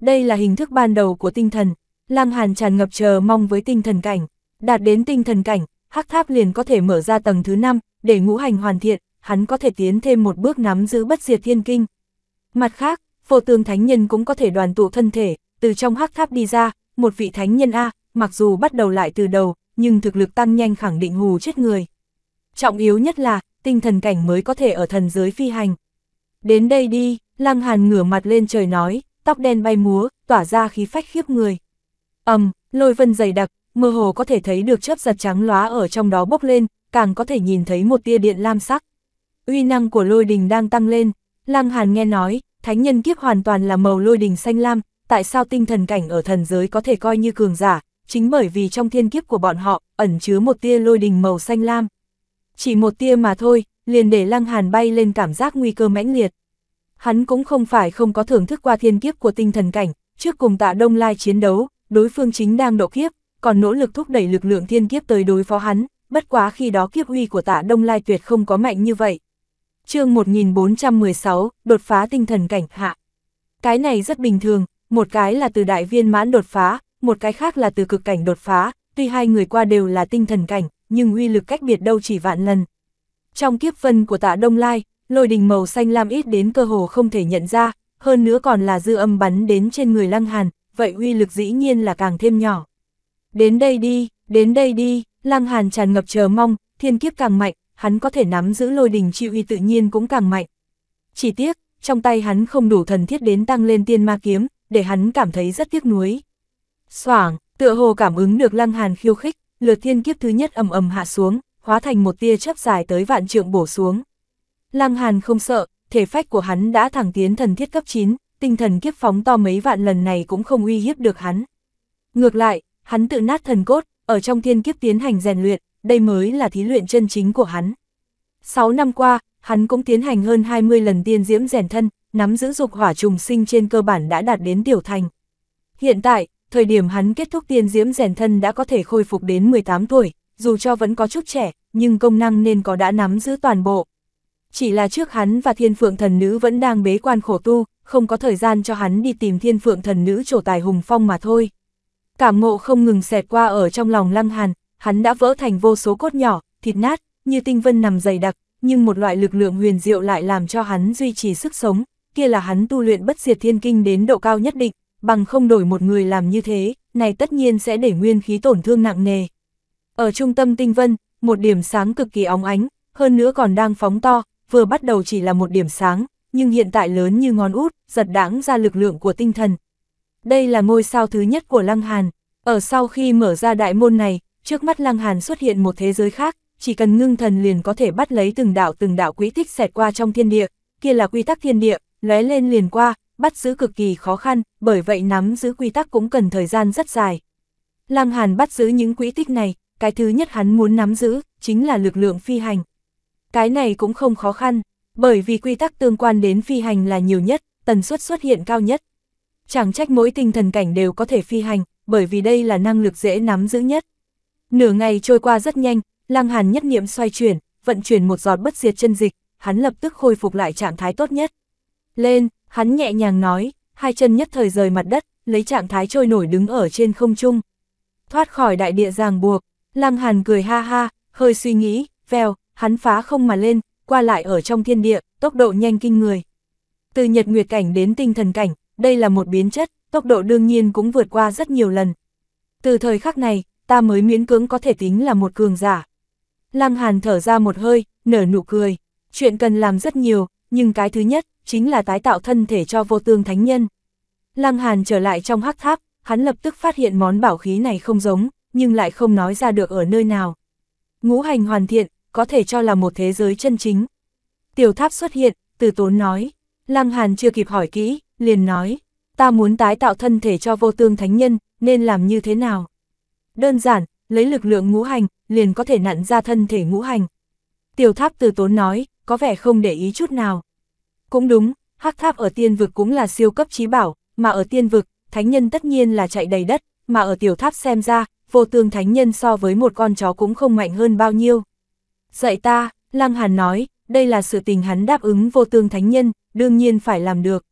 Đây là hình thức ban đầu của tinh thần, Lăng Hàn tràn ngập chờ mong với tinh thần cảnh, đạt đến tinh thần cảnh, hắc tháp liền có thể mở ra tầng thứ 5, để ngũ hành hoàn thiện, hắn có thể tiến thêm một bước nắm giữ bất diệt thiên kinh. Mặt khác, phổ tương thánh nhân cũng có thể đoàn tụ thân thể, từ trong hắc tháp đi ra, một vị thánh nhân A, mặc dù bắt đầu lại từ đầu, nhưng thực lực tăng nhanh khẳng định hù chết người. Trọng yếu nhất là, tinh thần cảnh mới có thể ở thần giới phi hành. Đến đây đi, Lăng Hàn ngửa mặt lên trời nói, tóc đen bay múa, tỏa ra khí phách khiếp người. ầm, lôi vân dày đặc, mơ hồ có thể thấy được chớp giật trắng lóa ở trong đó bốc lên, càng có thể nhìn thấy một tia điện lam sắc. Uy năng của lôi đình đang tăng lên, Lăng Hàn nghe nói, thánh nhân kiếp hoàn toàn là màu lôi đình xanh lam, tại sao tinh thần cảnh ở thần giới có thể coi như cường giả, chính bởi vì trong thiên kiếp của bọn họ, ẩn chứa một tia lôi đình màu xanh lam. Chỉ một tia mà thôi, liền để Lăng Hàn bay lên cảm giác nguy cơ mãnh liệt. Hắn cũng không phải không có thưởng thức qua thiên kiếp của tinh thần cảnh, trước cùng tạ Đông Lai chiến đấu, đối phương chính đang độ kiếp, còn nỗ lực thúc đẩy lực lượng thiên kiếp tới đối phó hắn, bất quá khi đó kiếp uy của tạ Đông Lai tuyệt không có mạnh như vậy. chương 1416, đột phá tinh thần cảnh hạ. Cái này rất bình thường, một cái là từ đại viên mãn đột phá, một cái khác là từ cực cảnh đột phá, tuy hai người qua đều là tinh thần cảnh, nhưng uy lực cách biệt đâu chỉ vạn lần. Trong kiếp vân của tạ Đông Lai, lôi đình màu xanh lam ít đến cơ hồ không thể nhận ra, hơn nữa còn là dư âm bắn đến trên người lăng hàn, vậy uy lực dĩ nhiên là càng thêm nhỏ. Đến đây đi, đến đây đi, lăng hàn tràn ngập chờ mong, thiên kiếp càng mạnh, hắn có thể nắm giữ lôi đình chi uy tự nhiên cũng càng mạnh. Chỉ tiếc, trong tay hắn không đủ thần thiết đến tăng lên tiên ma kiếm, để hắn cảm thấy rất tiếc nuối. Soảng, tựa hồ cảm ứng được lăng hàn khiêu khích, lượt thiên kiếp thứ nhất ầm ầm hạ xuống, hóa thành một tia chớp dài tới vạn trượng bổ xuống. Lăng hàn không sợ, thể phách của hắn đã thẳng tiến thần thiết cấp 9, tinh thần kiếp phóng to mấy vạn lần này cũng không uy hiếp được hắn. Ngược lại, hắn tự nát thần cốt, ở trong thiên kiếp tiến hành rèn luyện, đây mới là thí luyện chân chính của hắn. 6 năm qua, hắn cũng tiến hành hơn 20 lần tiên diễm rèn thân, nắm giữ dục hỏa trùng sinh trên cơ bản đã đạt đến tiểu thành. Hiện tại, thời điểm hắn kết thúc tiên diễm rèn thân đã có thể khôi phục đến 18 tuổi, dù cho vẫn có chút trẻ, nhưng công năng nên có đã nắm giữ toàn bộ. Chỉ là trước hắn và thiên phượng thần nữ vẫn đang bế quan khổ tu, không có thời gian cho hắn đi tìm thiên phượng thần nữ trổ tài hùng phong mà thôi. Cảm ngộ không ngừng xẹt qua ở trong lòng lăng hàn, hắn đã vỡ thành vô số cốt nhỏ, thịt nát, như tinh vân nằm dày đặc, nhưng một loại lực lượng huyền diệu lại làm cho hắn duy trì sức sống, kia là hắn tu luyện bất diệt thiên kinh đến độ cao nhất định, bằng không đổi một người làm như thế, này tất nhiên sẽ để nguyên khí tổn thương nặng nề. Ở trung tâm tinh vân, một điểm sáng cực kỳ óng ánh, hơn nữa còn đang phóng to, vừa bắt đầu chỉ là một điểm sáng, nhưng hiện tại lớn như ngón út, giật đãng ra lực lượng của tinh thần. Đây là ngôi sao thứ nhất của Lăng Hàn, ở sau khi mở ra đại môn này, trước mắt Lăng Hàn xuất hiện một thế giới khác, chỉ cần ngưng thần liền có thể bắt lấy từng đạo từng đạo quý tích xẹt qua trong thiên địa, kia là quy tắc thiên địa, lóe lên liền qua, bắt giữ cực kỳ khó khăn, bởi vậy nắm giữ quy tắc cũng cần thời gian rất dài. Lăng Hàn bắt giữ những quỹ tích này, cái thứ nhất hắn muốn nắm giữ, chính là lực lượng phi hành. Cái này cũng không khó khăn, bởi vì quy tắc tương quan đến phi hành là nhiều nhất, tần suất xuất hiện cao nhất. Chẳng trách mỗi tinh thần cảnh đều có thể phi hành, bởi vì đây là năng lực dễ nắm giữ nhất. Nửa ngày trôi qua rất nhanh, Lăng Hàn nhất niệm xoay chuyển, vận chuyển một giọt bất diệt chân dịch, hắn lập tức khôi phục lại trạng thái tốt nhất. Lên, hắn nhẹ nhàng nói, hai chân nhất thời rời mặt đất, lấy trạng thái trôi nổi đứng ở trên không trung. Thoát khỏi đại địa ràng buộc, Lăng Hàn cười ha ha, hơi suy nghĩ, vèo, hắn phá không mà lên, qua lại ở trong thiên địa, tốc độ nhanh kinh người. Từ nhật nguyệt cảnh đến tinh thần cảnh, đây là một biến chất, tốc độ đương nhiên cũng vượt qua rất nhiều lần. Từ thời khắc này, ta mới miễn cưỡng có thể tính là một cường giả. Lăng Hàn thở ra một hơi, nở nụ cười. Chuyện cần làm rất nhiều, nhưng cái thứ nhất, chính là tái tạo thân thể cho vô tương thánh nhân. Lăng Hàn trở lại trong hắc tháp, hắn lập tức phát hiện món bảo khí này không giống, nhưng lại không nói ra được ở nơi nào. Ngũ hành hoàn thiện, có thể cho là một thế giới chân chính. Tiểu tháp xuất hiện, từ tốn nói, Lăng Hàn chưa kịp hỏi kỹ, liền nói, ta muốn tái tạo thân thể cho vô tương thánh nhân, nên làm như thế nào? Đơn giản, lấy lực lượng ngũ hành, liền có thể nặn ra thân thể ngũ hành. Tiểu tháp từ tốn nói, có vẻ không để ý chút nào. Cũng đúng, hắc tháp ở tiên vực cũng là siêu cấp trí bảo, mà ở tiên vực, thánh nhân tất nhiên là chạy đầy đất, mà ở tiểu tháp xem ra, vô tương thánh nhân so với một con chó cũng không mạnh hơn bao nhiêu. Dạy ta, Lăng Hàn nói, đây là sự tình hắn đáp ứng vô tương thánh nhân, đương nhiên phải làm được.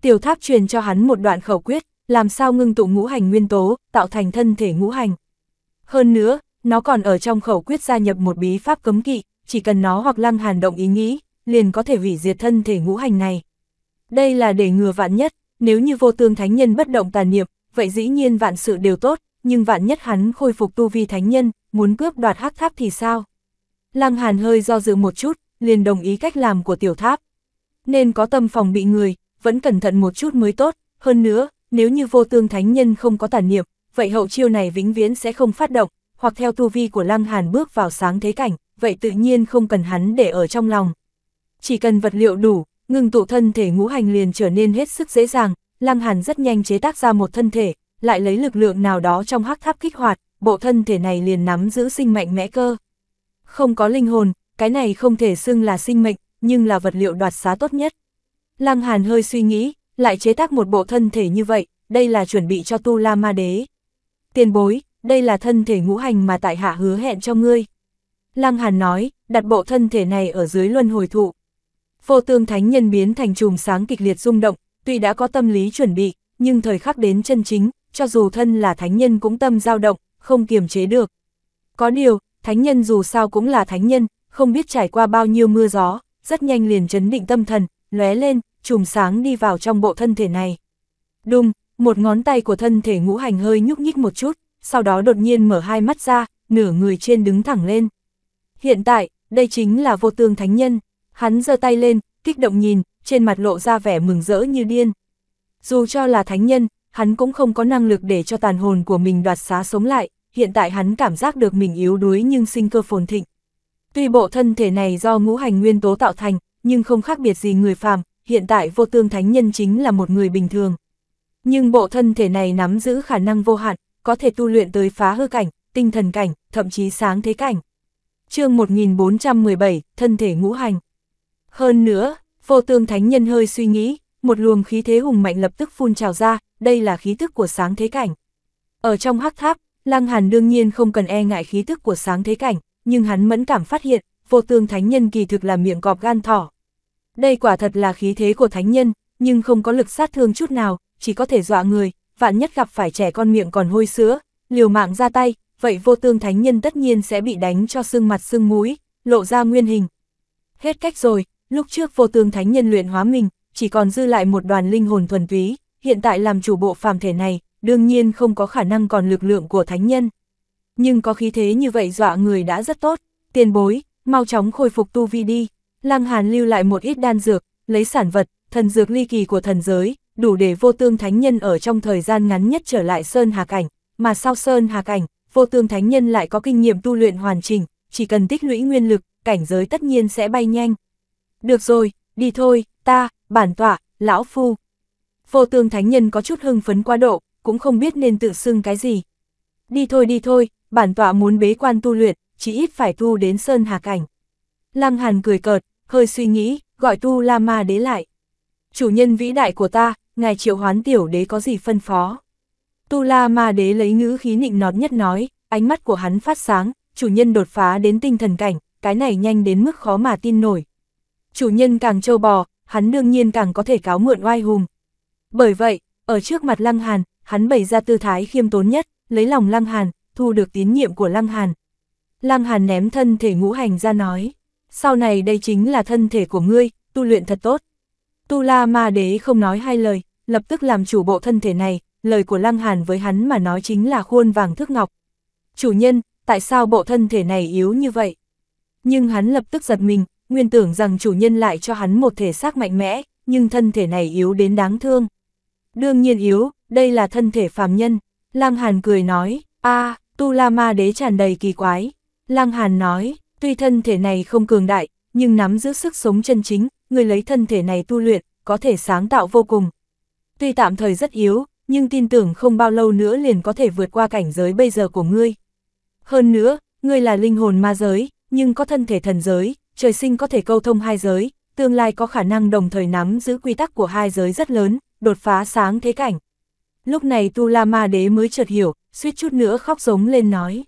Tiểu tháp truyền cho hắn một đoạn khẩu quyết, làm sao ngưng tụ ngũ hành nguyên tố, tạo thành thân thể ngũ hành. Hơn nữa, nó còn ở trong khẩu quyết gia nhập một bí pháp cấm kỵ, chỉ cần nó hoặc Lăng Hàn động ý nghĩ, liền có thể hủy diệt thân thể ngũ hành này. Đây là để ngừa vạn nhất, nếu như vô tương thánh nhân bất động tàn niệm, vậy dĩ nhiên vạn sự đều tốt, nhưng vạn nhất hắn khôi phục tu vi thánh nhân, muốn cướp đoạt hắc tháp thì sao? Lăng Hàn hơi do dự một chút, liền đồng ý cách làm của tiểu tháp. Nên có tâm phòng bị người, vẫn cẩn thận một chút mới tốt, hơn nữa, nếu như vô tương thánh nhân không có tàn niệm, vậy hậu chiêu này vĩnh viễn sẽ không phát động, hoặc theo tu vi của Lăng Hàn bước vào sáng thế cảnh, vậy tự nhiên không cần hắn để ở trong lòng chỉ cần vật liệu đủ, ngừng tụ thân thể ngũ hành liền trở nên hết sức dễ dàng, Lăng Hàn rất nhanh chế tác ra một thân thể, lại lấy lực lượng nào đó trong hắc tháp kích hoạt, bộ thân thể này liền nắm giữ sinh mệnh mẽ cơ. Không có linh hồn, cái này không thể xưng là sinh mệnh, nhưng là vật liệu đoạt xá tốt nhất. Lăng Hàn hơi suy nghĩ, lại chế tác một bộ thân thể như vậy, đây là chuẩn bị cho Tu La Ma Đế. Tiền bối, đây là thân thể ngũ hành mà tại hạ hứa hẹn cho ngươi. Lăng Hàn nói, đặt bộ thân thể này ở dưới luân hồi thụ, Vô tương thánh nhân biến thành chùm sáng kịch liệt rung động, tuy đã có tâm lý chuẩn bị, nhưng thời khắc đến chân chính, cho dù thân là thánh nhân cũng tâm dao động, không kiềm chế được. Có điều, thánh nhân dù sao cũng là thánh nhân, không biết trải qua bao nhiêu mưa gió, rất nhanh liền chấn định tâm thần, lóe lên, chùm sáng đi vào trong bộ thân thể này. Đùng, một ngón tay của thân thể ngũ hành hơi nhúc nhích một chút, sau đó đột nhiên mở hai mắt ra, nửa người trên đứng thẳng lên. Hiện tại, đây chính là vô tương thánh nhân. Hắn giơ tay lên, kích động nhìn, trên mặt lộ ra vẻ mừng rỡ như điên. Dù cho là thánh nhân, hắn cũng không có năng lực để cho tàn hồn của mình đoạt xá sống lại, hiện tại hắn cảm giác được mình yếu đuối nhưng sinh cơ phồn thịnh. Tuy bộ thân thể này do ngũ hành nguyên tố tạo thành, nhưng không khác biệt gì người phàm, hiện tại vô tương thánh nhân chính là một người bình thường. Nhưng bộ thân thể này nắm giữ khả năng vô hạn, có thể tu luyện tới phá hư cảnh, tinh thần cảnh, thậm chí sáng thế cảnh. chương 1417, thân thể ngũ hành. Hơn nữa, vô tương thánh nhân hơi suy nghĩ, một luồng khí thế hùng mạnh lập tức phun trào ra, đây là khí tức của sáng thế cảnh. Ở trong hắc tháp, Lăng Hàn đương nhiên không cần e ngại khí tức của sáng thế cảnh, nhưng hắn mẫn cảm phát hiện, vô tương thánh nhân kỳ thực là miệng cọp gan thỏ. Đây quả thật là khí thế của thánh nhân, nhưng không có lực sát thương chút nào, chỉ có thể dọa người, vạn nhất gặp phải trẻ con miệng còn hôi sữa, liều mạng ra tay, vậy vô tương thánh nhân tất nhiên sẽ bị đánh cho sưng mặt sưng mũi, lộ ra nguyên hình. Hết cách rồi, lúc trước vô tương thánh nhân luyện hóa mình, chỉ còn dư lại một đoàn linh hồn thuần túy, hiện tại làm chủ bộ phàm thể này, đương nhiên không có khả năng còn lực lượng của thánh nhân. Nhưng có khí thế như vậy dọa người đã rất tốt, tiền bối, mau chóng khôi phục tu vi đi. Lăng Hàn lưu lại một ít đan dược, lấy sản vật, thần dược ly kỳ của thần giới, đủ để vô tương thánh nhân ở trong thời gian ngắn nhất trở lại Sơn Hà Cảnh, mà sau Sơn Hà Cảnh, vô tương thánh nhân lại có kinh nghiệm tu luyện hoàn chỉnh, chỉ cần tích lũy nguyên lực, cảnh giới tất nhiên sẽ bay nhanh. Được rồi, đi thôi, ta, bản tọa, lão phu. Vô tương thánh nhân có chút hưng phấn qua độ, cũng không biết nên tự xưng cái gì. Đi thôi đi thôi, bản tọa muốn bế quan tu luyện, chỉ ít phải tu đến sơn hà cảnh. Lăng Hàn cười cợt, hơi suy nghĩ, gọi tu La Ma đế lại. Chủ nhân vĩ đại của ta, ngài triệu hoán tiểu đế có gì phân phó? Tu La Ma đế lấy ngữ khí nịnh nọt nhất nói, ánh mắt của hắn phát sáng, chủ nhân đột phá đến tinh thần cảnh, cái này nhanh đến mức khó mà tin nổi, chủ nhân càng trâu bò, hắn đương nhiên càng có thể cáo mượn oai hùng. Bởi vậy, ở trước mặt Lăng Hàn, hắn bày ra tư thái khiêm tốn nhất, lấy lòng Lăng Hàn, thu được tín nhiệm của Lăng Hàn. Lăng Hàn ném thân thể ngũ hành ra nói, sau này đây chính là thân thể của ngươi, tu luyện thật tốt. Tu La Ma Đế không nói hai lời, lập tức làm chủ bộ thân thể này, lời của Lăng Hàn với hắn mà nói chính là khuôn vàng thước ngọc. Chủ nhân, tại sao bộ thân thể này yếu như vậy? Nhưng hắn lập tức giật mình, nguyên tưởng rằng chủ nhân lại cho hắn một thể xác mạnh mẽ, nhưng thân thể này yếu đến đáng thương. Đương nhiên yếu, đây là thân thể phàm nhân. Lăng Hàn cười nói, a Tu La Ma Đế tràn đầy kỳ quái. Lăng Hàn nói, tuy thân thể này không cường đại, nhưng nắm giữ sức sống chân chính, người lấy thân thể này tu luyện, có thể sáng tạo vô cùng. Tuy tạm thời rất yếu, nhưng tin tưởng không bao lâu nữa liền có thể vượt qua cảnh giới bây giờ của ngươi. Hơn nữa, ngươi là linh hồn ma giới, nhưng có thân thể thần giới, trời sinh có thể câu thông hai giới, tương lai có khả năng đồng thời nắm giữ quy tắc của hai giới rất lớn, đột phá sáng thế cảnh. Lúc này Tu La Ma Đế mới chợt hiểu, suýt chút nữa khóc giống lên nói.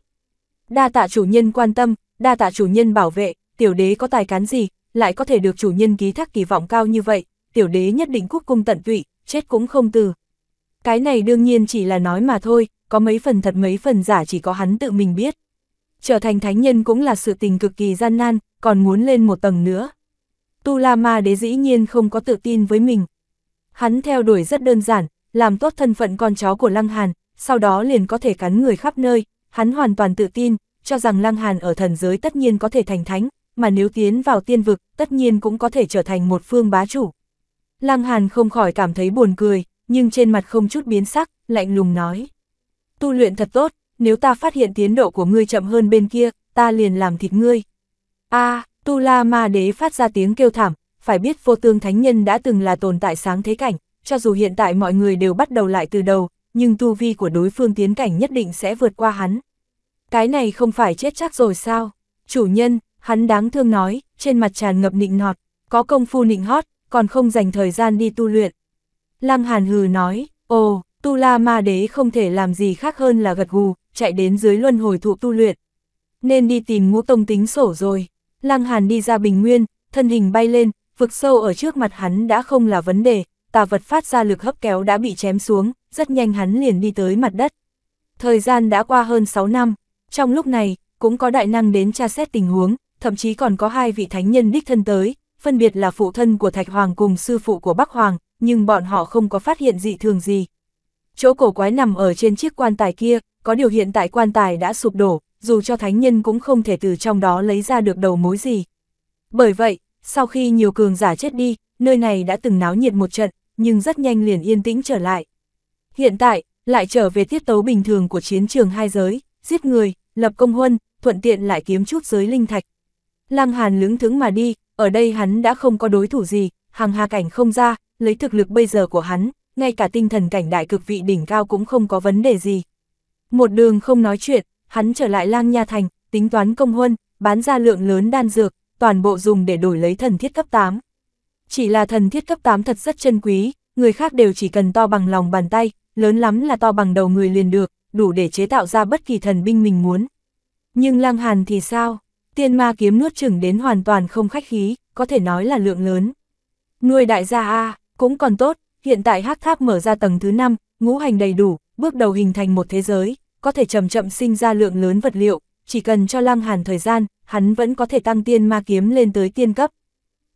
Đa tạ chủ nhân quan tâm, đa tạ chủ nhân bảo vệ, tiểu đế có tài cán gì, lại có thể được chủ nhân ký thác kỳ vọng cao như vậy, tiểu đế nhất định cúc cung tận tụy, chết cũng không từ. Cái này đương nhiên chỉ là nói mà thôi, có mấy phần thật mấy phần giả chỉ có hắn tự mình biết. Trở thành thánh nhân cũng là sự tình cực kỳ gian nan, còn muốn lên một tầng nữa. Tu La Ma Đế dĩ nhiên không có tự tin với mình. Hắn theo đuổi rất đơn giản, làm tốt thân phận con chó của Lăng Hàn, sau đó liền có thể cắn người khắp nơi, hắn hoàn toàn tự tin, cho rằng Lăng Hàn ở thần giới tất nhiên có thể thành thánh, mà nếu tiến vào tiên vực, tất nhiên cũng có thể trở thành một phương bá chủ. Lăng Hàn không khỏi cảm thấy buồn cười, nhưng trên mặt không chút biến sắc, lạnh lùng nói. Tu luyện thật tốt, nếu ta phát hiện tiến độ của ngươi chậm hơn bên kia, ta liền làm thịt ngươi a à, Tu La Ma Đế phát ra tiếng kêu thảm, phải biết vô tương thánh nhân đã từng là tồn tại sáng thế cảnh, cho dù hiện tại mọi người đều bắt đầu lại từ đầu, nhưng tu vi của đối phương tiến cảnh nhất định sẽ vượt qua hắn. Cái này không phải chết chắc rồi sao? Chủ nhân, hắn đáng thương nói, trên mặt tràn ngập nịnh nọt, có công phu nịnh hót, còn không dành thời gian đi tu luyện. Lăng Hàn hừ nói, ồ, Tu La Ma Đế không thể làm gì khác hơn là gật gù, chạy đến dưới luân hồi thụ tu luyện. Nên đi tìm ngũ tông tính sổ rồi. Lăng Hàn đi ra bình nguyên, thân hình bay lên, vực sâu ở trước mặt hắn đã không là vấn đề, tà vật phát ra lực hấp kéo đã bị chém xuống, rất nhanh hắn liền đi tới mặt đất. Thời gian đã qua hơn 6 năm, trong lúc này, cũng có đại năng đến tra xét tình huống, thậm chí còn có hai vị thánh nhân đích thân tới, phân biệt là phụ thân của Thạch Hoàng cùng sư phụ của Bắc Hoàng, nhưng bọn họ không có phát hiện dị thường gì. Chỗ cổ quái nằm ở trên chiếc quan tài kia, có điều hiện tại quan tài đã sụp đổ, dù cho thánh nhân cũng không thể từ trong đó lấy ra được đầu mối gì. Bởi vậy, sau khi nhiều cường giả chết đi, nơi này đã từng náo nhiệt một trận, nhưng rất nhanh liền yên tĩnh trở lại. Hiện tại, lại trở về tiết tấu bình thường của chiến trường hai giới, giết người, lập công huân, thuận tiện lại kiếm chút giới linh thạch. Lăng Hàn lững thững mà đi, ở đây hắn đã không có đối thủ gì, hàng hà cảnh không ra, lấy thực lực bây giờ của hắn, ngay cả tinh thần cảnh đại cực vị đỉnh cao cũng không có vấn đề gì. Một đường không nói chuyện, hắn trở lại lang nha thành, tính toán công huân, bán ra lượng lớn đan dược, toàn bộ dùng để đổi lấy thần thiết cấp 8. Chỉ là thần thiết cấp 8 thật rất chân quý, người khác đều chỉ cần to bằng lòng bàn tay, lớn lắm là to bằng đầu người liền được, đủ để chế tạo ra bất kỳ thần binh mình muốn. Nhưng lang Hàn thì sao? Tiên ma kiếm nuốt chửng đến hoàn toàn không khách khí, có thể nói là lượng lớn. Nuôi đại gia A, cũng còn tốt, hiện tại hắc tháp mở ra tầng thứ 5, ngũ hành đầy đủ, bước đầu hình thành một thế giới, có thể chậm chậm sinh ra lượng lớn vật liệu, chỉ cần cho Lăng Hàn thời gian, hắn vẫn có thể tăng tiên ma kiếm lên tới tiên cấp.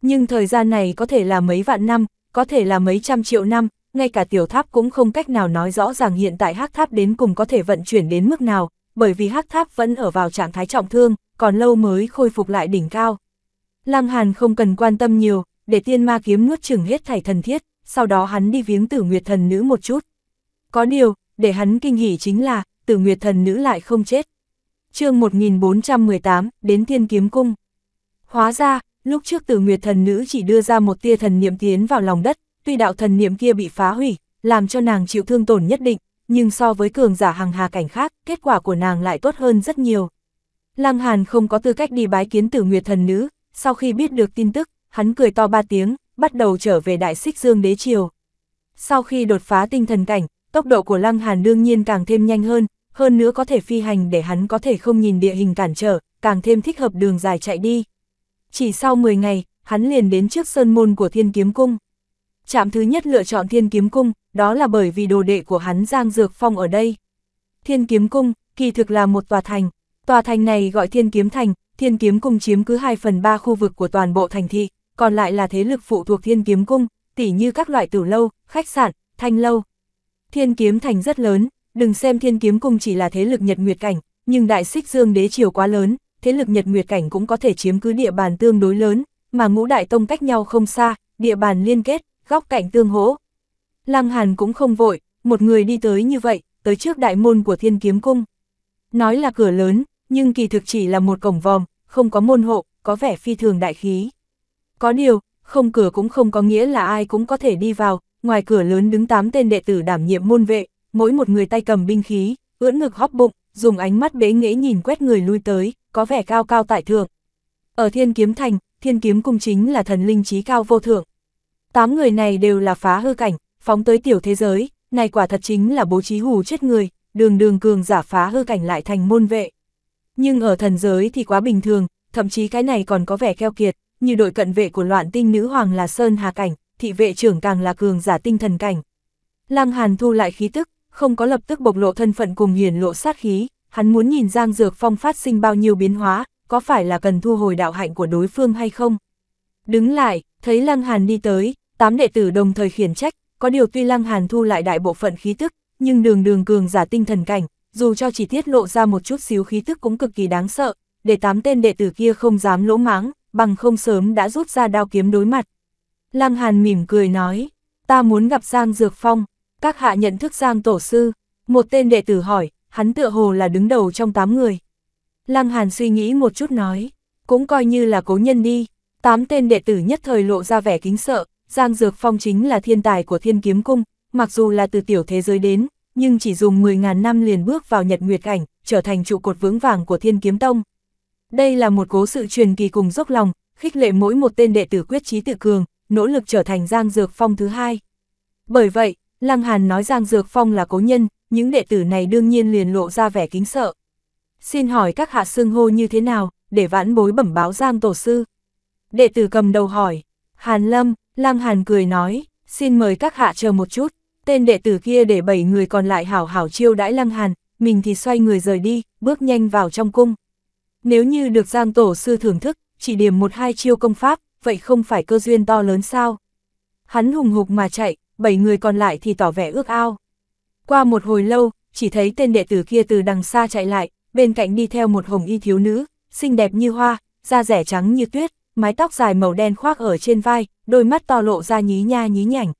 Nhưng thời gian này có thể là mấy vạn năm, có thể là mấy trăm triệu năm, ngay cả tiểu tháp cũng không cách nào nói rõ ràng hiện tại hắc tháp đến cùng có thể vận chuyển đến mức nào, bởi vì hắc tháp vẫn ở vào trạng thái trọng thương, còn lâu mới khôi phục lại đỉnh cao. Lăng Hàn không cần quan tâm nhiều, để tiên ma kiếm nuốt chửng hết thảy thần thiết, sau đó hắn đi viếng tử nguyệt thần nữ một chút. Có điều, để hắn kinh hỉ chính là, tử nguyệt thần nữ lại không chết. chương 1418, đến thiên kiếm cung. Hóa ra, lúc trước tử nguyệt thần nữ chỉ đưa ra một tia thần niệm tiến vào lòng đất, tuy đạo thần niệm kia bị phá hủy, làm cho nàng chịu thương tổn nhất định, nhưng so với cường giả hàng hà cảnh khác, kết quả của nàng lại tốt hơn rất nhiều. Lăng Hàn không có tư cách đi bái kiến tử nguyệt thần nữ, sau khi biết được tin tức, hắn cười to ba tiếng, bắt đầu trở về đại xích dương đế triều. Sau khi đột phá tinh thần cảnh, tốc độ của Lăng Hàn đương nhiên càng thêm nhanh hơn, hơn nữa có thể phi hành để hắn có thể không nhìn địa hình cản trở, càng thêm thích hợp đường dài chạy đi. Chỉ sau 10 ngày, hắn liền đến trước sơn môn của Thiên Kiếm Cung. Trạm thứ nhất lựa chọn Thiên Kiếm Cung, đó là bởi vì đồ đệ của hắn Giang Dược Phong ở đây. Thiên Kiếm Cung, kỳ thực là một tòa thành. Tòa thành này gọi Thiên Kiếm Thành, Thiên Kiếm Cung chiếm cứ 2 phần 3 khu vực của toàn bộ thành thị, còn lại là thế lực phụ thuộc Thiên Kiếm Cung, tỉ như các loại tử lâu, khách sạn, thanh lâu, Thiên kiếm thành rất lớn, đừng xem thiên kiếm cung chỉ là thế lực nhật nguyệt cảnh, nhưng đại xích dương đế chiều quá lớn, thế lực nhật nguyệt cảnh cũng có thể chiếm cứ địa bàn tương đối lớn, mà ngũ đại tông cách nhau không xa, địa bàn liên kết, góc cạnh tương hỗ. Lăng Hàn cũng không vội, một người đi tới như vậy, tới trước đại môn của thiên kiếm cung. Nói là cửa lớn, nhưng kỳ thực chỉ là một cổng vòm, không có môn hộ, có vẻ phi thường đại khí. Có điều, không cửa cũng không có nghĩa là ai cũng có thể đi vào, ngoài cửa lớn đứng tám tên đệ tử đảm nhiệm môn vệ, mỗi một người tay cầm binh khí, ưỡn ngực hóp bụng, dùng ánh mắt bế nghễ nhìn quét người lui tới, có vẻ cao cao tại thượng. Ở Thiên Kiếm Thành, Thiên Kiếm Cung chính là thần linh trí cao vô thượng. Tám người này đều là phá hư cảnh, phóng tới tiểu thế giới, này quả thật chính là bố trí hù chết người, đường đường cường giả phá hư cảnh lại thành môn vệ. Nhưng ở thần giới thì quá bình thường, thậm chí cái này còn có vẻ keo kiệt, như đội cận vệ của loạn tinh nữ Hoàng là Sơn Hà Cảnh, thị vệ trưởng càng là cường giả tinh thần cảnh. Lăng Hàn thu lại khí tức, không có lập tức bộc lộ thân phận cùng hiển lộ sát khí, hắn muốn nhìn Giang Dược Phong phát sinh bao nhiêu biến hóa, có phải là cần thu hồi đạo hạnh của đối phương hay không. Đứng lại, thấy Lăng Hàn đi tới, tám đệ tử đồng thời khiển trách, có điều tuy Lăng Hàn thu lại đại bộ phận khí tức, nhưng đường đường cường giả tinh thần cảnh, dù cho chỉ tiết lộ ra một chút xíu khí tức cũng cực kỳ đáng sợ, để tám tên đệ tử kia không dám lỗ máng, bằng không sớm đã rút ra đao kiếm đối mặt. Lăng Hàn mỉm cười nói, ta muốn gặp Giang Dược Phong, các hạ nhận thức Giang Tổ Sư, một tên đệ tử hỏi, hắn tựa hồ là đứng đầu trong tám người. Lăng Hàn suy nghĩ một chút nói, cũng coi như là cố nhân đi, Tám tên đệ tử nhất thời lộ ra vẻ kính sợ, Giang Dược Phong chính là thiên tài của thiên kiếm cung, mặc dù là từ tiểu thế giới đến, nhưng chỉ dùng 10.000 năm liền bước vào nhật nguyệt cảnh, trở thành trụ cột vững vàng của thiên kiếm tông. Đây là một cố sự truyền kỳ cùng dốc lòng, khích lệ mỗi một tên đệ tử quyết trí tự cường, nỗ lực trở thành Giang Dược Phong thứ hai. Bởi vậy, Lăng Hàn nói Giang Dược Phong là cố nhân, những đệ tử này đương nhiên liền lộ ra vẻ kính sợ. Xin hỏi các hạ xưng hô như thế nào, để vãn bối bẩm báo Giang Tổ Sư. Đệ tử cầm đầu hỏi, Hàn Lâm, Lăng Hàn cười nói, xin mời các hạ chờ một chút, tên đệ tử kia để bảy người còn lại hảo hảo chiêu đãi Lăng Hàn, mình thì xoay người rời đi, bước nhanh vào trong cung. Nếu như được Giang Tổ Sư thưởng thức, chỉ điểm một hai chiêu công pháp, vậy không phải cơ duyên to lớn sao? Hắn hùng hục mà chạy, bảy người còn lại thì tỏ vẻ ước ao. Qua một hồi lâu, chỉ thấy tên đệ tử kia từ đằng xa chạy lại, bên cạnh đi theo một hồng y thiếu nữ, xinh đẹp như hoa, da rẻ trắng như tuyết, mái tóc dài màu đen khoác ở trên vai, đôi mắt to lộ ra nhí nha nhí nhảnh.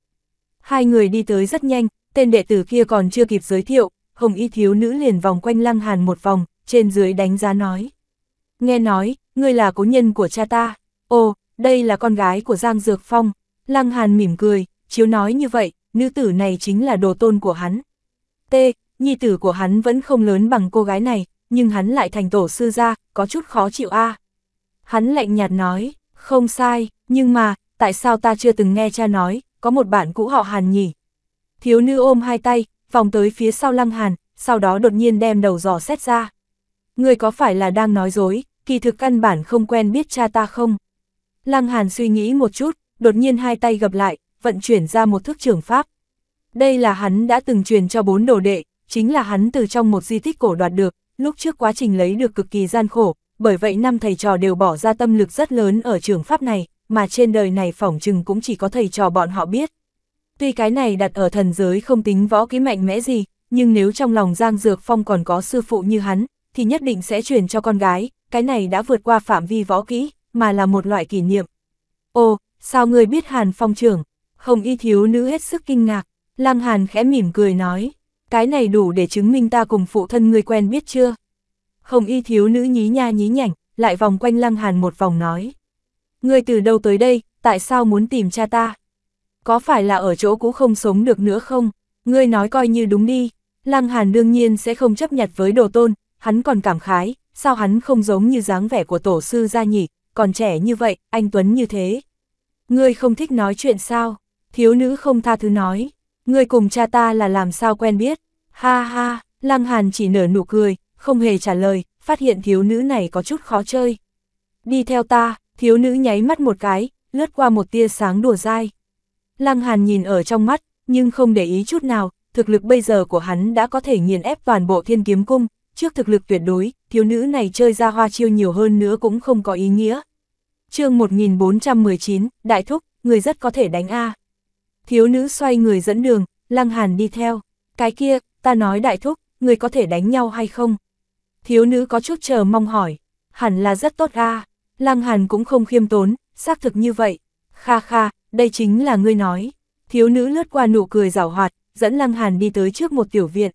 Hai người đi tới rất nhanh, tên đệ tử kia còn chưa kịp giới thiệu, hồng y thiếu nữ liền vòng quanh lăng hàn một vòng, trên dưới đánh giá nói. Nghe nói, ngươi là cố nhân của cha ta, ồ, đây là con gái của Giang Dược Phong. Lăng Hàn mỉm cười, chiếu nói như vậy, nữ tử này chính là đồ tôn của hắn. T, nhi tử của hắn vẫn không lớn bằng cô gái này, nhưng hắn lại thành tổ sư gia, có chút khó chịu a. Hắn lạnh nhạt nói, không sai, nhưng mà, tại sao ta chưa từng nghe cha nói, có một bạn cũ họ Hàn nhỉ? Thiếu nữ ôm hai tay, vòng tới phía sau Lăng Hàn, sau đó đột nhiên đem đầu dò xét ra. Người có phải là đang nói dối, kỳ thực căn bản không quen biết cha ta không? Lăng Hàn suy nghĩ một chút, đột nhiên hai tay gập lại, vận chuyển ra một thức trường pháp. Đây là hắn đã từng truyền cho bốn đồ đệ, chính là hắn từ trong một di tích cổ đoạt được, lúc trước quá trình lấy được cực kỳ gian khổ, bởi vậy năm thầy trò đều bỏ ra tâm lực rất lớn ở trường pháp này, mà trên đời này phỏng chừng cũng chỉ có thầy trò bọn họ biết. Tuy cái này đặt ở thần giới không tính võ kỹ mạnh mẽ gì, nhưng nếu trong lòng Giang Dược Phong còn có sư phụ như hắn, thì nhất định sẽ truyền cho con gái, cái này đã vượt qua phạm vi võ kỹ, mà là một loại kỷ niệm. Ồ, sao người biết Hàn Phong trưởng? Hồng y thiếu nữ hết sức kinh ngạc, Lăng Hàn khẽ mỉm cười nói, cái này đủ để chứng minh ta cùng phụ thân người quen biết chưa? Hồng y thiếu nữ nhí nha nhí nhảnh, lại vòng quanh Lăng Hàn một vòng nói. người từ đâu tới đây, tại sao muốn tìm cha ta? Có phải là ở chỗ cũ không sống được nữa không? Ngươi nói coi như đúng đi. Lăng Hàn đương nhiên sẽ không chấp nhặt với đồ tôn, hắn còn cảm khái, sao hắn không giống như dáng vẻ của tổ sư gia nhỉ? còn trẻ như vậy, anh Tuấn như thế. Ngươi không thích nói chuyện sao? Thiếu nữ không tha thứ nói. Ngươi cùng cha ta là làm sao quen biết? Ha ha, Lăng Hàn chỉ nở nụ cười, không hề trả lời, phát hiện thiếu nữ này có chút khó chơi. Đi theo ta, thiếu nữ nháy mắt một cái, lướt qua một tia sáng đùa dai. Lăng Hàn nhìn ở trong mắt, nhưng không để ý chút nào, thực lực bây giờ của hắn đã có thể nghiền ép toàn bộ thiên kiếm cung, trước thực lực tuyệt đối, thiếu nữ này chơi ra hoa chiêu nhiều hơn nữa cũng không có ý nghĩa. chương 1419, Đại Thúc, người rất có thể đánh A. Thiếu nữ xoay người dẫn đường, Lăng Hàn đi theo. Cái kia, ta nói Đại Thúc, người có thể đánh nhau hay không? Thiếu nữ có chút chờ mong hỏi, hẳn là rất tốt A. Lăng Hàn cũng không khiêm tốn, xác thực như vậy. Kha kha, đây chính là ngươi nói. Thiếu nữ lướt qua nụ cười rảo hoạt, dẫn Lăng Hàn đi tới trước một tiểu viện.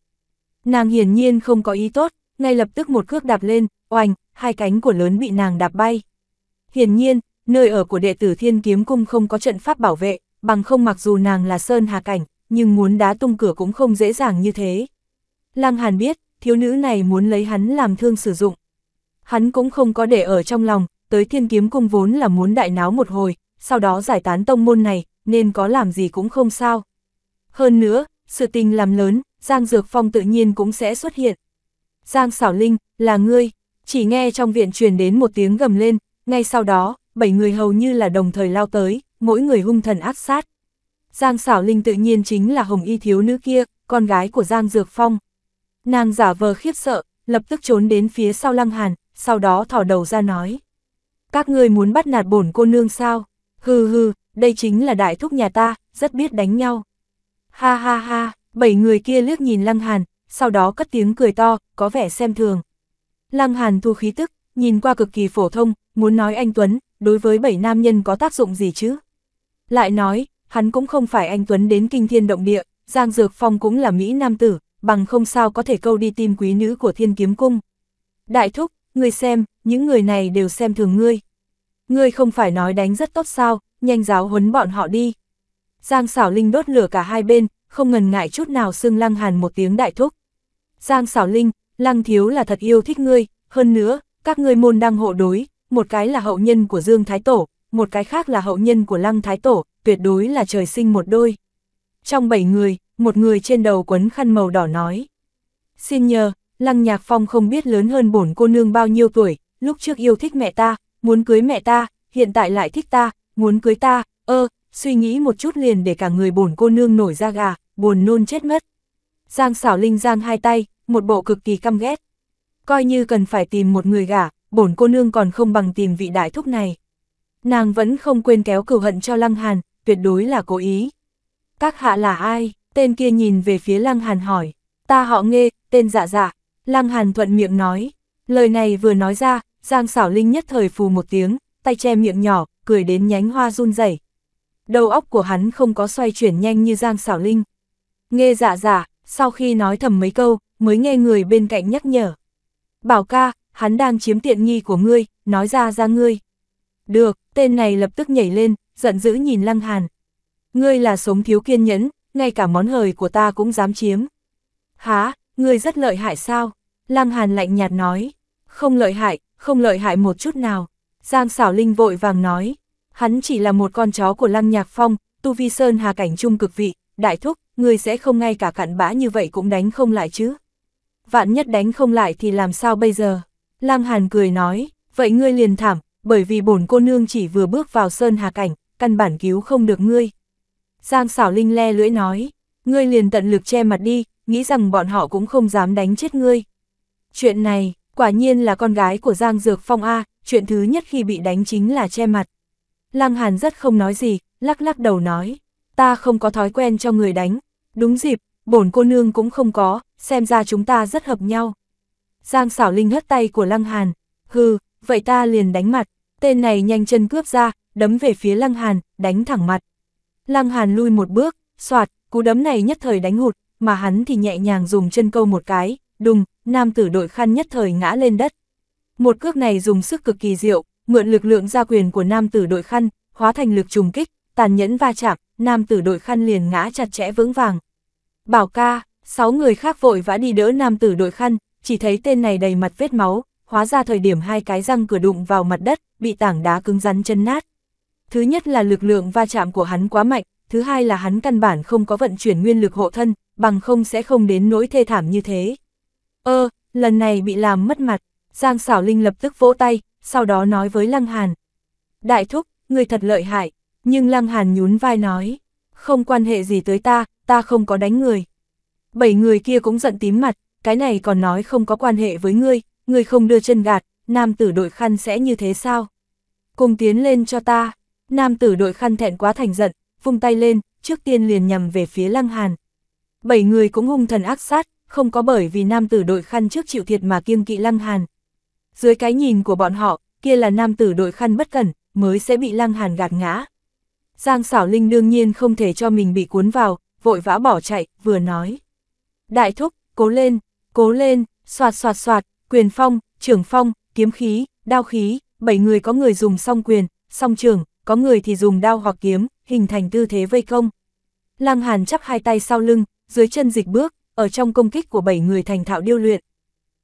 Nàng hiển nhiên không có ý tốt, ngay lập tức một cước đạp lên, oành, hai cánh của lớn bị nàng đạp bay. Hiển nhiên, nơi ở của đệ tử Thiên Kiếm Cung không có trận pháp bảo vệ, bằng không mặc dù nàng là Sơn Hà Cảnh, nhưng muốn đá tung cửa cũng không dễ dàng như thế. Lăng Hàn biết, thiếu nữ này muốn lấy hắn làm thương sử dụng. Hắn cũng không có để ở trong lòng, tới Thiên Kiếm Cung vốn là muốn đại náo một hồi, sau đó giải tán tông môn này, nên có làm gì cũng không sao. Hơn nữa, sự tình làm lớn, Giang Dược Phong tự nhiên cũng sẽ xuất hiện. Giang Sảo Linh, là ngươi, chỉ nghe trong viện truyền đến một tiếng gầm lên, ngay sau đó, bảy người hầu như là đồng thời lao tới, mỗi người hung thần ác sát. Giang Sảo Linh tự nhiên chính là Hồng Y thiếu nữ kia, con gái của Giang Dược Phong. Nàng giả vờ khiếp sợ, lập tức trốn đến phía sau Lăng Hàn, sau đó thỏ đầu ra nói. Các ngươi muốn bắt nạt bổn cô nương sao? Hừ hừ, đây chính là đại thúc nhà ta, rất biết đánh nhau. Ha ha ha, bảy người kia liếc nhìn Lăng Hàn, sau đó cất tiếng cười to, có vẻ xem thường. Lăng Hàn thu khí tức, nhìn qua cực kỳ phổ thông, muốn nói anh Tuấn, đối với bảy nam nhân có tác dụng gì chứ? Lại nói, hắn cũng không phải anh Tuấn đến kinh thiên động địa, Giang Dược Phong cũng là Mỹ Nam Tử, bằng không sao có thể câu đi tìm quý nữ của thiên kiếm cung. Đại thúc, người xem, những người này đều xem thường ngươi. Ngươi không phải nói đánh rất tốt sao, nhanh giáo huấn bọn họ đi. Giang xảo linh đốt lửa cả hai bên, không ngần ngại chút nào xưng lăng hàn một tiếng đại thúc. Giang xảo linh, lăng thiếu là thật yêu thích ngươi, hơn nữa, các ngươi môn đang hộ đối, một cái là hậu nhân của Dương Thái Tổ, một cái khác là hậu nhân của Lăng Thái Tổ, tuyệt đối là trời sinh một đôi. Trong bảy người, một người trên đầu quấn khăn màu đỏ nói. Xin nhờ, Lăng Nhạc Phong không biết lớn hơn bổn cô nương bao nhiêu tuổi, lúc trước yêu thích mẹ ta, muốn cưới mẹ ta, hiện tại lại thích ta, muốn cưới ta, ơ, suy nghĩ một chút liền để cả người bổn cô nương nổi ra gà, buồn nôn chết mất. Giang xảo linh giang hai tay, một bộ cực kỳ căm ghét. Coi như cần phải tìm một người gả, bổn cô nương còn không bằng tìm vị đại thúc này. Nàng vẫn không quên kéo cửu hận cho Lăng Hàn, tuyệt đối là cố ý. Các hạ là ai? Tên kia nhìn về phía Lăng Hàn hỏi. Ta họ nghe, tên dạ dạ. Lăng Hàn thuận miệng nói. Lời này vừa nói ra, Giang xảo linh nhất thời phù một tiếng, tay che miệng nhỏ, cười đến nhánh hoa run rẩy đầu óc của hắn không có xoay chuyển nhanh như Giang Sảo Linh. Nghe dạ dạ, sau khi nói thầm mấy câu, mới nghe người bên cạnh nhắc nhở. Bảo ca, hắn đang chiếm tiện nghi của ngươi, nói ra ra ngươi. Được, tên này lập tức nhảy lên, giận dữ nhìn Lăng Hàn. Ngươi là sống thiếu kiên nhẫn, ngay cả món hời của ta cũng dám chiếm. Há, ngươi rất lợi hại sao? Lăng Hàn lạnh nhạt nói. Không lợi hại, không lợi hại một chút nào. Giang Sảo linh vội vàng nói. Hắn chỉ là một con chó của Lăng Nhạc Phong, tu vi sơn hà cảnh trung cực vị, đại thúc, người sẽ không ngay cả cặn bã như vậy cũng đánh không lại chứ. Vạn nhất đánh không lại thì làm sao bây giờ? Lăng Hàn cười nói, vậy ngươi liền thảm, bởi vì bổn cô nương chỉ vừa bước vào sơn hà cảnh, căn bản cứu không được ngươi. Giang xảo linh le lưỡi nói, ngươi liền tận lực che mặt đi, nghĩ rằng bọn họ cũng không dám đánh chết ngươi. Chuyện này, quả nhiên là con gái của Giang Dược Phong A, chuyện thứ nhất khi bị đánh chính là che mặt. Lăng Hàn rất không nói gì, lắc lắc đầu nói, ta không có thói quen cho người đánh, đúng dịp, bổn cô nương cũng không có, xem ra chúng ta rất hợp nhau. Giang xảo linh hất tay của Lăng Hàn, hừ, vậy ta liền đánh mặt, tên này nhanh chân cướp ra, đấm về phía Lăng Hàn, đánh thẳng mặt. Lăng Hàn lui một bước, soạt, cú đấm này nhất thời đánh hụt, mà hắn thì nhẹ nhàng dùng chân câu một cái, đùng, nam tử đội khăn nhất thời ngã lên đất. Một cước này dùng sức cực kỳ diệu, mượn lực lượng gia quyền của nam tử đội khăn, hóa thành lực trùng kích, tàn nhẫn va chạm, nam tử đội khăn liền ngã chặt chẽ vững vàng. Bảo ca, sáu người khác vội vã đi đỡ nam tử đội khăn, chỉ thấy tên này đầy mặt vết máu, hóa ra thời điểm hai cái răng cửa đụng vào mặt đất, bị tảng đá cứng rắn chân nát. Thứ nhất là lực lượng va chạm của hắn quá mạnh, thứ hai là hắn căn bản không có vận chuyển nguyên lực hộ thân, bằng không sẽ không đến nỗi thê thảm như thế. Ơ, lần này bị làm mất mặt, Giang Sảo Linh lập tức vỗ tay, sau đó nói với Lăng Hàn. Đại thúc, người thật lợi hại, nhưng Lăng Hàn nhún vai nói, không quan hệ gì tới ta, ta không có đánh người. Bảy người kia cũng giận tím mặt, cái này còn nói không có quan hệ với ngươi, ngươi không đưa chân gạt, nam tử đội khăn sẽ như thế sao? Cùng tiến lên cho ta, nam tử đội khăn thẹn quá thành giận, vung tay lên, trước tiên liền nhằm về phía Lăng Hàn. Bảy người cũng hung thần ác sát, không có bởi vì nam tử đội khăn trước chịu thiệt mà kiêng kỵ Lăng Hàn. Dưới cái nhìn của bọn họ, kia là nam tử đội khăn bất cẩn, mới sẽ bị lăng hàn gạt ngã. Giang xảo linh đương nhiên không thể cho mình bị cuốn vào, vội vã bỏ chạy, vừa nói. Đại thúc, cố lên, cố lên, soạt soạt soạt, quyền phong, trưởng phong, kiếm khí, đao khí, bảy người có người dùng song quyền, song trưởng, có người thì dùng đao hoặc kiếm, hình thành tư thế vây công. Lăng Hàn chắp hai tay sau lưng, dưới chân dịch bước, ở trong công kích của bảy người thành thạo điêu luyện.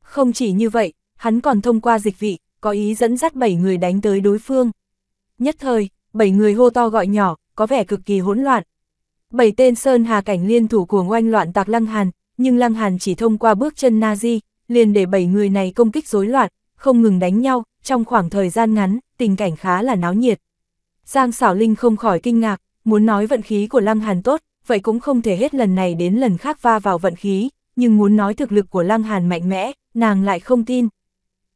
Không chỉ như vậy, hắn còn thông qua dịch vị, có ý dẫn dắt 7 người đánh tới đối phương. Nhất thời, 7 người hô to gọi nhỏ, có vẻ cực kỳ hỗn loạn. 7 tên Sơn Hà Cảnh liên thủ cuồng oanh loạn tạc Lăng Hàn, nhưng Lăng Hàn chỉ thông qua bước chân Nazi, liền để 7 người này công kích rối loạn, không ngừng đánh nhau, trong khoảng thời gian ngắn, tình cảnh khá là náo nhiệt. Giang Sảo Linh không khỏi kinh ngạc, muốn nói vận khí của Lăng Hàn tốt, vậy cũng không thể hết lần này đến lần khác va vào vận khí, nhưng muốn nói thực lực của Lăng Hàn mạnh mẽ, nàng lại không tin.